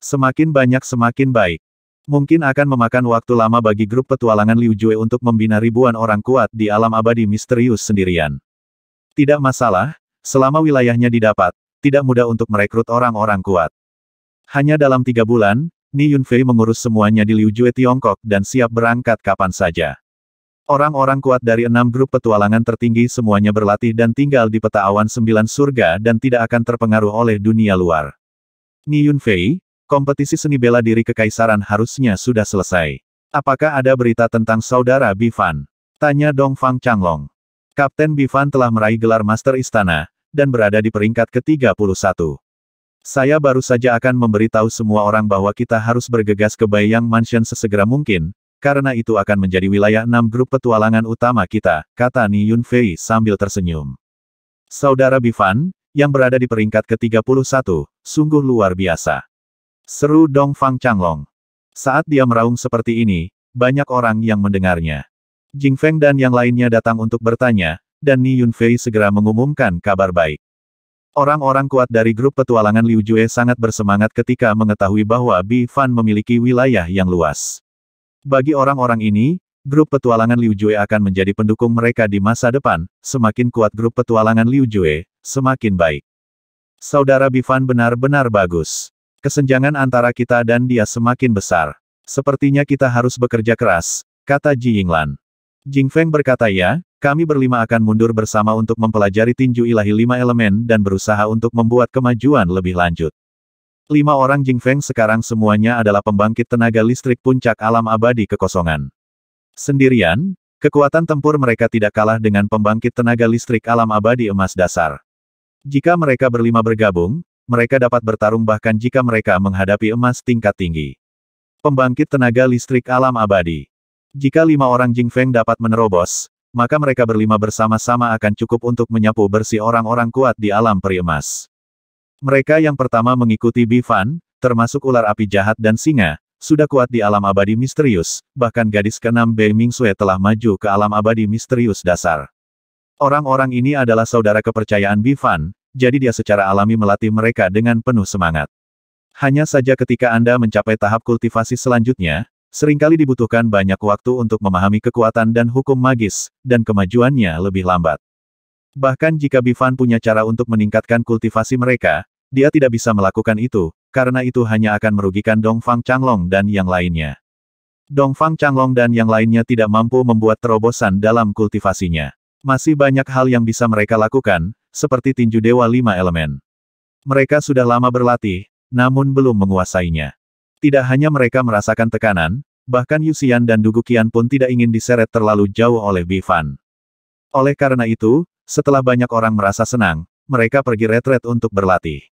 Semakin banyak semakin baik. Mungkin akan memakan waktu lama bagi grup petualangan Liu Jue untuk membina ribuan orang kuat di alam abadi misterius sendirian. Tidak masalah, selama wilayahnya didapat, tidak mudah untuk merekrut orang-orang kuat. Hanya dalam tiga bulan, Ni Yunfei mengurus semuanya di Liu Jue Tiongkok dan siap berangkat kapan saja. Orang-orang kuat dari enam grup petualangan tertinggi semuanya berlatih dan tinggal di peta awan sembilan surga dan tidak akan terpengaruh oleh dunia luar. Ni Yunfei, kompetisi seni bela diri kekaisaran harusnya sudah selesai. Apakah ada berita tentang saudara Bifan? Tanya Dong Fang Changlong. Kapten Bifan telah meraih gelar Master Istana, dan berada di peringkat ke-31. Saya baru saja akan memberitahu semua orang bahwa kita harus bergegas ke Baiyang Mansion sesegera mungkin, karena itu akan menjadi wilayah enam grup petualangan utama kita, kata Ni Yunfei sambil tersenyum. Saudara Bifan, yang berada di peringkat ke-31, sungguh luar biasa. Seru Dong Fang Changlong. Saat dia meraung seperti ini, banyak orang yang mendengarnya. Jing Feng dan yang lainnya datang untuk bertanya, dan Ni Yunfei segera mengumumkan kabar baik. Orang-orang kuat dari grup petualangan Liu Jue sangat bersemangat ketika mengetahui bahwa Bi Fan memiliki wilayah yang luas. Bagi orang-orang ini, grup petualangan Liu Jue akan menjadi pendukung mereka di masa depan, semakin kuat grup petualangan Liu Jue, semakin baik. Saudara Bi Fan benar-benar bagus. Kesenjangan antara kita dan dia semakin besar. Sepertinya kita harus bekerja keras, kata Ji Yinglan. Jing Feng berkata ya, kami berlima akan mundur bersama untuk mempelajari tinju ilahi lima elemen dan berusaha untuk membuat kemajuan lebih lanjut. Lima orang Jing Feng sekarang semuanya adalah pembangkit tenaga listrik puncak alam abadi kekosongan. Sendirian, kekuatan tempur mereka tidak kalah dengan pembangkit tenaga listrik alam abadi emas dasar. Jika mereka berlima bergabung, mereka dapat bertarung bahkan jika mereka menghadapi emas tingkat tinggi. Pembangkit tenaga listrik alam abadi. Jika lima orang Jing Feng dapat menerobos, maka mereka berlima bersama-sama akan cukup untuk menyapu bersih orang-orang kuat di alam peri emas. Mereka yang pertama mengikuti Bifan, termasuk ular api jahat dan singa, sudah kuat di alam abadi misterius, bahkan gadis keenam Bei Ming Sui telah maju ke alam abadi misterius dasar. Orang-orang ini adalah saudara kepercayaan Bifan, jadi dia secara alami melatih mereka dengan penuh semangat. Hanya saja ketika Anda mencapai tahap kultivasi selanjutnya, Seringkali dibutuhkan banyak waktu untuk memahami kekuatan dan hukum magis, dan kemajuannya lebih lambat. Bahkan jika Bifan punya cara untuk meningkatkan kultivasi mereka, dia tidak bisa melakukan itu, karena itu hanya akan merugikan Dongfang Changlong dan yang lainnya. Dongfang Changlong dan yang lainnya tidak mampu membuat terobosan dalam kultivasinya. Masih banyak hal yang bisa mereka lakukan, seperti tinju Dewa Lima Elemen. Mereka sudah lama berlatih, namun belum menguasainya. Tidak hanya mereka merasakan tekanan, bahkan Yusian dan Dugukian pun tidak ingin diseret terlalu jauh oleh Bifan. Oleh karena itu, setelah banyak orang merasa senang, mereka pergi retret untuk berlatih.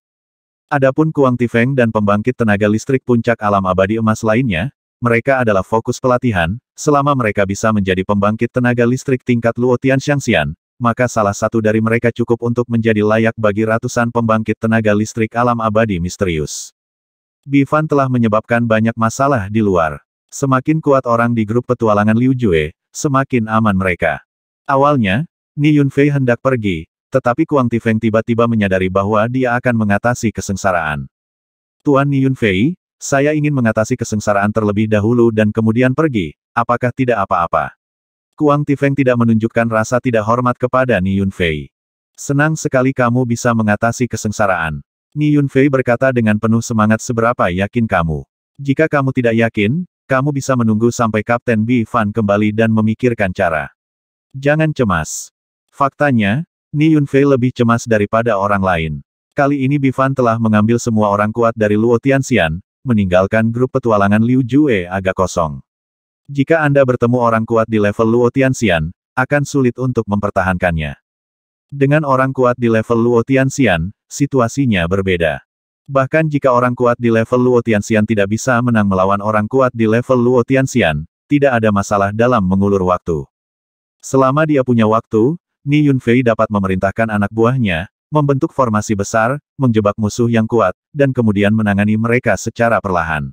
Adapun Kuang Tifeng dan pembangkit tenaga listrik puncak alam abadi emas lainnya, mereka adalah fokus pelatihan, selama mereka bisa menjadi pembangkit tenaga listrik tingkat Luo Tian Shangxian, maka salah satu dari mereka cukup untuk menjadi layak bagi ratusan pembangkit tenaga listrik alam abadi misterius. Bifan telah menyebabkan banyak masalah di luar. Semakin kuat orang di grup petualangan Liu Jue, semakin aman mereka. Awalnya, Ni Yunfei hendak pergi, tetapi Kuang Tifeng tiba-tiba menyadari bahwa dia akan mengatasi kesengsaraan. Tuan Ni Yunfei, saya ingin mengatasi kesengsaraan terlebih dahulu dan kemudian pergi, apakah tidak apa-apa? Kuang Tifeng tidak menunjukkan rasa tidak hormat kepada Ni Yunfei. Senang sekali kamu bisa mengatasi kesengsaraan. Ni Yunfei berkata dengan penuh semangat seberapa yakin kamu. Jika kamu tidak yakin, kamu bisa menunggu sampai Kapten Bi Fan kembali dan memikirkan cara. Jangan cemas. Faktanya, Ni Yunfei lebih cemas daripada orang lain. Kali ini Bi Fan telah mengambil semua orang kuat dari Luo Tianxian, meninggalkan grup petualangan Liu Jue agak kosong. Jika Anda bertemu orang kuat di level Luo Tianxian, akan sulit untuk mempertahankannya. Dengan orang kuat di level Luo Tianxian, situasinya berbeda. Bahkan jika orang kuat di level Luo Tianxian tidak bisa menang melawan orang kuat di level Luo Tianxian, tidak ada masalah dalam mengulur waktu. Selama dia punya waktu, Ni Yunfei dapat memerintahkan anak buahnya, membentuk formasi besar, menjebak musuh yang kuat, dan kemudian menangani mereka secara perlahan.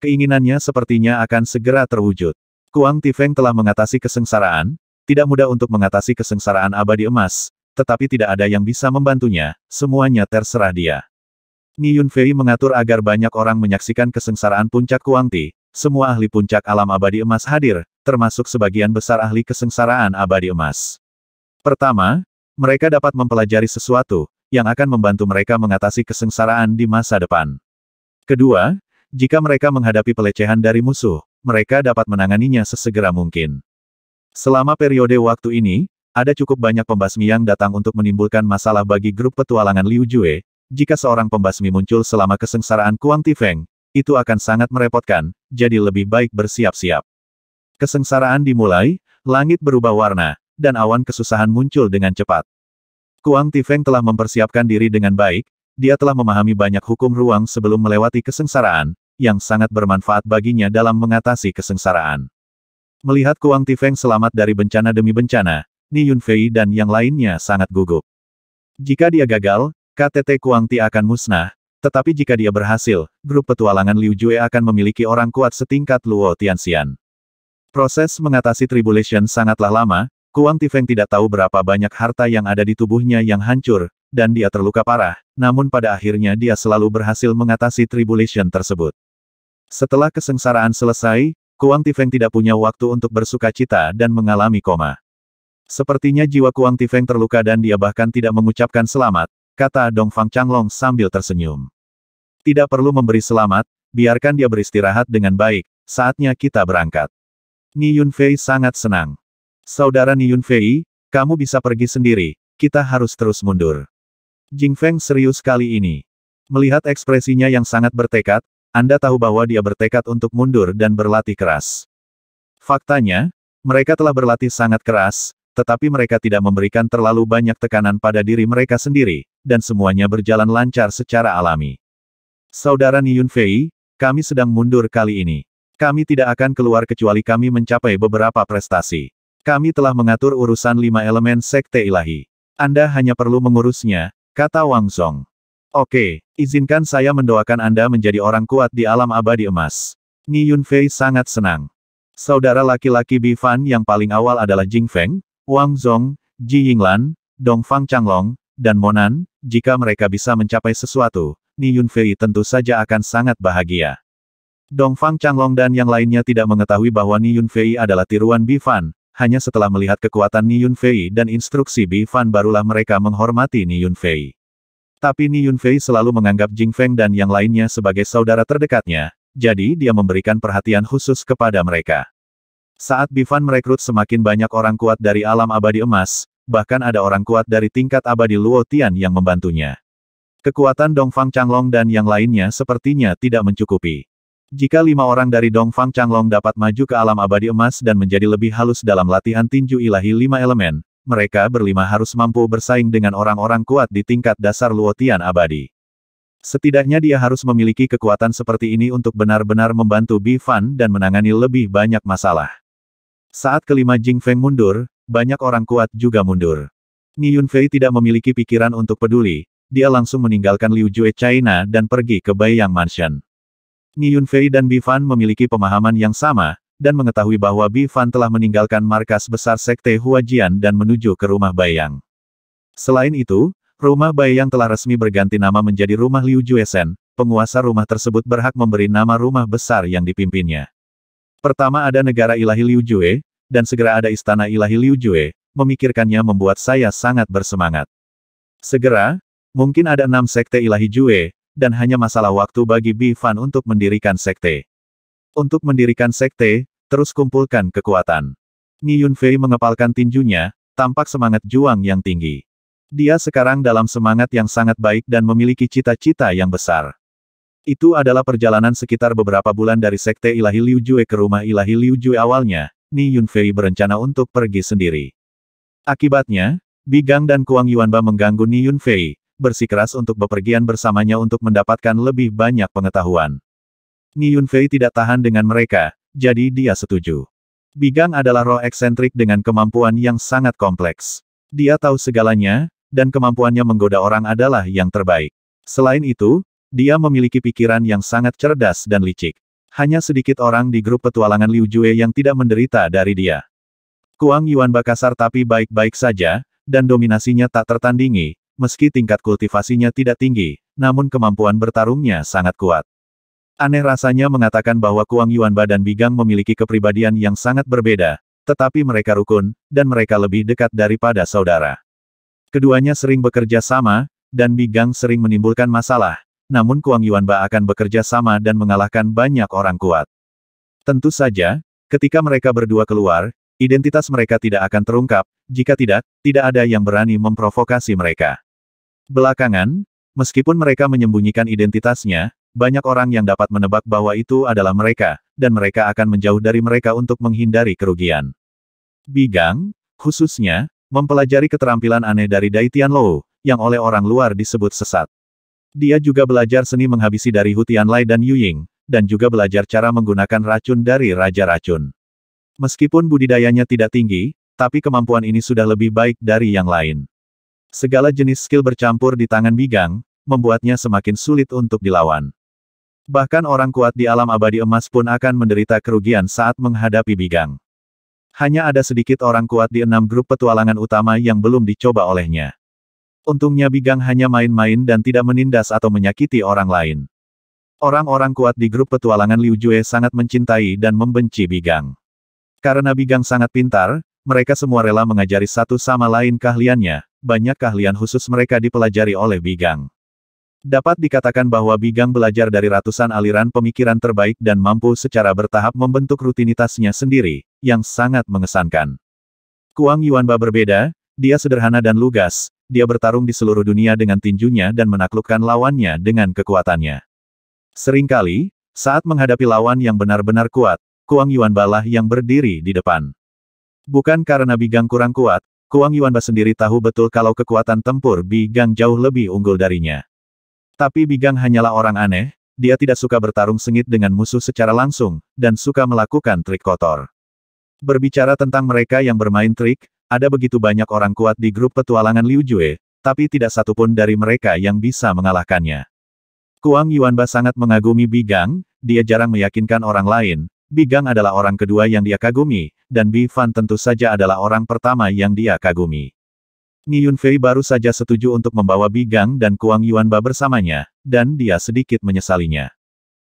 Keinginannya sepertinya akan segera terwujud. Kuang Tifeng telah mengatasi kesengsaraan, tidak mudah untuk mengatasi kesengsaraan abadi emas, tetapi tidak ada yang bisa membantunya, semuanya terserah dia. Ni Yunfei mengatur agar banyak orang menyaksikan kesengsaraan puncak Kuangti, semua ahli puncak alam abadi emas hadir, termasuk sebagian besar ahli kesengsaraan abadi emas. Pertama, mereka dapat mempelajari sesuatu, yang akan membantu mereka mengatasi kesengsaraan di masa depan. Kedua, jika mereka menghadapi pelecehan dari musuh, mereka dapat menanganinya sesegera mungkin. Selama periode waktu ini, ada cukup banyak pembasmi yang datang untuk menimbulkan masalah bagi grup petualangan Liu Jue, jika seorang pembasmi muncul selama kesengsaraan Kuang Tifeng, itu akan sangat merepotkan, jadi lebih baik bersiap-siap. Kesengsaraan dimulai, langit berubah warna, dan awan kesusahan muncul dengan cepat. Kuang Tifeng telah mempersiapkan diri dengan baik, dia telah memahami banyak hukum ruang sebelum melewati kesengsaraan, yang sangat bermanfaat baginya dalam mengatasi kesengsaraan. Melihat Kuang Tifeng selamat dari bencana demi bencana, Ni Yunfei dan yang lainnya sangat gugup. Jika dia gagal, KTT Kuangti akan musnah, tetapi jika dia berhasil, grup petualangan Liu Jue akan memiliki orang kuat setingkat Luo Tianxian. Proses mengatasi tribulation sangatlah lama, Kuang Tifeng tidak tahu berapa banyak harta yang ada di tubuhnya yang hancur, dan dia terluka parah, namun pada akhirnya dia selalu berhasil mengatasi tribulation tersebut. Setelah kesengsaraan selesai, Kuang Tifeng tidak punya waktu untuk bersuka cita dan mengalami koma. Sepertinya jiwa Kuang Tifeng terluka dan dia bahkan tidak mengucapkan selamat, kata Dong Fang Changlong sambil tersenyum. Tidak perlu memberi selamat, biarkan dia beristirahat dengan baik, saatnya kita berangkat. Ni Yunfei sangat senang. Saudara Ni Yunfei, kamu bisa pergi sendiri, kita harus terus mundur. Jing Feng serius kali ini. Melihat ekspresinya yang sangat bertekad, Anda tahu bahwa dia bertekad untuk mundur dan berlatih keras. Faktanya, mereka telah berlatih sangat keras, tetapi mereka tidak memberikan terlalu banyak tekanan pada diri mereka sendiri, dan semuanya berjalan lancar secara alami. Saudara Niyun Fei, kami sedang mundur kali ini. Kami tidak akan keluar kecuali kami mencapai beberapa prestasi. Kami telah mengatur urusan lima elemen sekte ilahi. Anda hanya perlu mengurusnya, kata Wang Song. Oke, izinkan saya mendoakan Anda menjadi orang kuat di alam abadi emas. Ni Yunfei sangat senang. Saudara laki-laki Bifan yang paling awal adalah Jing Feng, Wang Zong, Ji Yinglan, Dong Fang Changlong, dan Monan, jika mereka bisa mencapai sesuatu, Ni Yunfei tentu saja akan sangat bahagia. Dong Fang Changlong dan yang lainnya tidak mengetahui bahwa Ni Yunfei adalah tiruan Bi Fan, hanya setelah melihat kekuatan Ni Yunfei dan instruksi Bi Fan barulah mereka menghormati Ni Yunfei. Tapi Ni Yunfei selalu menganggap Jing Feng dan yang lainnya sebagai saudara terdekatnya, jadi dia memberikan perhatian khusus kepada mereka. Saat Bifan merekrut semakin banyak orang kuat dari alam abadi emas, bahkan ada orang kuat dari tingkat abadi Luo Tian yang membantunya. Kekuatan Dongfang Changlong dan yang lainnya sepertinya tidak mencukupi. Jika lima orang dari Dongfang Changlong dapat maju ke alam abadi emas dan menjadi lebih halus dalam latihan tinju ilahi lima elemen, mereka berlima harus mampu bersaing dengan orang-orang kuat di tingkat dasar Luo Tian abadi. Setidaknya dia harus memiliki kekuatan seperti ini untuk benar-benar membantu Bifan dan menangani lebih banyak masalah. Saat kelima Jing Feng mundur, banyak orang kuat juga mundur. Ni Yunfei tidak memiliki pikiran untuk peduli, dia langsung meninggalkan Liu Jue China dan pergi ke Baiyang Mansion. Ni Yunfei dan Bi Fan memiliki pemahaman yang sama, dan mengetahui bahwa Bi Fan telah meninggalkan markas besar Sekte Huajian dan menuju ke rumah Baiyang. Selain itu, rumah Baiyang telah resmi berganti nama menjadi rumah Liu Juesen, penguasa rumah tersebut berhak memberi nama rumah besar yang dipimpinnya. Pertama ada negara ilahi Liu Jue, dan segera ada istana ilahi Liu Jue, memikirkannya membuat saya sangat bersemangat. Segera, mungkin ada enam sekte ilahi Jue, dan hanya masalah waktu bagi Bi Fan untuk mendirikan sekte. Untuk mendirikan sekte, terus kumpulkan kekuatan. Ni Yunfei mengepalkan tinjunya, tampak semangat juang yang tinggi. Dia sekarang dalam semangat yang sangat baik dan memiliki cita-cita yang besar. Itu adalah perjalanan sekitar beberapa bulan dari Sekte Ilahi Liu Jue ke rumah Ilahi Liu Jue awalnya, Ni Yunfei berencana untuk pergi sendiri. Akibatnya, Bigang dan Kuang Yuanba mengganggu Ni Yunfei, bersikeras untuk bepergian bersamanya untuk mendapatkan lebih banyak pengetahuan. Ni Yunfei tidak tahan dengan mereka, jadi dia setuju. Bigang adalah roh eksentrik dengan kemampuan yang sangat kompleks. Dia tahu segalanya, dan kemampuannya menggoda orang adalah yang terbaik. Selain itu, dia memiliki pikiran yang sangat cerdas dan licik. Hanya sedikit orang di grup petualangan Liu Jue yang tidak menderita dari dia. Kuang Yuan Bakasar tapi baik-baik saja, dan dominasinya tak tertandingi, meski tingkat kultivasinya tidak tinggi, namun kemampuan bertarungnya sangat kuat. Aneh rasanya mengatakan bahwa Kuang Yuanba dan Bigang memiliki kepribadian yang sangat berbeda, tetapi mereka rukun, dan mereka lebih dekat daripada saudara. Keduanya sering bekerja sama, dan Bigang sering menimbulkan masalah, namun Kuang Yuanba akan bekerja sama dan mengalahkan banyak orang kuat. Tentu saja, ketika mereka berdua keluar, identitas mereka tidak akan terungkap, jika tidak, tidak ada yang berani memprovokasi mereka. Belakangan, meskipun mereka menyembunyikan identitasnya, banyak orang yang dapat menebak bahwa itu adalah mereka, dan mereka akan menjauh dari mereka untuk menghindari kerugian. Bigang, khususnya, mempelajari keterampilan aneh dari Daitian Lou, yang oleh orang luar disebut sesat. Dia juga belajar seni menghabisi dari Hutian Lai dan Yu Ying, dan juga belajar cara menggunakan racun dari Raja Racun. Meskipun budidayanya tidak tinggi, tapi kemampuan ini sudah lebih baik dari yang lain. Segala jenis skill bercampur di tangan Bigang, membuatnya semakin sulit untuk dilawan. Bahkan orang kuat di alam abadi emas pun akan menderita kerugian saat menghadapi Bigang. Hanya ada sedikit orang kuat di enam grup petualangan utama yang belum dicoba olehnya. Untungnya Bigang hanya main-main dan tidak menindas atau menyakiti orang lain. Orang-orang kuat di grup petualangan Liu Jue sangat mencintai dan membenci Bigang. Karena Bigang sangat pintar, mereka semua rela mengajari satu sama lain keahliannya, banyak keahlian khusus mereka dipelajari oleh Bigang. Dapat dikatakan bahwa Bigang belajar dari ratusan aliran pemikiran terbaik dan mampu secara bertahap membentuk rutinitasnya sendiri, yang sangat mengesankan. Kuang Yuanba berbeda, dia sederhana dan lugas, dia bertarung di seluruh dunia dengan tinjunya dan menaklukkan lawannya dengan kekuatannya. Seringkali, saat menghadapi lawan yang benar-benar kuat, Kuang Yuan balah yang berdiri di depan. Bukan karena Bigang kurang kuat, Kuang Yuan Yuanba sendiri tahu betul kalau kekuatan tempur Bigang jauh lebih unggul darinya. Tapi Bigang hanyalah orang aneh, dia tidak suka bertarung sengit dengan musuh secara langsung, dan suka melakukan trik kotor. Berbicara tentang mereka yang bermain trik, ada begitu banyak orang kuat di grup petualangan Liu Jue, tapi tidak satupun dari mereka yang bisa mengalahkannya. Kuang Yuanba sangat mengagumi Bigang, dia jarang meyakinkan orang lain, Bigang adalah orang kedua yang dia kagumi, dan Bi Fan tentu saja adalah orang pertama yang dia kagumi. Ni Yunfei baru saja setuju untuk membawa Bigang dan Kuang Yuanba bersamanya, dan dia sedikit menyesalinya.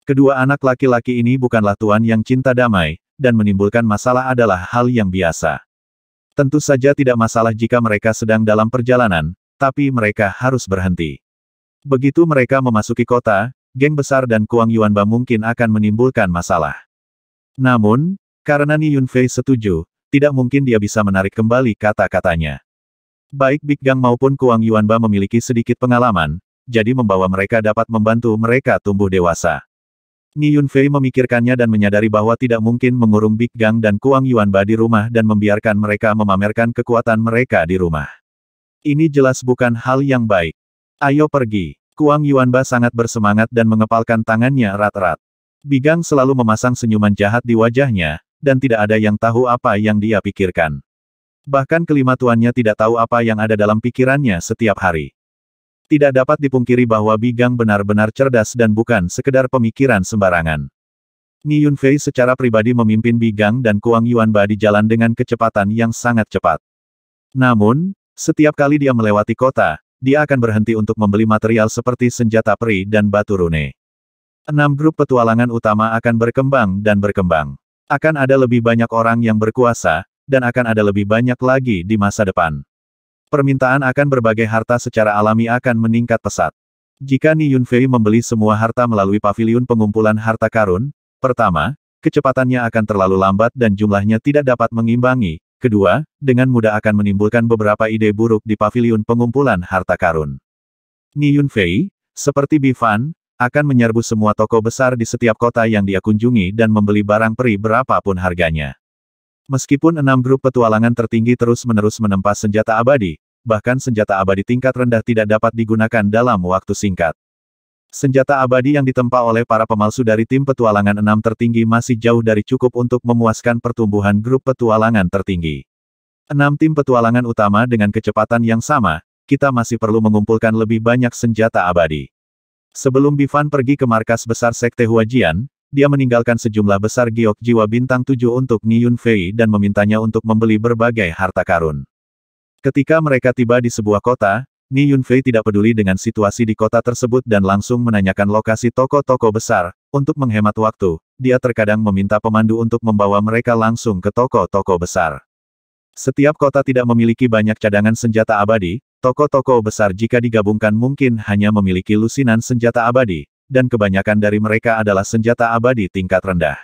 Kedua anak laki-laki ini bukanlah tuan yang cinta damai, dan menimbulkan masalah adalah hal yang biasa. Tentu saja tidak masalah jika mereka sedang dalam perjalanan, tapi mereka harus berhenti. Begitu mereka memasuki kota, geng besar dan Kuang Yuanba mungkin akan menimbulkan masalah. Namun, karena Ni Yunfei setuju, tidak mungkin dia bisa menarik kembali kata-katanya. Baik Big Gang maupun Kuang Yuanba memiliki sedikit pengalaman, jadi membawa mereka dapat membantu mereka tumbuh dewasa. Ni Yunfei memikirkannya dan menyadari bahwa tidak mungkin mengurung Big Gang dan Kuang Yuanba di rumah dan membiarkan mereka memamerkan kekuatan mereka di rumah. Ini jelas bukan hal yang baik. Ayo pergi. Kuang Yuanba sangat bersemangat dan mengepalkan tangannya erat-erat. Gang selalu memasang senyuman jahat di wajahnya, dan tidak ada yang tahu apa yang dia pikirkan. Bahkan kelima tuannya tidak tahu apa yang ada dalam pikirannya setiap hari. Tidak dapat dipungkiri bahwa Bigang benar-benar cerdas dan bukan sekedar pemikiran sembarangan. Ni Yunfei secara pribadi memimpin Bigang dan Kuang Yuanba di jalan dengan kecepatan yang sangat cepat. Namun, setiap kali dia melewati kota, dia akan berhenti untuk membeli material seperti senjata peri dan batu rune. Enam grup petualangan utama akan berkembang dan berkembang. Akan ada lebih banyak orang yang berkuasa, dan akan ada lebih banyak lagi di masa depan. Permintaan akan berbagai harta secara alami akan meningkat pesat. Jika Ni Yunfei membeli semua harta melalui pavilion pengumpulan harta karun, pertama, kecepatannya akan terlalu lambat dan jumlahnya tidak dapat mengimbangi, kedua, dengan mudah akan menimbulkan beberapa ide buruk di pavilion pengumpulan harta karun. Ni Yunfei, seperti Bifan, akan menyerbu semua toko besar di setiap kota yang dia kunjungi dan membeli barang peri berapapun harganya. Meskipun enam grup petualangan tertinggi terus-menerus menempa senjata abadi, bahkan senjata abadi tingkat rendah tidak dapat digunakan dalam waktu singkat. Senjata abadi yang ditempa oleh para pemalsu dari tim petualangan enam tertinggi masih jauh dari cukup untuk memuaskan pertumbuhan grup petualangan tertinggi. Enam tim petualangan utama dengan kecepatan yang sama, kita masih perlu mengumpulkan lebih banyak senjata abadi. Sebelum Bifan pergi ke markas besar Sekte Huajian, dia meninggalkan sejumlah besar giok jiwa bintang tujuh untuk Niyun Fei dan memintanya untuk membeli berbagai harta karun. Ketika mereka tiba di sebuah kota, Niyun Yunfei tidak peduli dengan situasi di kota tersebut dan langsung menanyakan lokasi toko-toko besar, untuk menghemat waktu, dia terkadang meminta pemandu untuk membawa mereka langsung ke toko-toko besar. Setiap kota tidak memiliki banyak cadangan senjata abadi, toko-toko besar jika digabungkan mungkin hanya memiliki lusinan senjata abadi, dan kebanyakan dari mereka adalah senjata abadi tingkat rendah.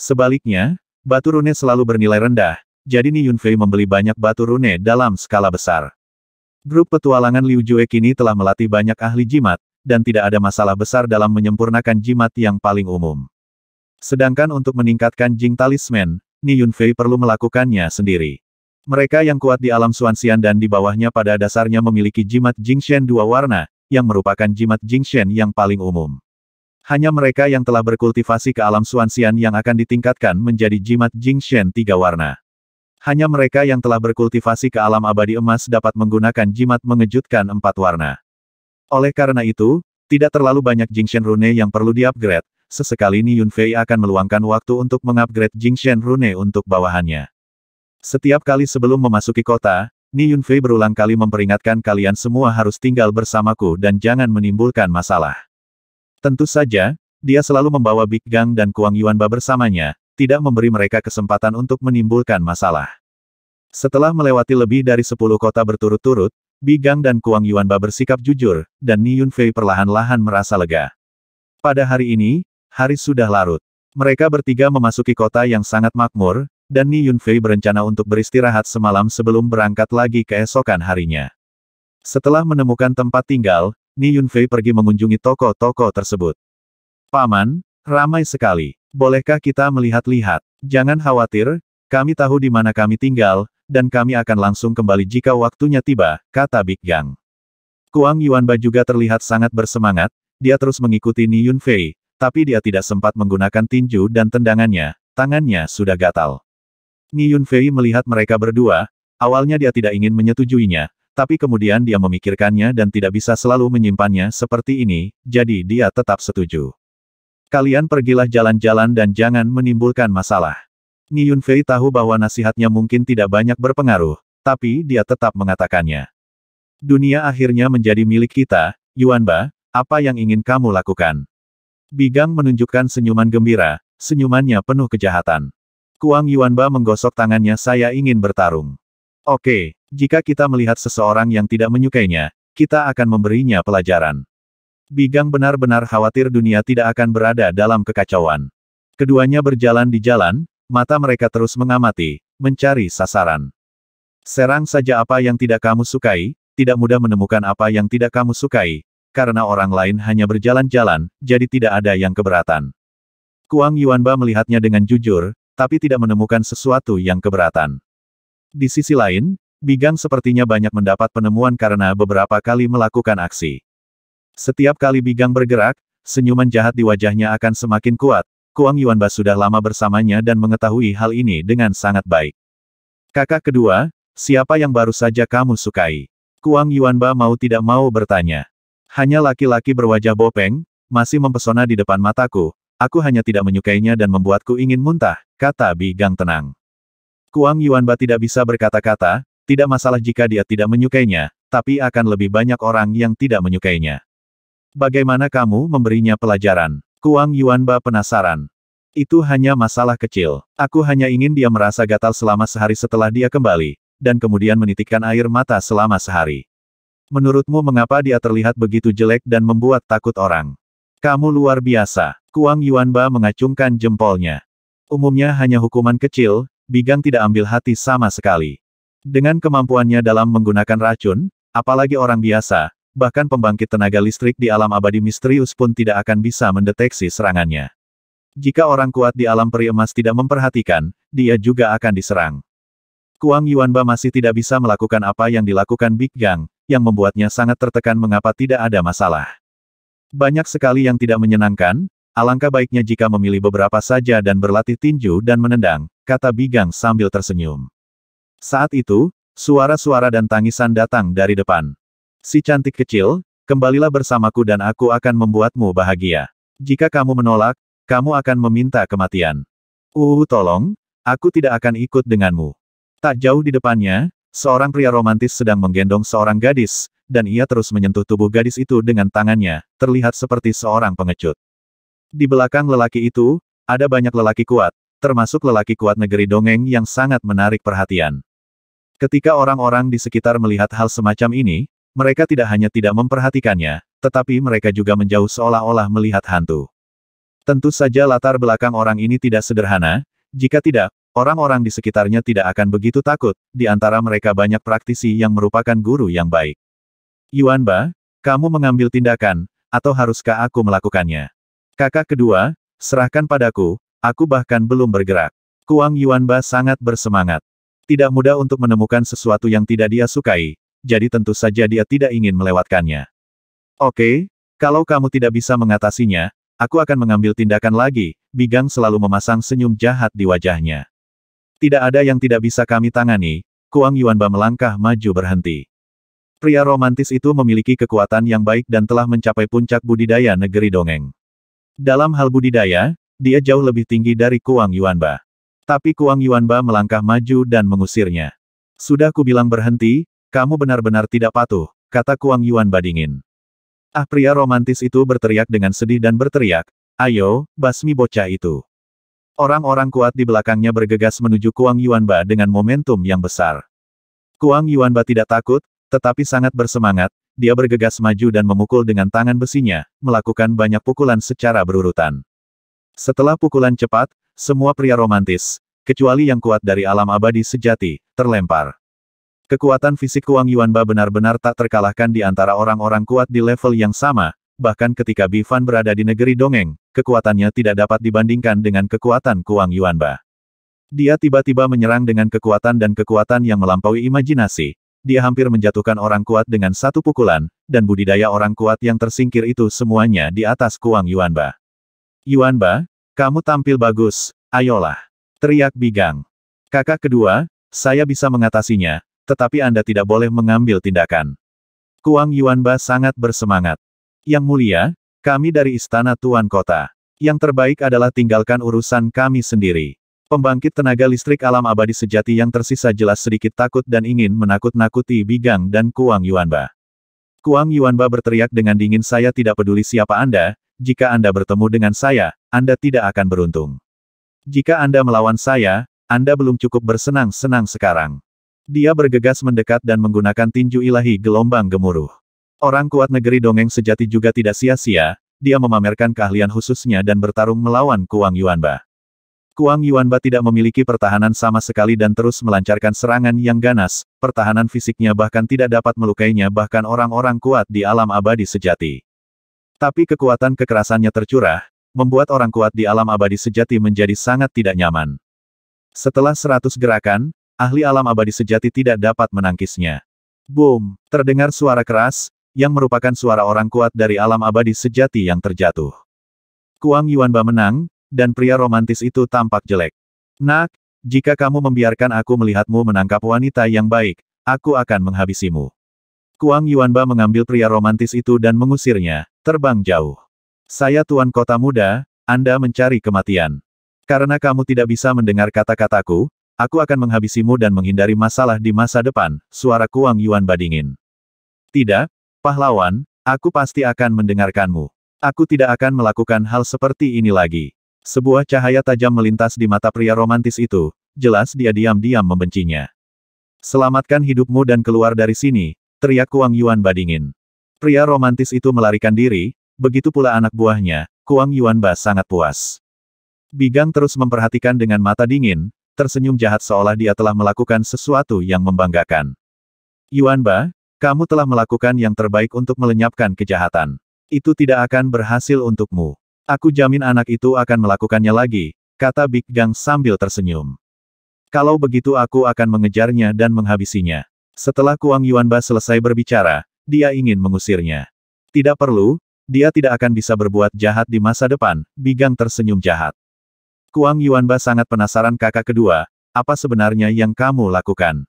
Sebaliknya, batu rune selalu bernilai rendah, jadi Ni Yunfei membeli banyak batu rune dalam skala besar. Grup petualangan Liu Jue kini telah melatih banyak ahli jimat, dan tidak ada masalah besar dalam menyempurnakan jimat yang paling umum. Sedangkan untuk meningkatkan jing talisman, Ni Yunfei perlu melakukannya sendiri. Mereka yang kuat di alam Suansian dan di bawahnya pada dasarnya memiliki jimat Jing Shen dua warna, yang merupakan jimat Jingshen yang paling umum. Hanya mereka yang telah berkultivasi ke alam Suansian yang akan ditingkatkan menjadi jimat Jingshen tiga warna. Hanya mereka yang telah berkultivasi ke alam abadi emas dapat menggunakan jimat mengejutkan empat warna. Oleh karena itu, tidak terlalu banyak Jingshen Rune yang perlu diupgrade, sesekali Ni Yunfei akan meluangkan waktu untuk mengupgrade Jingshen Rune untuk bawahannya. Setiap kali sebelum memasuki kota, Ni Yunfei berulang kali memperingatkan kalian semua harus tinggal bersamaku dan jangan menimbulkan masalah. Tentu saja, dia selalu membawa Big Gang dan Kuang Yuanba bersamanya, tidak memberi mereka kesempatan untuk menimbulkan masalah. Setelah melewati lebih dari sepuluh kota berturut-turut, Big Gang dan Kuang Yuanba bersikap jujur, dan Ni Yunfei perlahan-lahan merasa lega. Pada hari ini, hari sudah larut. Mereka bertiga memasuki kota yang sangat makmur, dan Ni Yunfei berencana untuk beristirahat semalam sebelum berangkat lagi keesokan harinya. Setelah menemukan tempat tinggal, Ni Yunfei pergi mengunjungi toko-toko tersebut. Paman, ramai sekali. Bolehkah kita melihat-lihat? Jangan khawatir, kami tahu di mana kami tinggal, dan kami akan langsung kembali jika waktunya tiba, kata Big Gang. Kuang Yuanba juga terlihat sangat bersemangat, dia terus mengikuti Ni Yunfei, tapi dia tidak sempat menggunakan tinju dan tendangannya, tangannya sudah gatal. Ni Yunfei melihat mereka berdua, awalnya dia tidak ingin menyetujuinya, tapi kemudian dia memikirkannya dan tidak bisa selalu menyimpannya seperti ini, jadi dia tetap setuju. Kalian pergilah jalan-jalan dan jangan menimbulkan masalah. Ni Yunfei tahu bahwa nasihatnya mungkin tidak banyak berpengaruh, tapi dia tetap mengatakannya. Dunia akhirnya menjadi milik kita, Yuanba, apa yang ingin kamu lakukan? Bigang menunjukkan senyuman gembira, senyumannya penuh kejahatan. Kuang Yuanba menggosok tangannya saya ingin bertarung. Oke, jika kita melihat seseorang yang tidak menyukainya, kita akan memberinya pelajaran. Bigang benar-benar khawatir dunia tidak akan berada dalam kekacauan. Keduanya berjalan di jalan, mata mereka terus mengamati, mencari sasaran. Serang saja apa yang tidak kamu sukai, tidak mudah menemukan apa yang tidak kamu sukai, karena orang lain hanya berjalan-jalan, jadi tidak ada yang keberatan. Kuang Yuanba melihatnya dengan jujur, tapi tidak menemukan sesuatu yang keberatan. Di sisi lain, Bigang sepertinya banyak mendapat penemuan karena beberapa kali melakukan aksi. Setiap kali Bigang bergerak, senyuman jahat di wajahnya akan semakin kuat. Kuang Yuanba sudah lama bersamanya dan mengetahui hal ini dengan sangat baik. Kakak kedua, siapa yang baru saja kamu sukai? Kuang Yuanba mau tidak mau bertanya. Hanya laki-laki berwajah bopeng, masih mempesona di depan mataku, aku hanya tidak menyukainya dan membuatku ingin muntah, kata Bi Gang tenang. Kuang Yuanba tidak bisa berkata-kata, tidak masalah jika dia tidak menyukainya, tapi akan lebih banyak orang yang tidak menyukainya. Bagaimana kamu memberinya pelajaran? Kuang Yuanba penasaran. Itu hanya masalah kecil. Aku hanya ingin dia merasa gatal selama sehari setelah dia kembali, dan kemudian menitikkan air mata selama sehari. Menurutmu mengapa dia terlihat begitu jelek dan membuat takut orang? Kamu luar biasa. Kuang Yuanba mengacungkan jempolnya. Umumnya hanya hukuman kecil, Bigang tidak ambil hati sama sekali. Dengan kemampuannya dalam menggunakan racun, apalagi orang biasa, bahkan pembangkit tenaga listrik di alam abadi misterius pun tidak akan bisa mendeteksi serangannya. Jika orang kuat di alam peri emas tidak memperhatikan, dia juga akan diserang. Kuang Yuanba masih tidak bisa melakukan apa yang dilakukan Big Gang, yang membuatnya sangat tertekan mengapa tidak ada masalah. Banyak sekali yang tidak menyenangkan, Alangkah baiknya jika memilih beberapa saja dan berlatih tinju dan menendang, kata Bigang sambil tersenyum. Saat itu, suara-suara dan tangisan datang dari depan. Si cantik kecil, kembalilah bersamaku dan aku akan membuatmu bahagia. Jika kamu menolak, kamu akan meminta kematian. Uh, tolong, aku tidak akan ikut denganmu. Tak jauh di depannya, seorang pria romantis sedang menggendong seorang gadis, dan ia terus menyentuh tubuh gadis itu dengan tangannya, terlihat seperti seorang pengecut. Di belakang lelaki itu, ada banyak lelaki kuat, termasuk lelaki kuat negeri dongeng yang sangat menarik perhatian. Ketika orang-orang di sekitar melihat hal semacam ini, mereka tidak hanya tidak memperhatikannya, tetapi mereka juga menjauh seolah-olah melihat hantu. Tentu saja latar belakang orang ini tidak sederhana, jika tidak, orang-orang di sekitarnya tidak akan begitu takut, di antara mereka banyak praktisi yang merupakan guru yang baik. Yuanba, kamu mengambil tindakan, atau haruskah aku melakukannya? Kakak kedua, serahkan padaku, aku bahkan belum bergerak. Kuang Yuanba sangat bersemangat. Tidak mudah untuk menemukan sesuatu yang tidak dia sukai, jadi tentu saja dia tidak ingin melewatkannya. Oke, kalau kamu tidak bisa mengatasinya, aku akan mengambil tindakan lagi, Bigang selalu memasang senyum jahat di wajahnya. Tidak ada yang tidak bisa kami tangani, Kuang Yuanba melangkah maju berhenti. Pria romantis itu memiliki kekuatan yang baik dan telah mencapai puncak budidaya negeri dongeng. Dalam hal budidaya, dia jauh lebih tinggi dari Kuang Yuanba. Tapi Kuang Yuanba melangkah maju dan mengusirnya. Sudah kubilang berhenti, kamu benar-benar tidak patuh, kata Kuang Yuanba dingin. Ah pria romantis itu berteriak dengan sedih dan berteriak, ayo, basmi bocah itu. Orang-orang kuat di belakangnya bergegas menuju Kuang Yuanba dengan momentum yang besar. Kuang Yuanba tidak takut, tetapi sangat bersemangat, dia bergegas maju dan memukul dengan tangan besinya, melakukan banyak pukulan secara berurutan. Setelah pukulan cepat, semua pria romantis, kecuali yang kuat dari alam abadi sejati, terlempar. Kekuatan fisik Kuang Yuanba benar-benar tak terkalahkan di antara orang-orang kuat di level yang sama, bahkan ketika Bifan berada di negeri dongeng, kekuatannya tidak dapat dibandingkan dengan kekuatan Kuang Yuanba. Dia tiba-tiba menyerang dengan kekuatan dan kekuatan yang melampaui imajinasi, dia hampir menjatuhkan orang kuat dengan satu pukulan, dan budidaya orang kuat yang tersingkir itu semuanya di atas kuang Yuanba. Yuanba, kamu tampil bagus, ayolah. Teriak Bigang. Kakak kedua, saya bisa mengatasinya, tetapi Anda tidak boleh mengambil tindakan. Kuang Yuanba sangat bersemangat. Yang mulia, kami dari Istana Tuan Kota. Yang terbaik adalah tinggalkan urusan kami sendiri. Pembangkit tenaga listrik alam abadi sejati yang tersisa jelas sedikit takut dan ingin menakut-nakuti Bigang dan Kuang Yuanba. Kuang Yuanba berteriak dengan dingin saya tidak peduli siapa Anda, jika Anda bertemu dengan saya, Anda tidak akan beruntung. Jika Anda melawan saya, Anda belum cukup bersenang-senang sekarang. Dia bergegas mendekat dan menggunakan tinju ilahi gelombang gemuruh. Orang kuat negeri dongeng sejati juga tidak sia-sia, dia memamerkan keahlian khususnya dan bertarung melawan Kuang Yuanba. Kuang Yuanba tidak memiliki pertahanan sama sekali dan terus melancarkan serangan yang ganas, pertahanan fisiknya bahkan tidak dapat melukainya bahkan orang-orang kuat di alam abadi sejati. Tapi kekuatan kekerasannya tercurah, membuat orang kuat di alam abadi sejati menjadi sangat tidak nyaman. Setelah seratus gerakan, ahli alam abadi sejati tidak dapat menangkisnya. Boom! Terdengar suara keras, yang merupakan suara orang kuat dari alam abadi sejati yang terjatuh. Kuang Yuanba menang, dan pria romantis itu tampak jelek. Nak, jika kamu membiarkan aku melihatmu menangkap wanita yang baik, aku akan menghabisimu. Kuang Yuanba mengambil pria romantis itu dan mengusirnya, terbang jauh. Saya tuan kota muda, Anda mencari kematian. Karena kamu tidak bisa mendengar kata-kataku, aku akan menghabisimu dan menghindari masalah di masa depan, suara Kuang Yuanba dingin. Tidak, pahlawan, aku pasti akan mendengarkanmu. Aku tidak akan melakukan hal seperti ini lagi. Sebuah cahaya tajam melintas di mata pria romantis itu, jelas dia diam-diam membencinya. Selamatkan hidupmu dan keluar dari sini, teriak Kuang Yuan badingin. Pria romantis itu melarikan diri, begitu pula anak buahnya, Kuang Yuan Ba sangat puas. Bigang terus memperhatikan dengan mata dingin, tersenyum jahat seolah dia telah melakukan sesuatu yang membanggakan. Yuan Ba, kamu telah melakukan yang terbaik untuk melenyapkan kejahatan. Itu tidak akan berhasil untukmu. Aku jamin anak itu akan melakukannya lagi, kata Big Gang sambil tersenyum. Kalau begitu aku akan mengejarnya dan menghabisinya. Setelah Kuang Yuanba selesai berbicara, dia ingin mengusirnya. Tidak perlu, dia tidak akan bisa berbuat jahat di masa depan, Bigang tersenyum jahat. Kuang Yuanba sangat penasaran kakak kedua, apa sebenarnya yang kamu lakukan?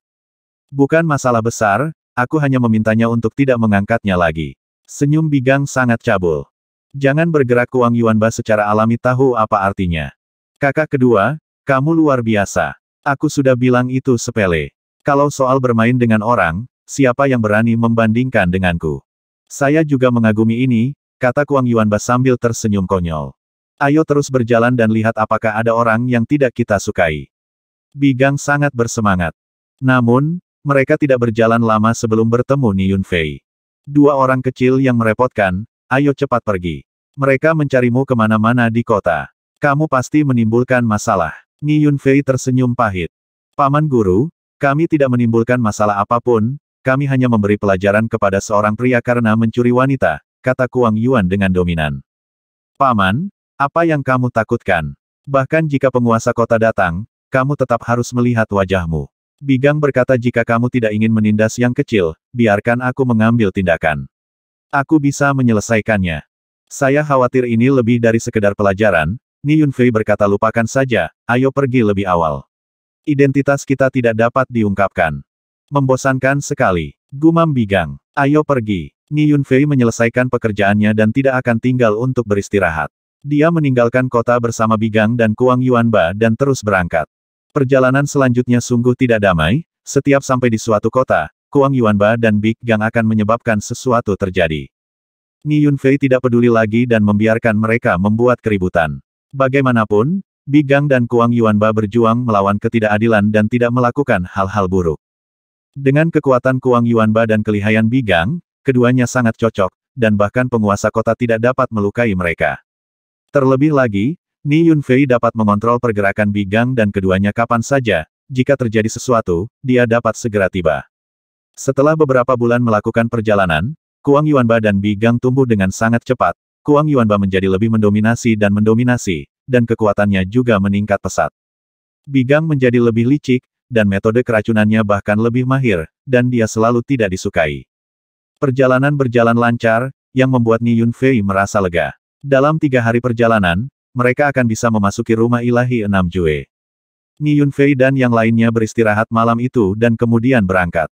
Bukan masalah besar, aku hanya memintanya untuk tidak mengangkatnya lagi. Senyum Bigang sangat cabul. Jangan bergerak Kuang Yuanba secara alami tahu apa artinya. Kakak kedua, kamu luar biasa. Aku sudah bilang itu sepele. Kalau soal bermain dengan orang, siapa yang berani membandingkan denganku? Saya juga mengagumi ini, kata Kuang Yuanba sambil tersenyum konyol. Ayo terus berjalan dan lihat apakah ada orang yang tidak kita sukai. Bigang sangat bersemangat. Namun, mereka tidak berjalan lama sebelum bertemu Ni Yunfei. Dua orang kecil yang merepotkan, Ayo cepat pergi. Mereka mencarimu kemana-mana di kota. Kamu pasti menimbulkan masalah. Ni Yunfei tersenyum pahit. Paman Guru, kami tidak menimbulkan masalah apapun, kami hanya memberi pelajaran kepada seorang pria karena mencuri wanita, kata Kuang Yuan dengan dominan. Paman, apa yang kamu takutkan? Bahkan jika penguasa kota datang, kamu tetap harus melihat wajahmu. Bigang berkata jika kamu tidak ingin menindas yang kecil, biarkan aku mengambil tindakan. Aku bisa menyelesaikannya. Saya khawatir ini lebih dari sekedar pelajaran, Ni Yunfei berkata lupakan saja, ayo pergi lebih awal. Identitas kita tidak dapat diungkapkan. Membosankan sekali. Gumam Bigang. Ayo pergi. Ni Yunfei menyelesaikan pekerjaannya dan tidak akan tinggal untuk beristirahat. Dia meninggalkan kota bersama Bigang dan Kuang Yuanba dan terus berangkat. Perjalanan selanjutnya sungguh tidak damai, setiap sampai di suatu kota, Kuang Yuanba dan Big Gang akan menyebabkan sesuatu terjadi. Ni Yunfei tidak peduli lagi dan membiarkan mereka membuat keributan. Bagaimanapun, Big Gang dan Kuang Yuanba berjuang melawan ketidakadilan dan tidak melakukan hal-hal buruk. Dengan kekuatan Kuang Yuanba dan kelihaian Big Gang, keduanya sangat cocok, dan bahkan penguasa kota tidak dapat melukai mereka. Terlebih lagi, Ni Yunfei dapat mengontrol pergerakan Big Gang dan keduanya kapan saja, jika terjadi sesuatu, dia dapat segera tiba. Setelah beberapa bulan melakukan perjalanan, Kuang Yuanba dan Bi Gang tumbuh dengan sangat cepat. Kuang Yuanba menjadi lebih mendominasi dan mendominasi, dan kekuatannya juga meningkat pesat. Bi Gang menjadi lebih licik, dan metode keracunannya bahkan lebih mahir, dan dia selalu tidak disukai. Perjalanan berjalan lancar, yang membuat Ni Yunfei merasa lega. Dalam tiga hari perjalanan, mereka akan bisa memasuki rumah ilahi enam Jue. Ni Yunfei dan yang lainnya beristirahat malam itu dan kemudian berangkat.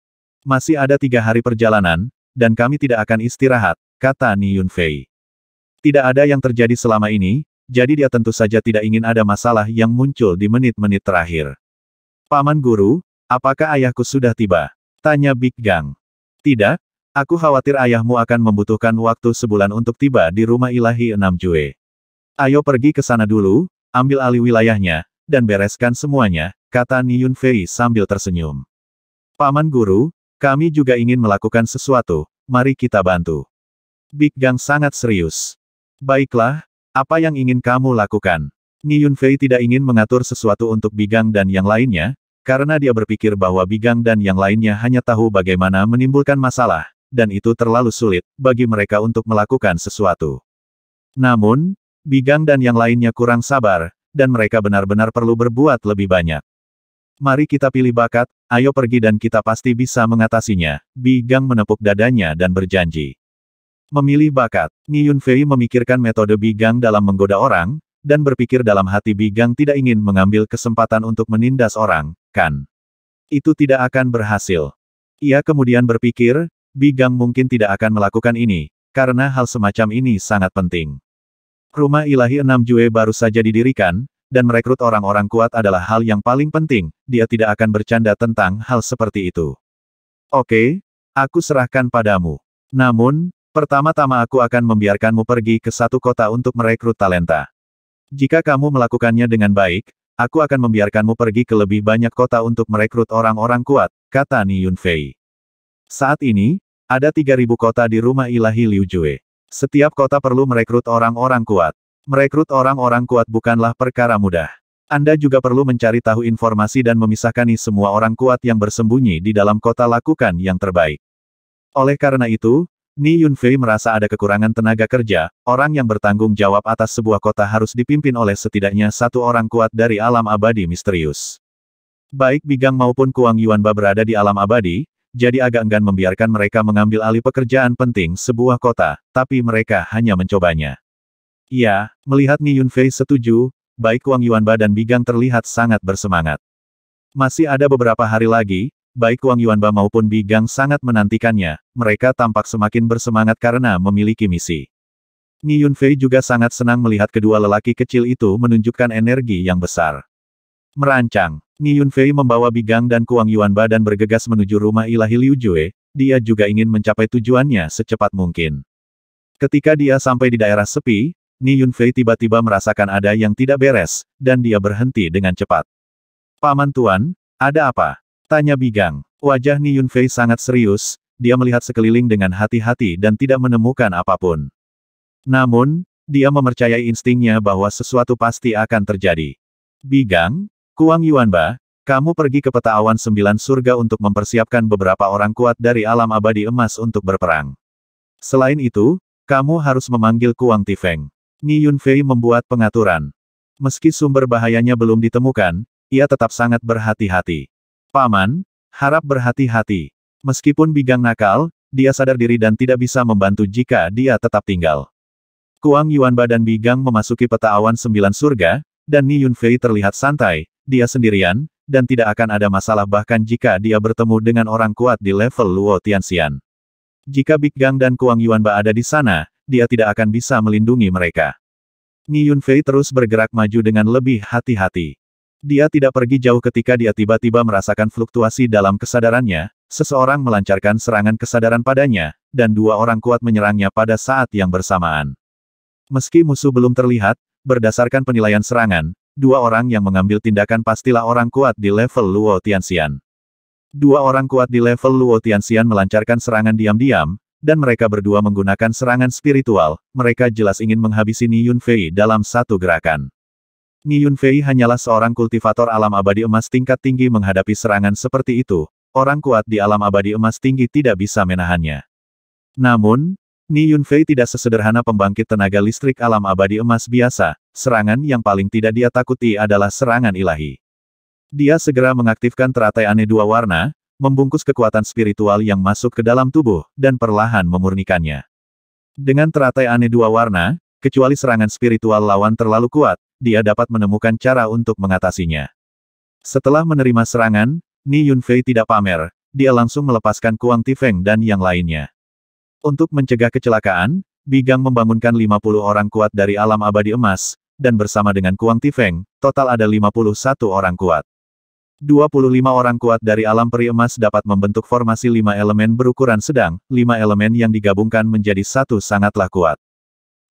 Masih ada tiga hari perjalanan, dan kami tidak akan istirahat, kata Ni Yunfei. Tidak ada yang terjadi selama ini, jadi dia tentu saja tidak ingin ada masalah yang muncul di menit-menit terakhir. Paman Guru, apakah ayahku sudah tiba? Tanya Big Gang. Tidak, aku khawatir ayahmu akan membutuhkan waktu sebulan untuk tiba di rumah ilahi enam Jue. Ayo pergi ke sana dulu, ambil alih wilayahnya, dan bereskan semuanya, kata Ni Yunfei sambil tersenyum. Paman Guru, kami juga ingin melakukan sesuatu, mari kita bantu. Big Gang sangat serius. Baiklah, apa yang ingin kamu lakukan? Ni Yunfei tidak ingin mengatur sesuatu untuk Bigang dan yang lainnya, karena dia berpikir bahwa Bigang dan yang lainnya hanya tahu bagaimana menimbulkan masalah, dan itu terlalu sulit bagi mereka untuk melakukan sesuatu. Namun, Bigang dan yang lainnya kurang sabar, dan mereka benar-benar perlu berbuat lebih banyak. Mari kita pilih bakat, ayo pergi dan kita pasti bisa mengatasinya. Bigang menepuk dadanya dan berjanji. Memilih bakat, Ni Yunfei memikirkan metode Bigang dalam menggoda orang, dan berpikir dalam hati Bigang tidak ingin mengambil kesempatan untuk menindas orang, kan? Itu tidak akan berhasil. Ia kemudian berpikir, Bigang mungkin tidak akan melakukan ini, karena hal semacam ini sangat penting. Rumah ilahi enam Jue baru saja didirikan, dan merekrut orang-orang kuat adalah hal yang paling penting, dia tidak akan bercanda tentang hal seperti itu. Oke, aku serahkan padamu. Namun, pertama-tama aku akan membiarkanmu pergi ke satu kota untuk merekrut talenta. Jika kamu melakukannya dengan baik, aku akan membiarkanmu pergi ke lebih banyak kota untuk merekrut orang-orang kuat, kata Ni Yunfei. Saat ini, ada 3.000 kota di rumah ilahi Liu Jue. Setiap kota perlu merekrut orang-orang kuat. Merekrut orang-orang kuat bukanlah perkara mudah. Anda juga perlu mencari tahu informasi dan memisahkan semua orang kuat yang bersembunyi di dalam kota lakukan yang terbaik. Oleh karena itu, Ni Yunfei merasa ada kekurangan tenaga kerja, orang yang bertanggung jawab atas sebuah kota harus dipimpin oleh setidaknya satu orang kuat dari alam abadi misterius. Baik Bigang maupun Kuang Yuanba berada di alam abadi, jadi agak enggan membiarkan mereka mengambil alih pekerjaan penting sebuah kota, tapi mereka hanya mencobanya. Iya, melihat Ni Yunfei setuju, baik Kuang Yuanba dan Bigang terlihat sangat bersemangat. Masih ada beberapa hari lagi, baik Kuang Yuanba maupun Bigang sangat menantikannya, mereka tampak semakin bersemangat karena memiliki misi. Ni Yunfei juga sangat senang melihat kedua lelaki kecil itu menunjukkan energi yang besar. Merancang, Ni Yunfei membawa Bigang dan Kuang Yuanba dan bergegas menuju rumah ilahi Liu Jue, dia juga ingin mencapai tujuannya secepat mungkin. Ketika dia sampai di daerah sepi, Ni Yunfei tiba-tiba merasakan ada yang tidak beres, dan dia berhenti dengan cepat. Paman Tuan, ada apa? Tanya Bigang. Wajah Ni Yunfei sangat serius, dia melihat sekeliling dengan hati-hati dan tidak menemukan apapun. Namun, dia memercayai instingnya bahwa sesuatu pasti akan terjadi. Bigang, Kuang Yuanba, kamu pergi ke peta awan sembilan surga untuk mempersiapkan beberapa orang kuat dari alam abadi emas untuk berperang. Selain itu, kamu harus memanggil Kuang Tifeng. Ni Yunfei membuat pengaturan. Meski sumber bahayanya belum ditemukan, ia tetap sangat berhati-hati. Paman, harap berhati-hati. Meskipun bigang nakal, dia sadar diri dan tidak bisa membantu jika dia tetap tinggal. Kuang Yuanba dan Bigang memasuki peta awan sembilan surga, dan Ni Yunfei terlihat santai, dia sendirian, dan tidak akan ada masalah bahkan jika dia bertemu dengan orang kuat di level Luo Tianxian. Jika Bigang dan Kuang Yuanba ada di sana, dia tidak akan bisa melindungi mereka. Ni Yunfei terus bergerak maju dengan lebih hati-hati. Dia tidak pergi jauh ketika dia tiba-tiba merasakan fluktuasi dalam kesadarannya, seseorang melancarkan serangan kesadaran padanya, dan dua orang kuat menyerangnya pada saat yang bersamaan. Meski musuh belum terlihat, berdasarkan penilaian serangan, dua orang yang mengambil tindakan pastilah orang kuat di level Luo Tianxian. Dua orang kuat di level Luo Tianxian melancarkan serangan diam-diam, dan mereka berdua menggunakan serangan spiritual, mereka jelas ingin menghabisi Niyun Fei dalam satu gerakan. Niyun Fei hanyalah seorang kultivator alam abadi emas tingkat tinggi menghadapi serangan seperti itu, orang kuat di alam abadi emas tinggi tidak bisa menahannya. Namun, Niyun Fei tidak sesederhana pembangkit tenaga listrik alam abadi emas biasa, serangan yang paling tidak dia takuti adalah serangan ilahi. Dia segera mengaktifkan teratai aneh dua warna, membungkus kekuatan spiritual yang masuk ke dalam tubuh, dan perlahan memurnikannya. Dengan teratai aneh dua warna, kecuali serangan spiritual lawan terlalu kuat, dia dapat menemukan cara untuk mengatasinya. Setelah menerima serangan, Ni Yunfei tidak pamer, dia langsung melepaskan Kuang Tifeng dan yang lainnya. Untuk mencegah kecelakaan, Bigang membangunkan 50 orang kuat dari alam abadi emas, dan bersama dengan Kuang Tifeng, total ada 51 orang kuat. 25 orang kuat dari alam peri emas dapat membentuk formasi lima elemen berukuran sedang, lima elemen yang digabungkan menjadi satu sangatlah kuat.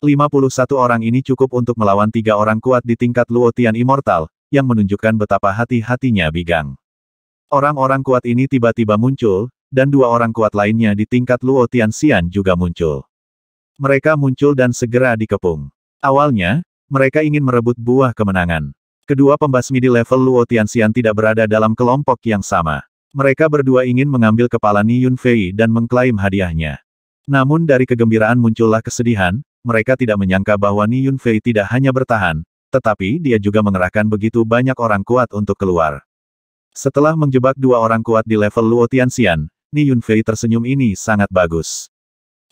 51 orang ini cukup untuk melawan tiga orang kuat di tingkat Luotian Immortal, yang menunjukkan betapa hati-hatinya Bigang. Orang-orang kuat ini tiba-tiba muncul, dan dua orang kuat lainnya di tingkat Luotian Xian juga muncul. Mereka muncul dan segera dikepung. Awalnya, mereka ingin merebut buah kemenangan. Kedua pembasmi di level Luo Tianxian tidak berada dalam kelompok yang sama. Mereka berdua ingin mengambil kepala Ni Yunfei dan mengklaim hadiahnya. Namun dari kegembiraan muncullah kesedihan, mereka tidak menyangka bahwa Ni Yunfei tidak hanya bertahan, tetapi dia juga mengerahkan begitu banyak orang kuat untuk keluar. Setelah menjebak dua orang kuat di level Luo Tianxian, Ni Yunfei tersenyum ini sangat bagus.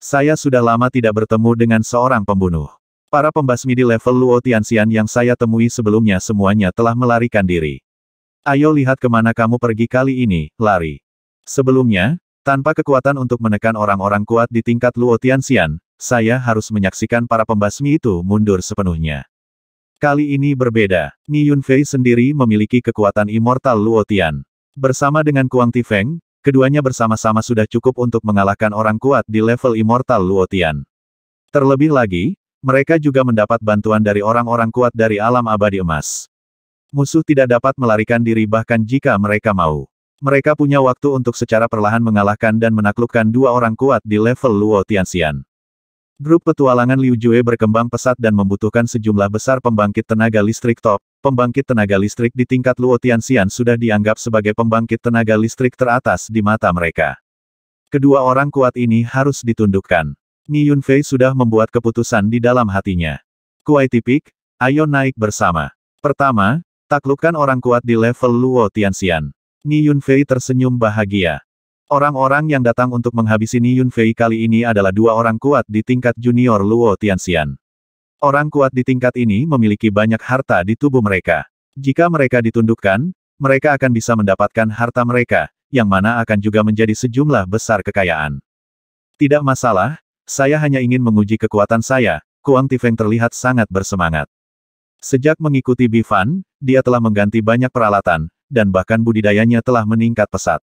Saya sudah lama tidak bertemu dengan seorang pembunuh. Para pembasmi di level Luo Tianxian yang saya temui sebelumnya semuanya telah melarikan diri. Ayo lihat kemana kamu pergi kali ini, lari. Sebelumnya, tanpa kekuatan untuk menekan orang-orang kuat di tingkat Luo Tianxian, saya harus menyaksikan para pembasmi itu mundur sepenuhnya. Kali ini berbeda, Ni Yunfei sendiri memiliki kekuatan immortal Luo Tian. Bersama dengan Kuang Tifeng, keduanya bersama-sama sudah cukup untuk mengalahkan orang kuat di level immortal Luo Tian. Terlebih lagi, mereka juga mendapat bantuan dari orang-orang kuat dari alam abadi emas. Musuh tidak dapat melarikan diri bahkan jika mereka mau. Mereka punya waktu untuk secara perlahan mengalahkan dan menaklukkan dua orang kuat di level Luo Tianxian. Grup petualangan Liu Jue berkembang pesat dan membutuhkan sejumlah besar pembangkit tenaga listrik top. Pembangkit tenaga listrik di tingkat Luo Tianxian sudah dianggap sebagai pembangkit tenaga listrik teratas di mata mereka. Kedua orang kuat ini harus ditundukkan. Ni Yunfei sudah membuat keputusan di dalam hatinya. Kuai tipik, ayo naik bersama. Pertama, taklukkan orang kuat di level Luo Tianxian. Ni Yunfei tersenyum bahagia. Orang-orang yang datang untuk menghabisi Ni Yunfei kali ini adalah dua orang kuat di tingkat junior Luo Tianxian. Orang kuat di tingkat ini memiliki banyak harta di tubuh mereka. Jika mereka ditundukkan, mereka akan bisa mendapatkan harta mereka, yang mana akan juga menjadi sejumlah besar kekayaan. Tidak masalah, saya hanya ingin menguji kekuatan saya, Kuang Tifeng terlihat sangat bersemangat. Sejak mengikuti Bifan, dia telah mengganti banyak peralatan, dan bahkan budidayanya telah meningkat pesat.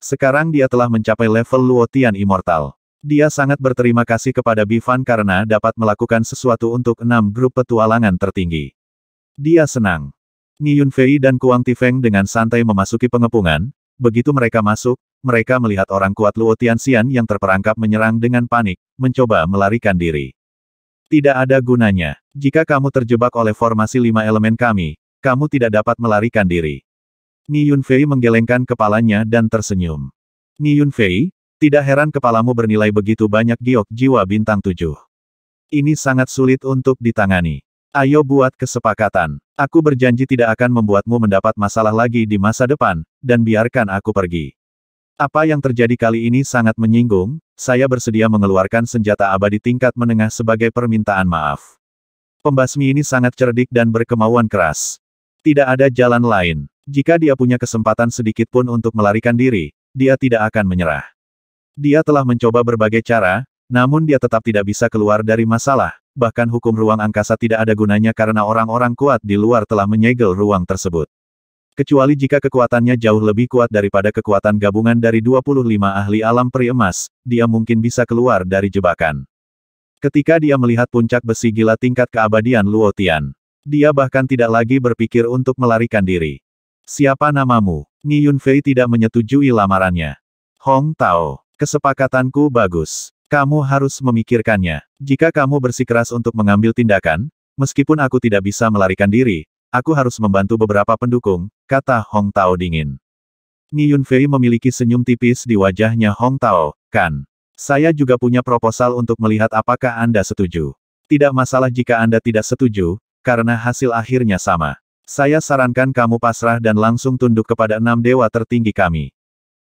Sekarang dia telah mencapai level Luotian Immortal. Dia sangat berterima kasih kepada Bifan karena dapat melakukan sesuatu untuk enam grup petualangan tertinggi. Dia senang. Ni Yunfei dan Kuang Tifeng dengan santai memasuki pengepungan, begitu mereka masuk, mereka melihat orang kuat Luo Tianxian yang terperangkap menyerang dengan panik, mencoba melarikan diri. Tidak ada gunanya. Jika kamu terjebak oleh formasi lima elemen kami, kamu tidak dapat melarikan diri. Ni Yunfei menggelengkan kepalanya dan tersenyum. Ni Yunfei, tidak heran kepalamu bernilai begitu banyak giok jiwa bintang tujuh. Ini sangat sulit untuk ditangani. Ayo buat kesepakatan. Aku berjanji tidak akan membuatmu mendapat masalah lagi di masa depan, dan biarkan aku pergi. Apa yang terjadi kali ini sangat menyinggung, saya bersedia mengeluarkan senjata abadi tingkat menengah sebagai permintaan maaf. Pembasmi ini sangat cerdik dan berkemauan keras. Tidak ada jalan lain. Jika dia punya kesempatan sedikit pun untuk melarikan diri, dia tidak akan menyerah. Dia telah mencoba berbagai cara, namun dia tetap tidak bisa keluar dari masalah, bahkan hukum ruang angkasa tidak ada gunanya karena orang-orang kuat di luar telah menyegel ruang tersebut. Kecuali jika kekuatannya jauh lebih kuat daripada kekuatan gabungan dari 25 ahli alam peri emas, dia mungkin bisa keluar dari jebakan. Ketika dia melihat puncak besi gila tingkat keabadian Luotian, dia bahkan tidak lagi berpikir untuk melarikan diri. Siapa namamu? Ni Yunfei tidak menyetujui lamarannya. Hong Tao, kesepakatanku bagus. Kamu harus memikirkannya. Jika kamu bersikeras untuk mengambil tindakan, meskipun aku tidak bisa melarikan diri, aku harus membantu beberapa pendukung, kata Hong Tao dingin. Ni Yunfei memiliki senyum tipis di wajahnya Hong Tao, kan? Saya juga punya proposal untuk melihat apakah Anda setuju. Tidak masalah jika Anda tidak setuju, karena hasil akhirnya sama. Saya sarankan kamu pasrah dan langsung tunduk kepada enam dewa tertinggi kami.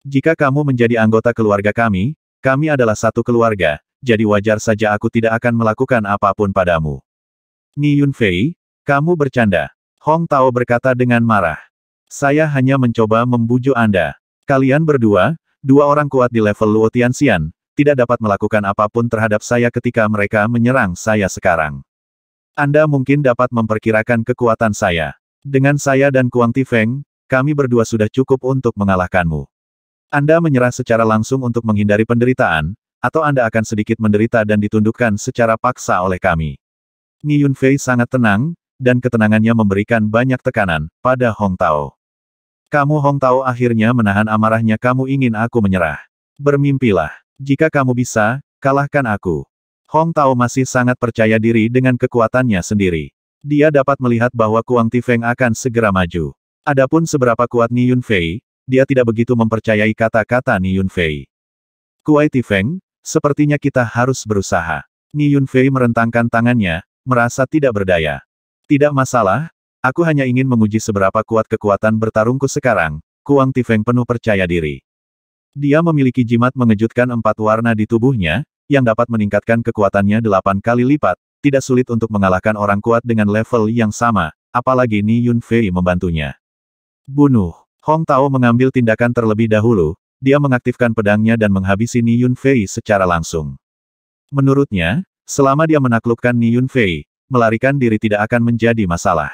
Jika kamu menjadi anggota keluarga kami, kami adalah satu keluarga, jadi wajar saja aku tidak akan melakukan apapun padamu. Ni Yunfei, kamu bercanda. Hong Tao berkata dengan marah. Saya hanya mencoba membujuk Anda. Kalian berdua, dua orang kuat di level Luo Tianxian, tidak dapat melakukan apapun terhadap saya ketika mereka menyerang saya sekarang. Anda mungkin dapat memperkirakan kekuatan saya. Dengan saya dan Kuang Tifeng, kami berdua sudah cukup untuk mengalahkanmu. Anda menyerah secara langsung untuk menghindari penderitaan, atau Anda akan sedikit menderita dan ditundukkan secara paksa oleh kami. Ni Yunfei sangat tenang, dan ketenangannya memberikan banyak tekanan pada Hong Tao. Kamu Hong Tao akhirnya menahan amarahnya kamu ingin aku menyerah. Bermimpilah. Jika kamu bisa, kalahkan aku. Hong Tao masih sangat percaya diri dengan kekuatannya sendiri. Dia dapat melihat bahwa Kuang Tifeng akan segera maju. Adapun seberapa kuat Ni Yunfei, dia tidak begitu mempercayai kata-kata Ni Yunfei. Kuai Tifeng, sepertinya kita harus berusaha. Ni Yunfei merentangkan tangannya, merasa tidak berdaya. Tidak masalah, aku hanya ingin menguji seberapa kuat kekuatan bertarungku sekarang, Kuang Tifeng penuh percaya diri. Dia memiliki jimat mengejutkan empat warna di tubuhnya, yang dapat meningkatkan kekuatannya delapan kali lipat, tidak sulit untuk mengalahkan orang kuat dengan level yang sama, apalagi Ni Yun Fei membantunya. Bunuh! Hong Tao mengambil tindakan terlebih dahulu, dia mengaktifkan pedangnya dan menghabisi Ni Yun Fei secara langsung. Menurutnya, selama dia menaklukkan Ni Yun Fei, melarikan diri tidak akan menjadi masalah.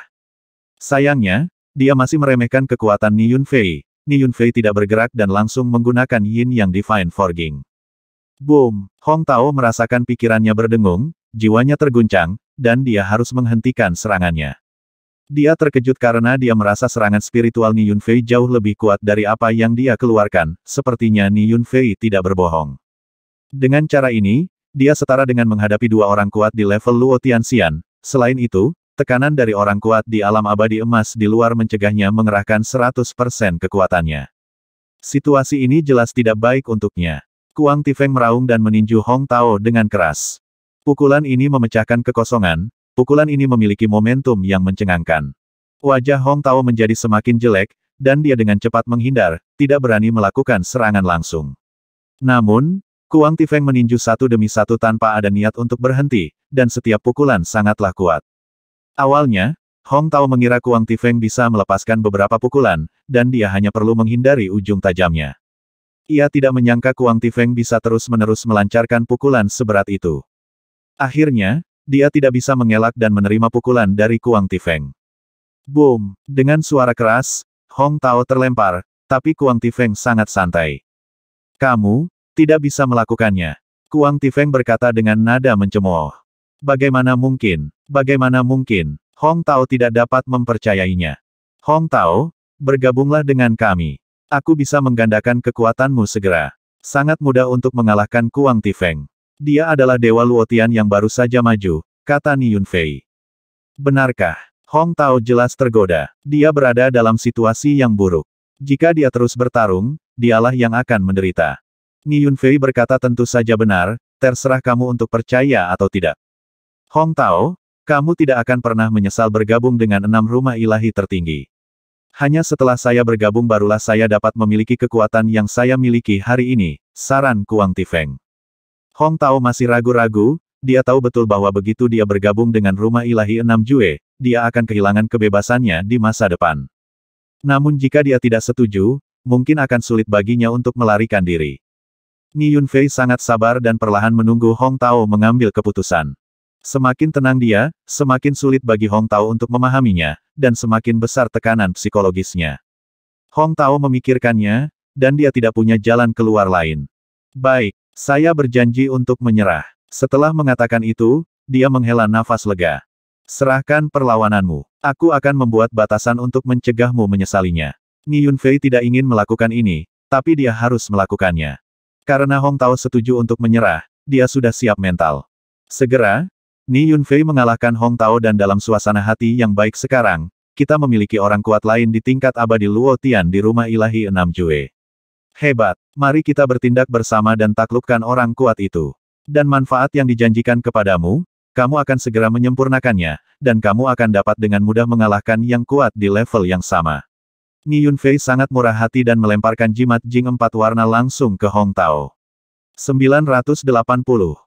Sayangnya, dia masih meremehkan kekuatan Niyun Fei. Niyun Fei tidak bergerak dan langsung menggunakan yin yang divine forging. Boom! Hong Tao merasakan pikirannya berdengung, jiwanya terguncang, dan dia harus menghentikan serangannya. Dia terkejut karena dia merasa serangan spiritual Niyun Fei jauh lebih kuat dari apa yang dia keluarkan, sepertinya Niyun Fei tidak berbohong. Dengan cara ini, dia setara dengan menghadapi dua orang kuat di level Luo Tianxian, Selain itu, tekanan dari orang kuat di alam abadi emas di luar mencegahnya mengerahkan 100% kekuatannya. Situasi ini jelas tidak baik untuknya. Kuang Tifeng meraung dan meninju Hong Tao dengan keras. Pukulan ini memecahkan kekosongan, pukulan ini memiliki momentum yang mencengangkan. Wajah Hong Tao menjadi semakin jelek, dan dia dengan cepat menghindar, tidak berani melakukan serangan langsung. Namun, Kuang Tifeng meninju satu demi satu tanpa ada niat untuk berhenti, dan setiap pukulan sangatlah kuat. Awalnya, Hong Tao mengira Kuang Tifeng bisa melepaskan beberapa pukulan, dan dia hanya perlu menghindari ujung tajamnya. Ia tidak menyangka Kuang Tifeng bisa terus-menerus melancarkan pukulan seberat itu. Akhirnya, dia tidak bisa mengelak dan menerima pukulan dari Kuang Tifeng. Boom! Dengan suara keras, Hong Tao terlempar, tapi Kuang Tifeng sangat santai. Kamu, tidak bisa melakukannya. Kuang Tifeng berkata dengan nada mencemooh. Bagaimana mungkin, bagaimana mungkin, Hong Tao tidak dapat mempercayainya. Hong Tao, bergabunglah dengan kami. Aku bisa menggandakan kekuatanmu segera. Sangat mudah untuk mengalahkan Kuang Tifeng. Dia adalah Dewa Luotian yang baru saja maju, kata Ni Yunfei. Benarkah? Hong Tao jelas tergoda. Dia berada dalam situasi yang buruk. Jika dia terus bertarung, dialah yang akan menderita. Ni Yunfei berkata tentu saja benar, terserah kamu untuk percaya atau tidak. Hong Tao, kamu tidak akan pernah menyesal bergabung dengan enam rumah ilahi tertinggi. Hanya setelah saya bergabung barulah saya dapat memiliki kekuatan yang saya miliki hari ini, saran Kuang Tifeng. Hong Tao masih ragu-ragu, dia tahu betul bahwa begitu dia bergabung dengan rumah ilahi enam Jue, dia akan kehilangan kebebasannya di masa depan. Namun jika dia tidak setuju, mungkin akan sulit baginya untuk melarikan diri. Ni Yunfei sangat sabar dan perlahan menunggu Hong Tao mengambil keputusan. Semakin tenang dia, semakin sulit bagi Hong Tao untuk memahaminya, dan semakin besar tekanan psikologisnya. Hong Tao memikirkannya, dan dia tidak punya jalan keluar lain. Baik, saya berjanji untuk menyerah. Setelah mengatakan itu, dia menghela nafas lega. Serahkan perlawananmu. Aku akan membuat batasan untuk mencegahmu menyesalinya. Ni Yunfei tidak ingin melakukan ini, tapi dia harus melakukannya. Karena Hong Tao setuju untuk menyerah, dia sudah siap mental. Segera, Ni Yunfei mengalahkan Hong Tao dan dalam suasana hati yang baik sekarang, kita memiliki orang kuat lain di tingkat abadi Luo Tian di rumah ilahi enam Jue. Hebat, mari kita bertindak bersama dan taklukkan orang kuat itu. Dan manfaat yang dijanjikan kepadamu, kamu akan segera menyempurnakannya, dan kamu akan dapat dengan mudah mengalahkan yang kuat di level yang sama. Ni Yunfei sangat murah hati dan melemparkan jimat jing empat warna langsung ke Hong Tao. 980.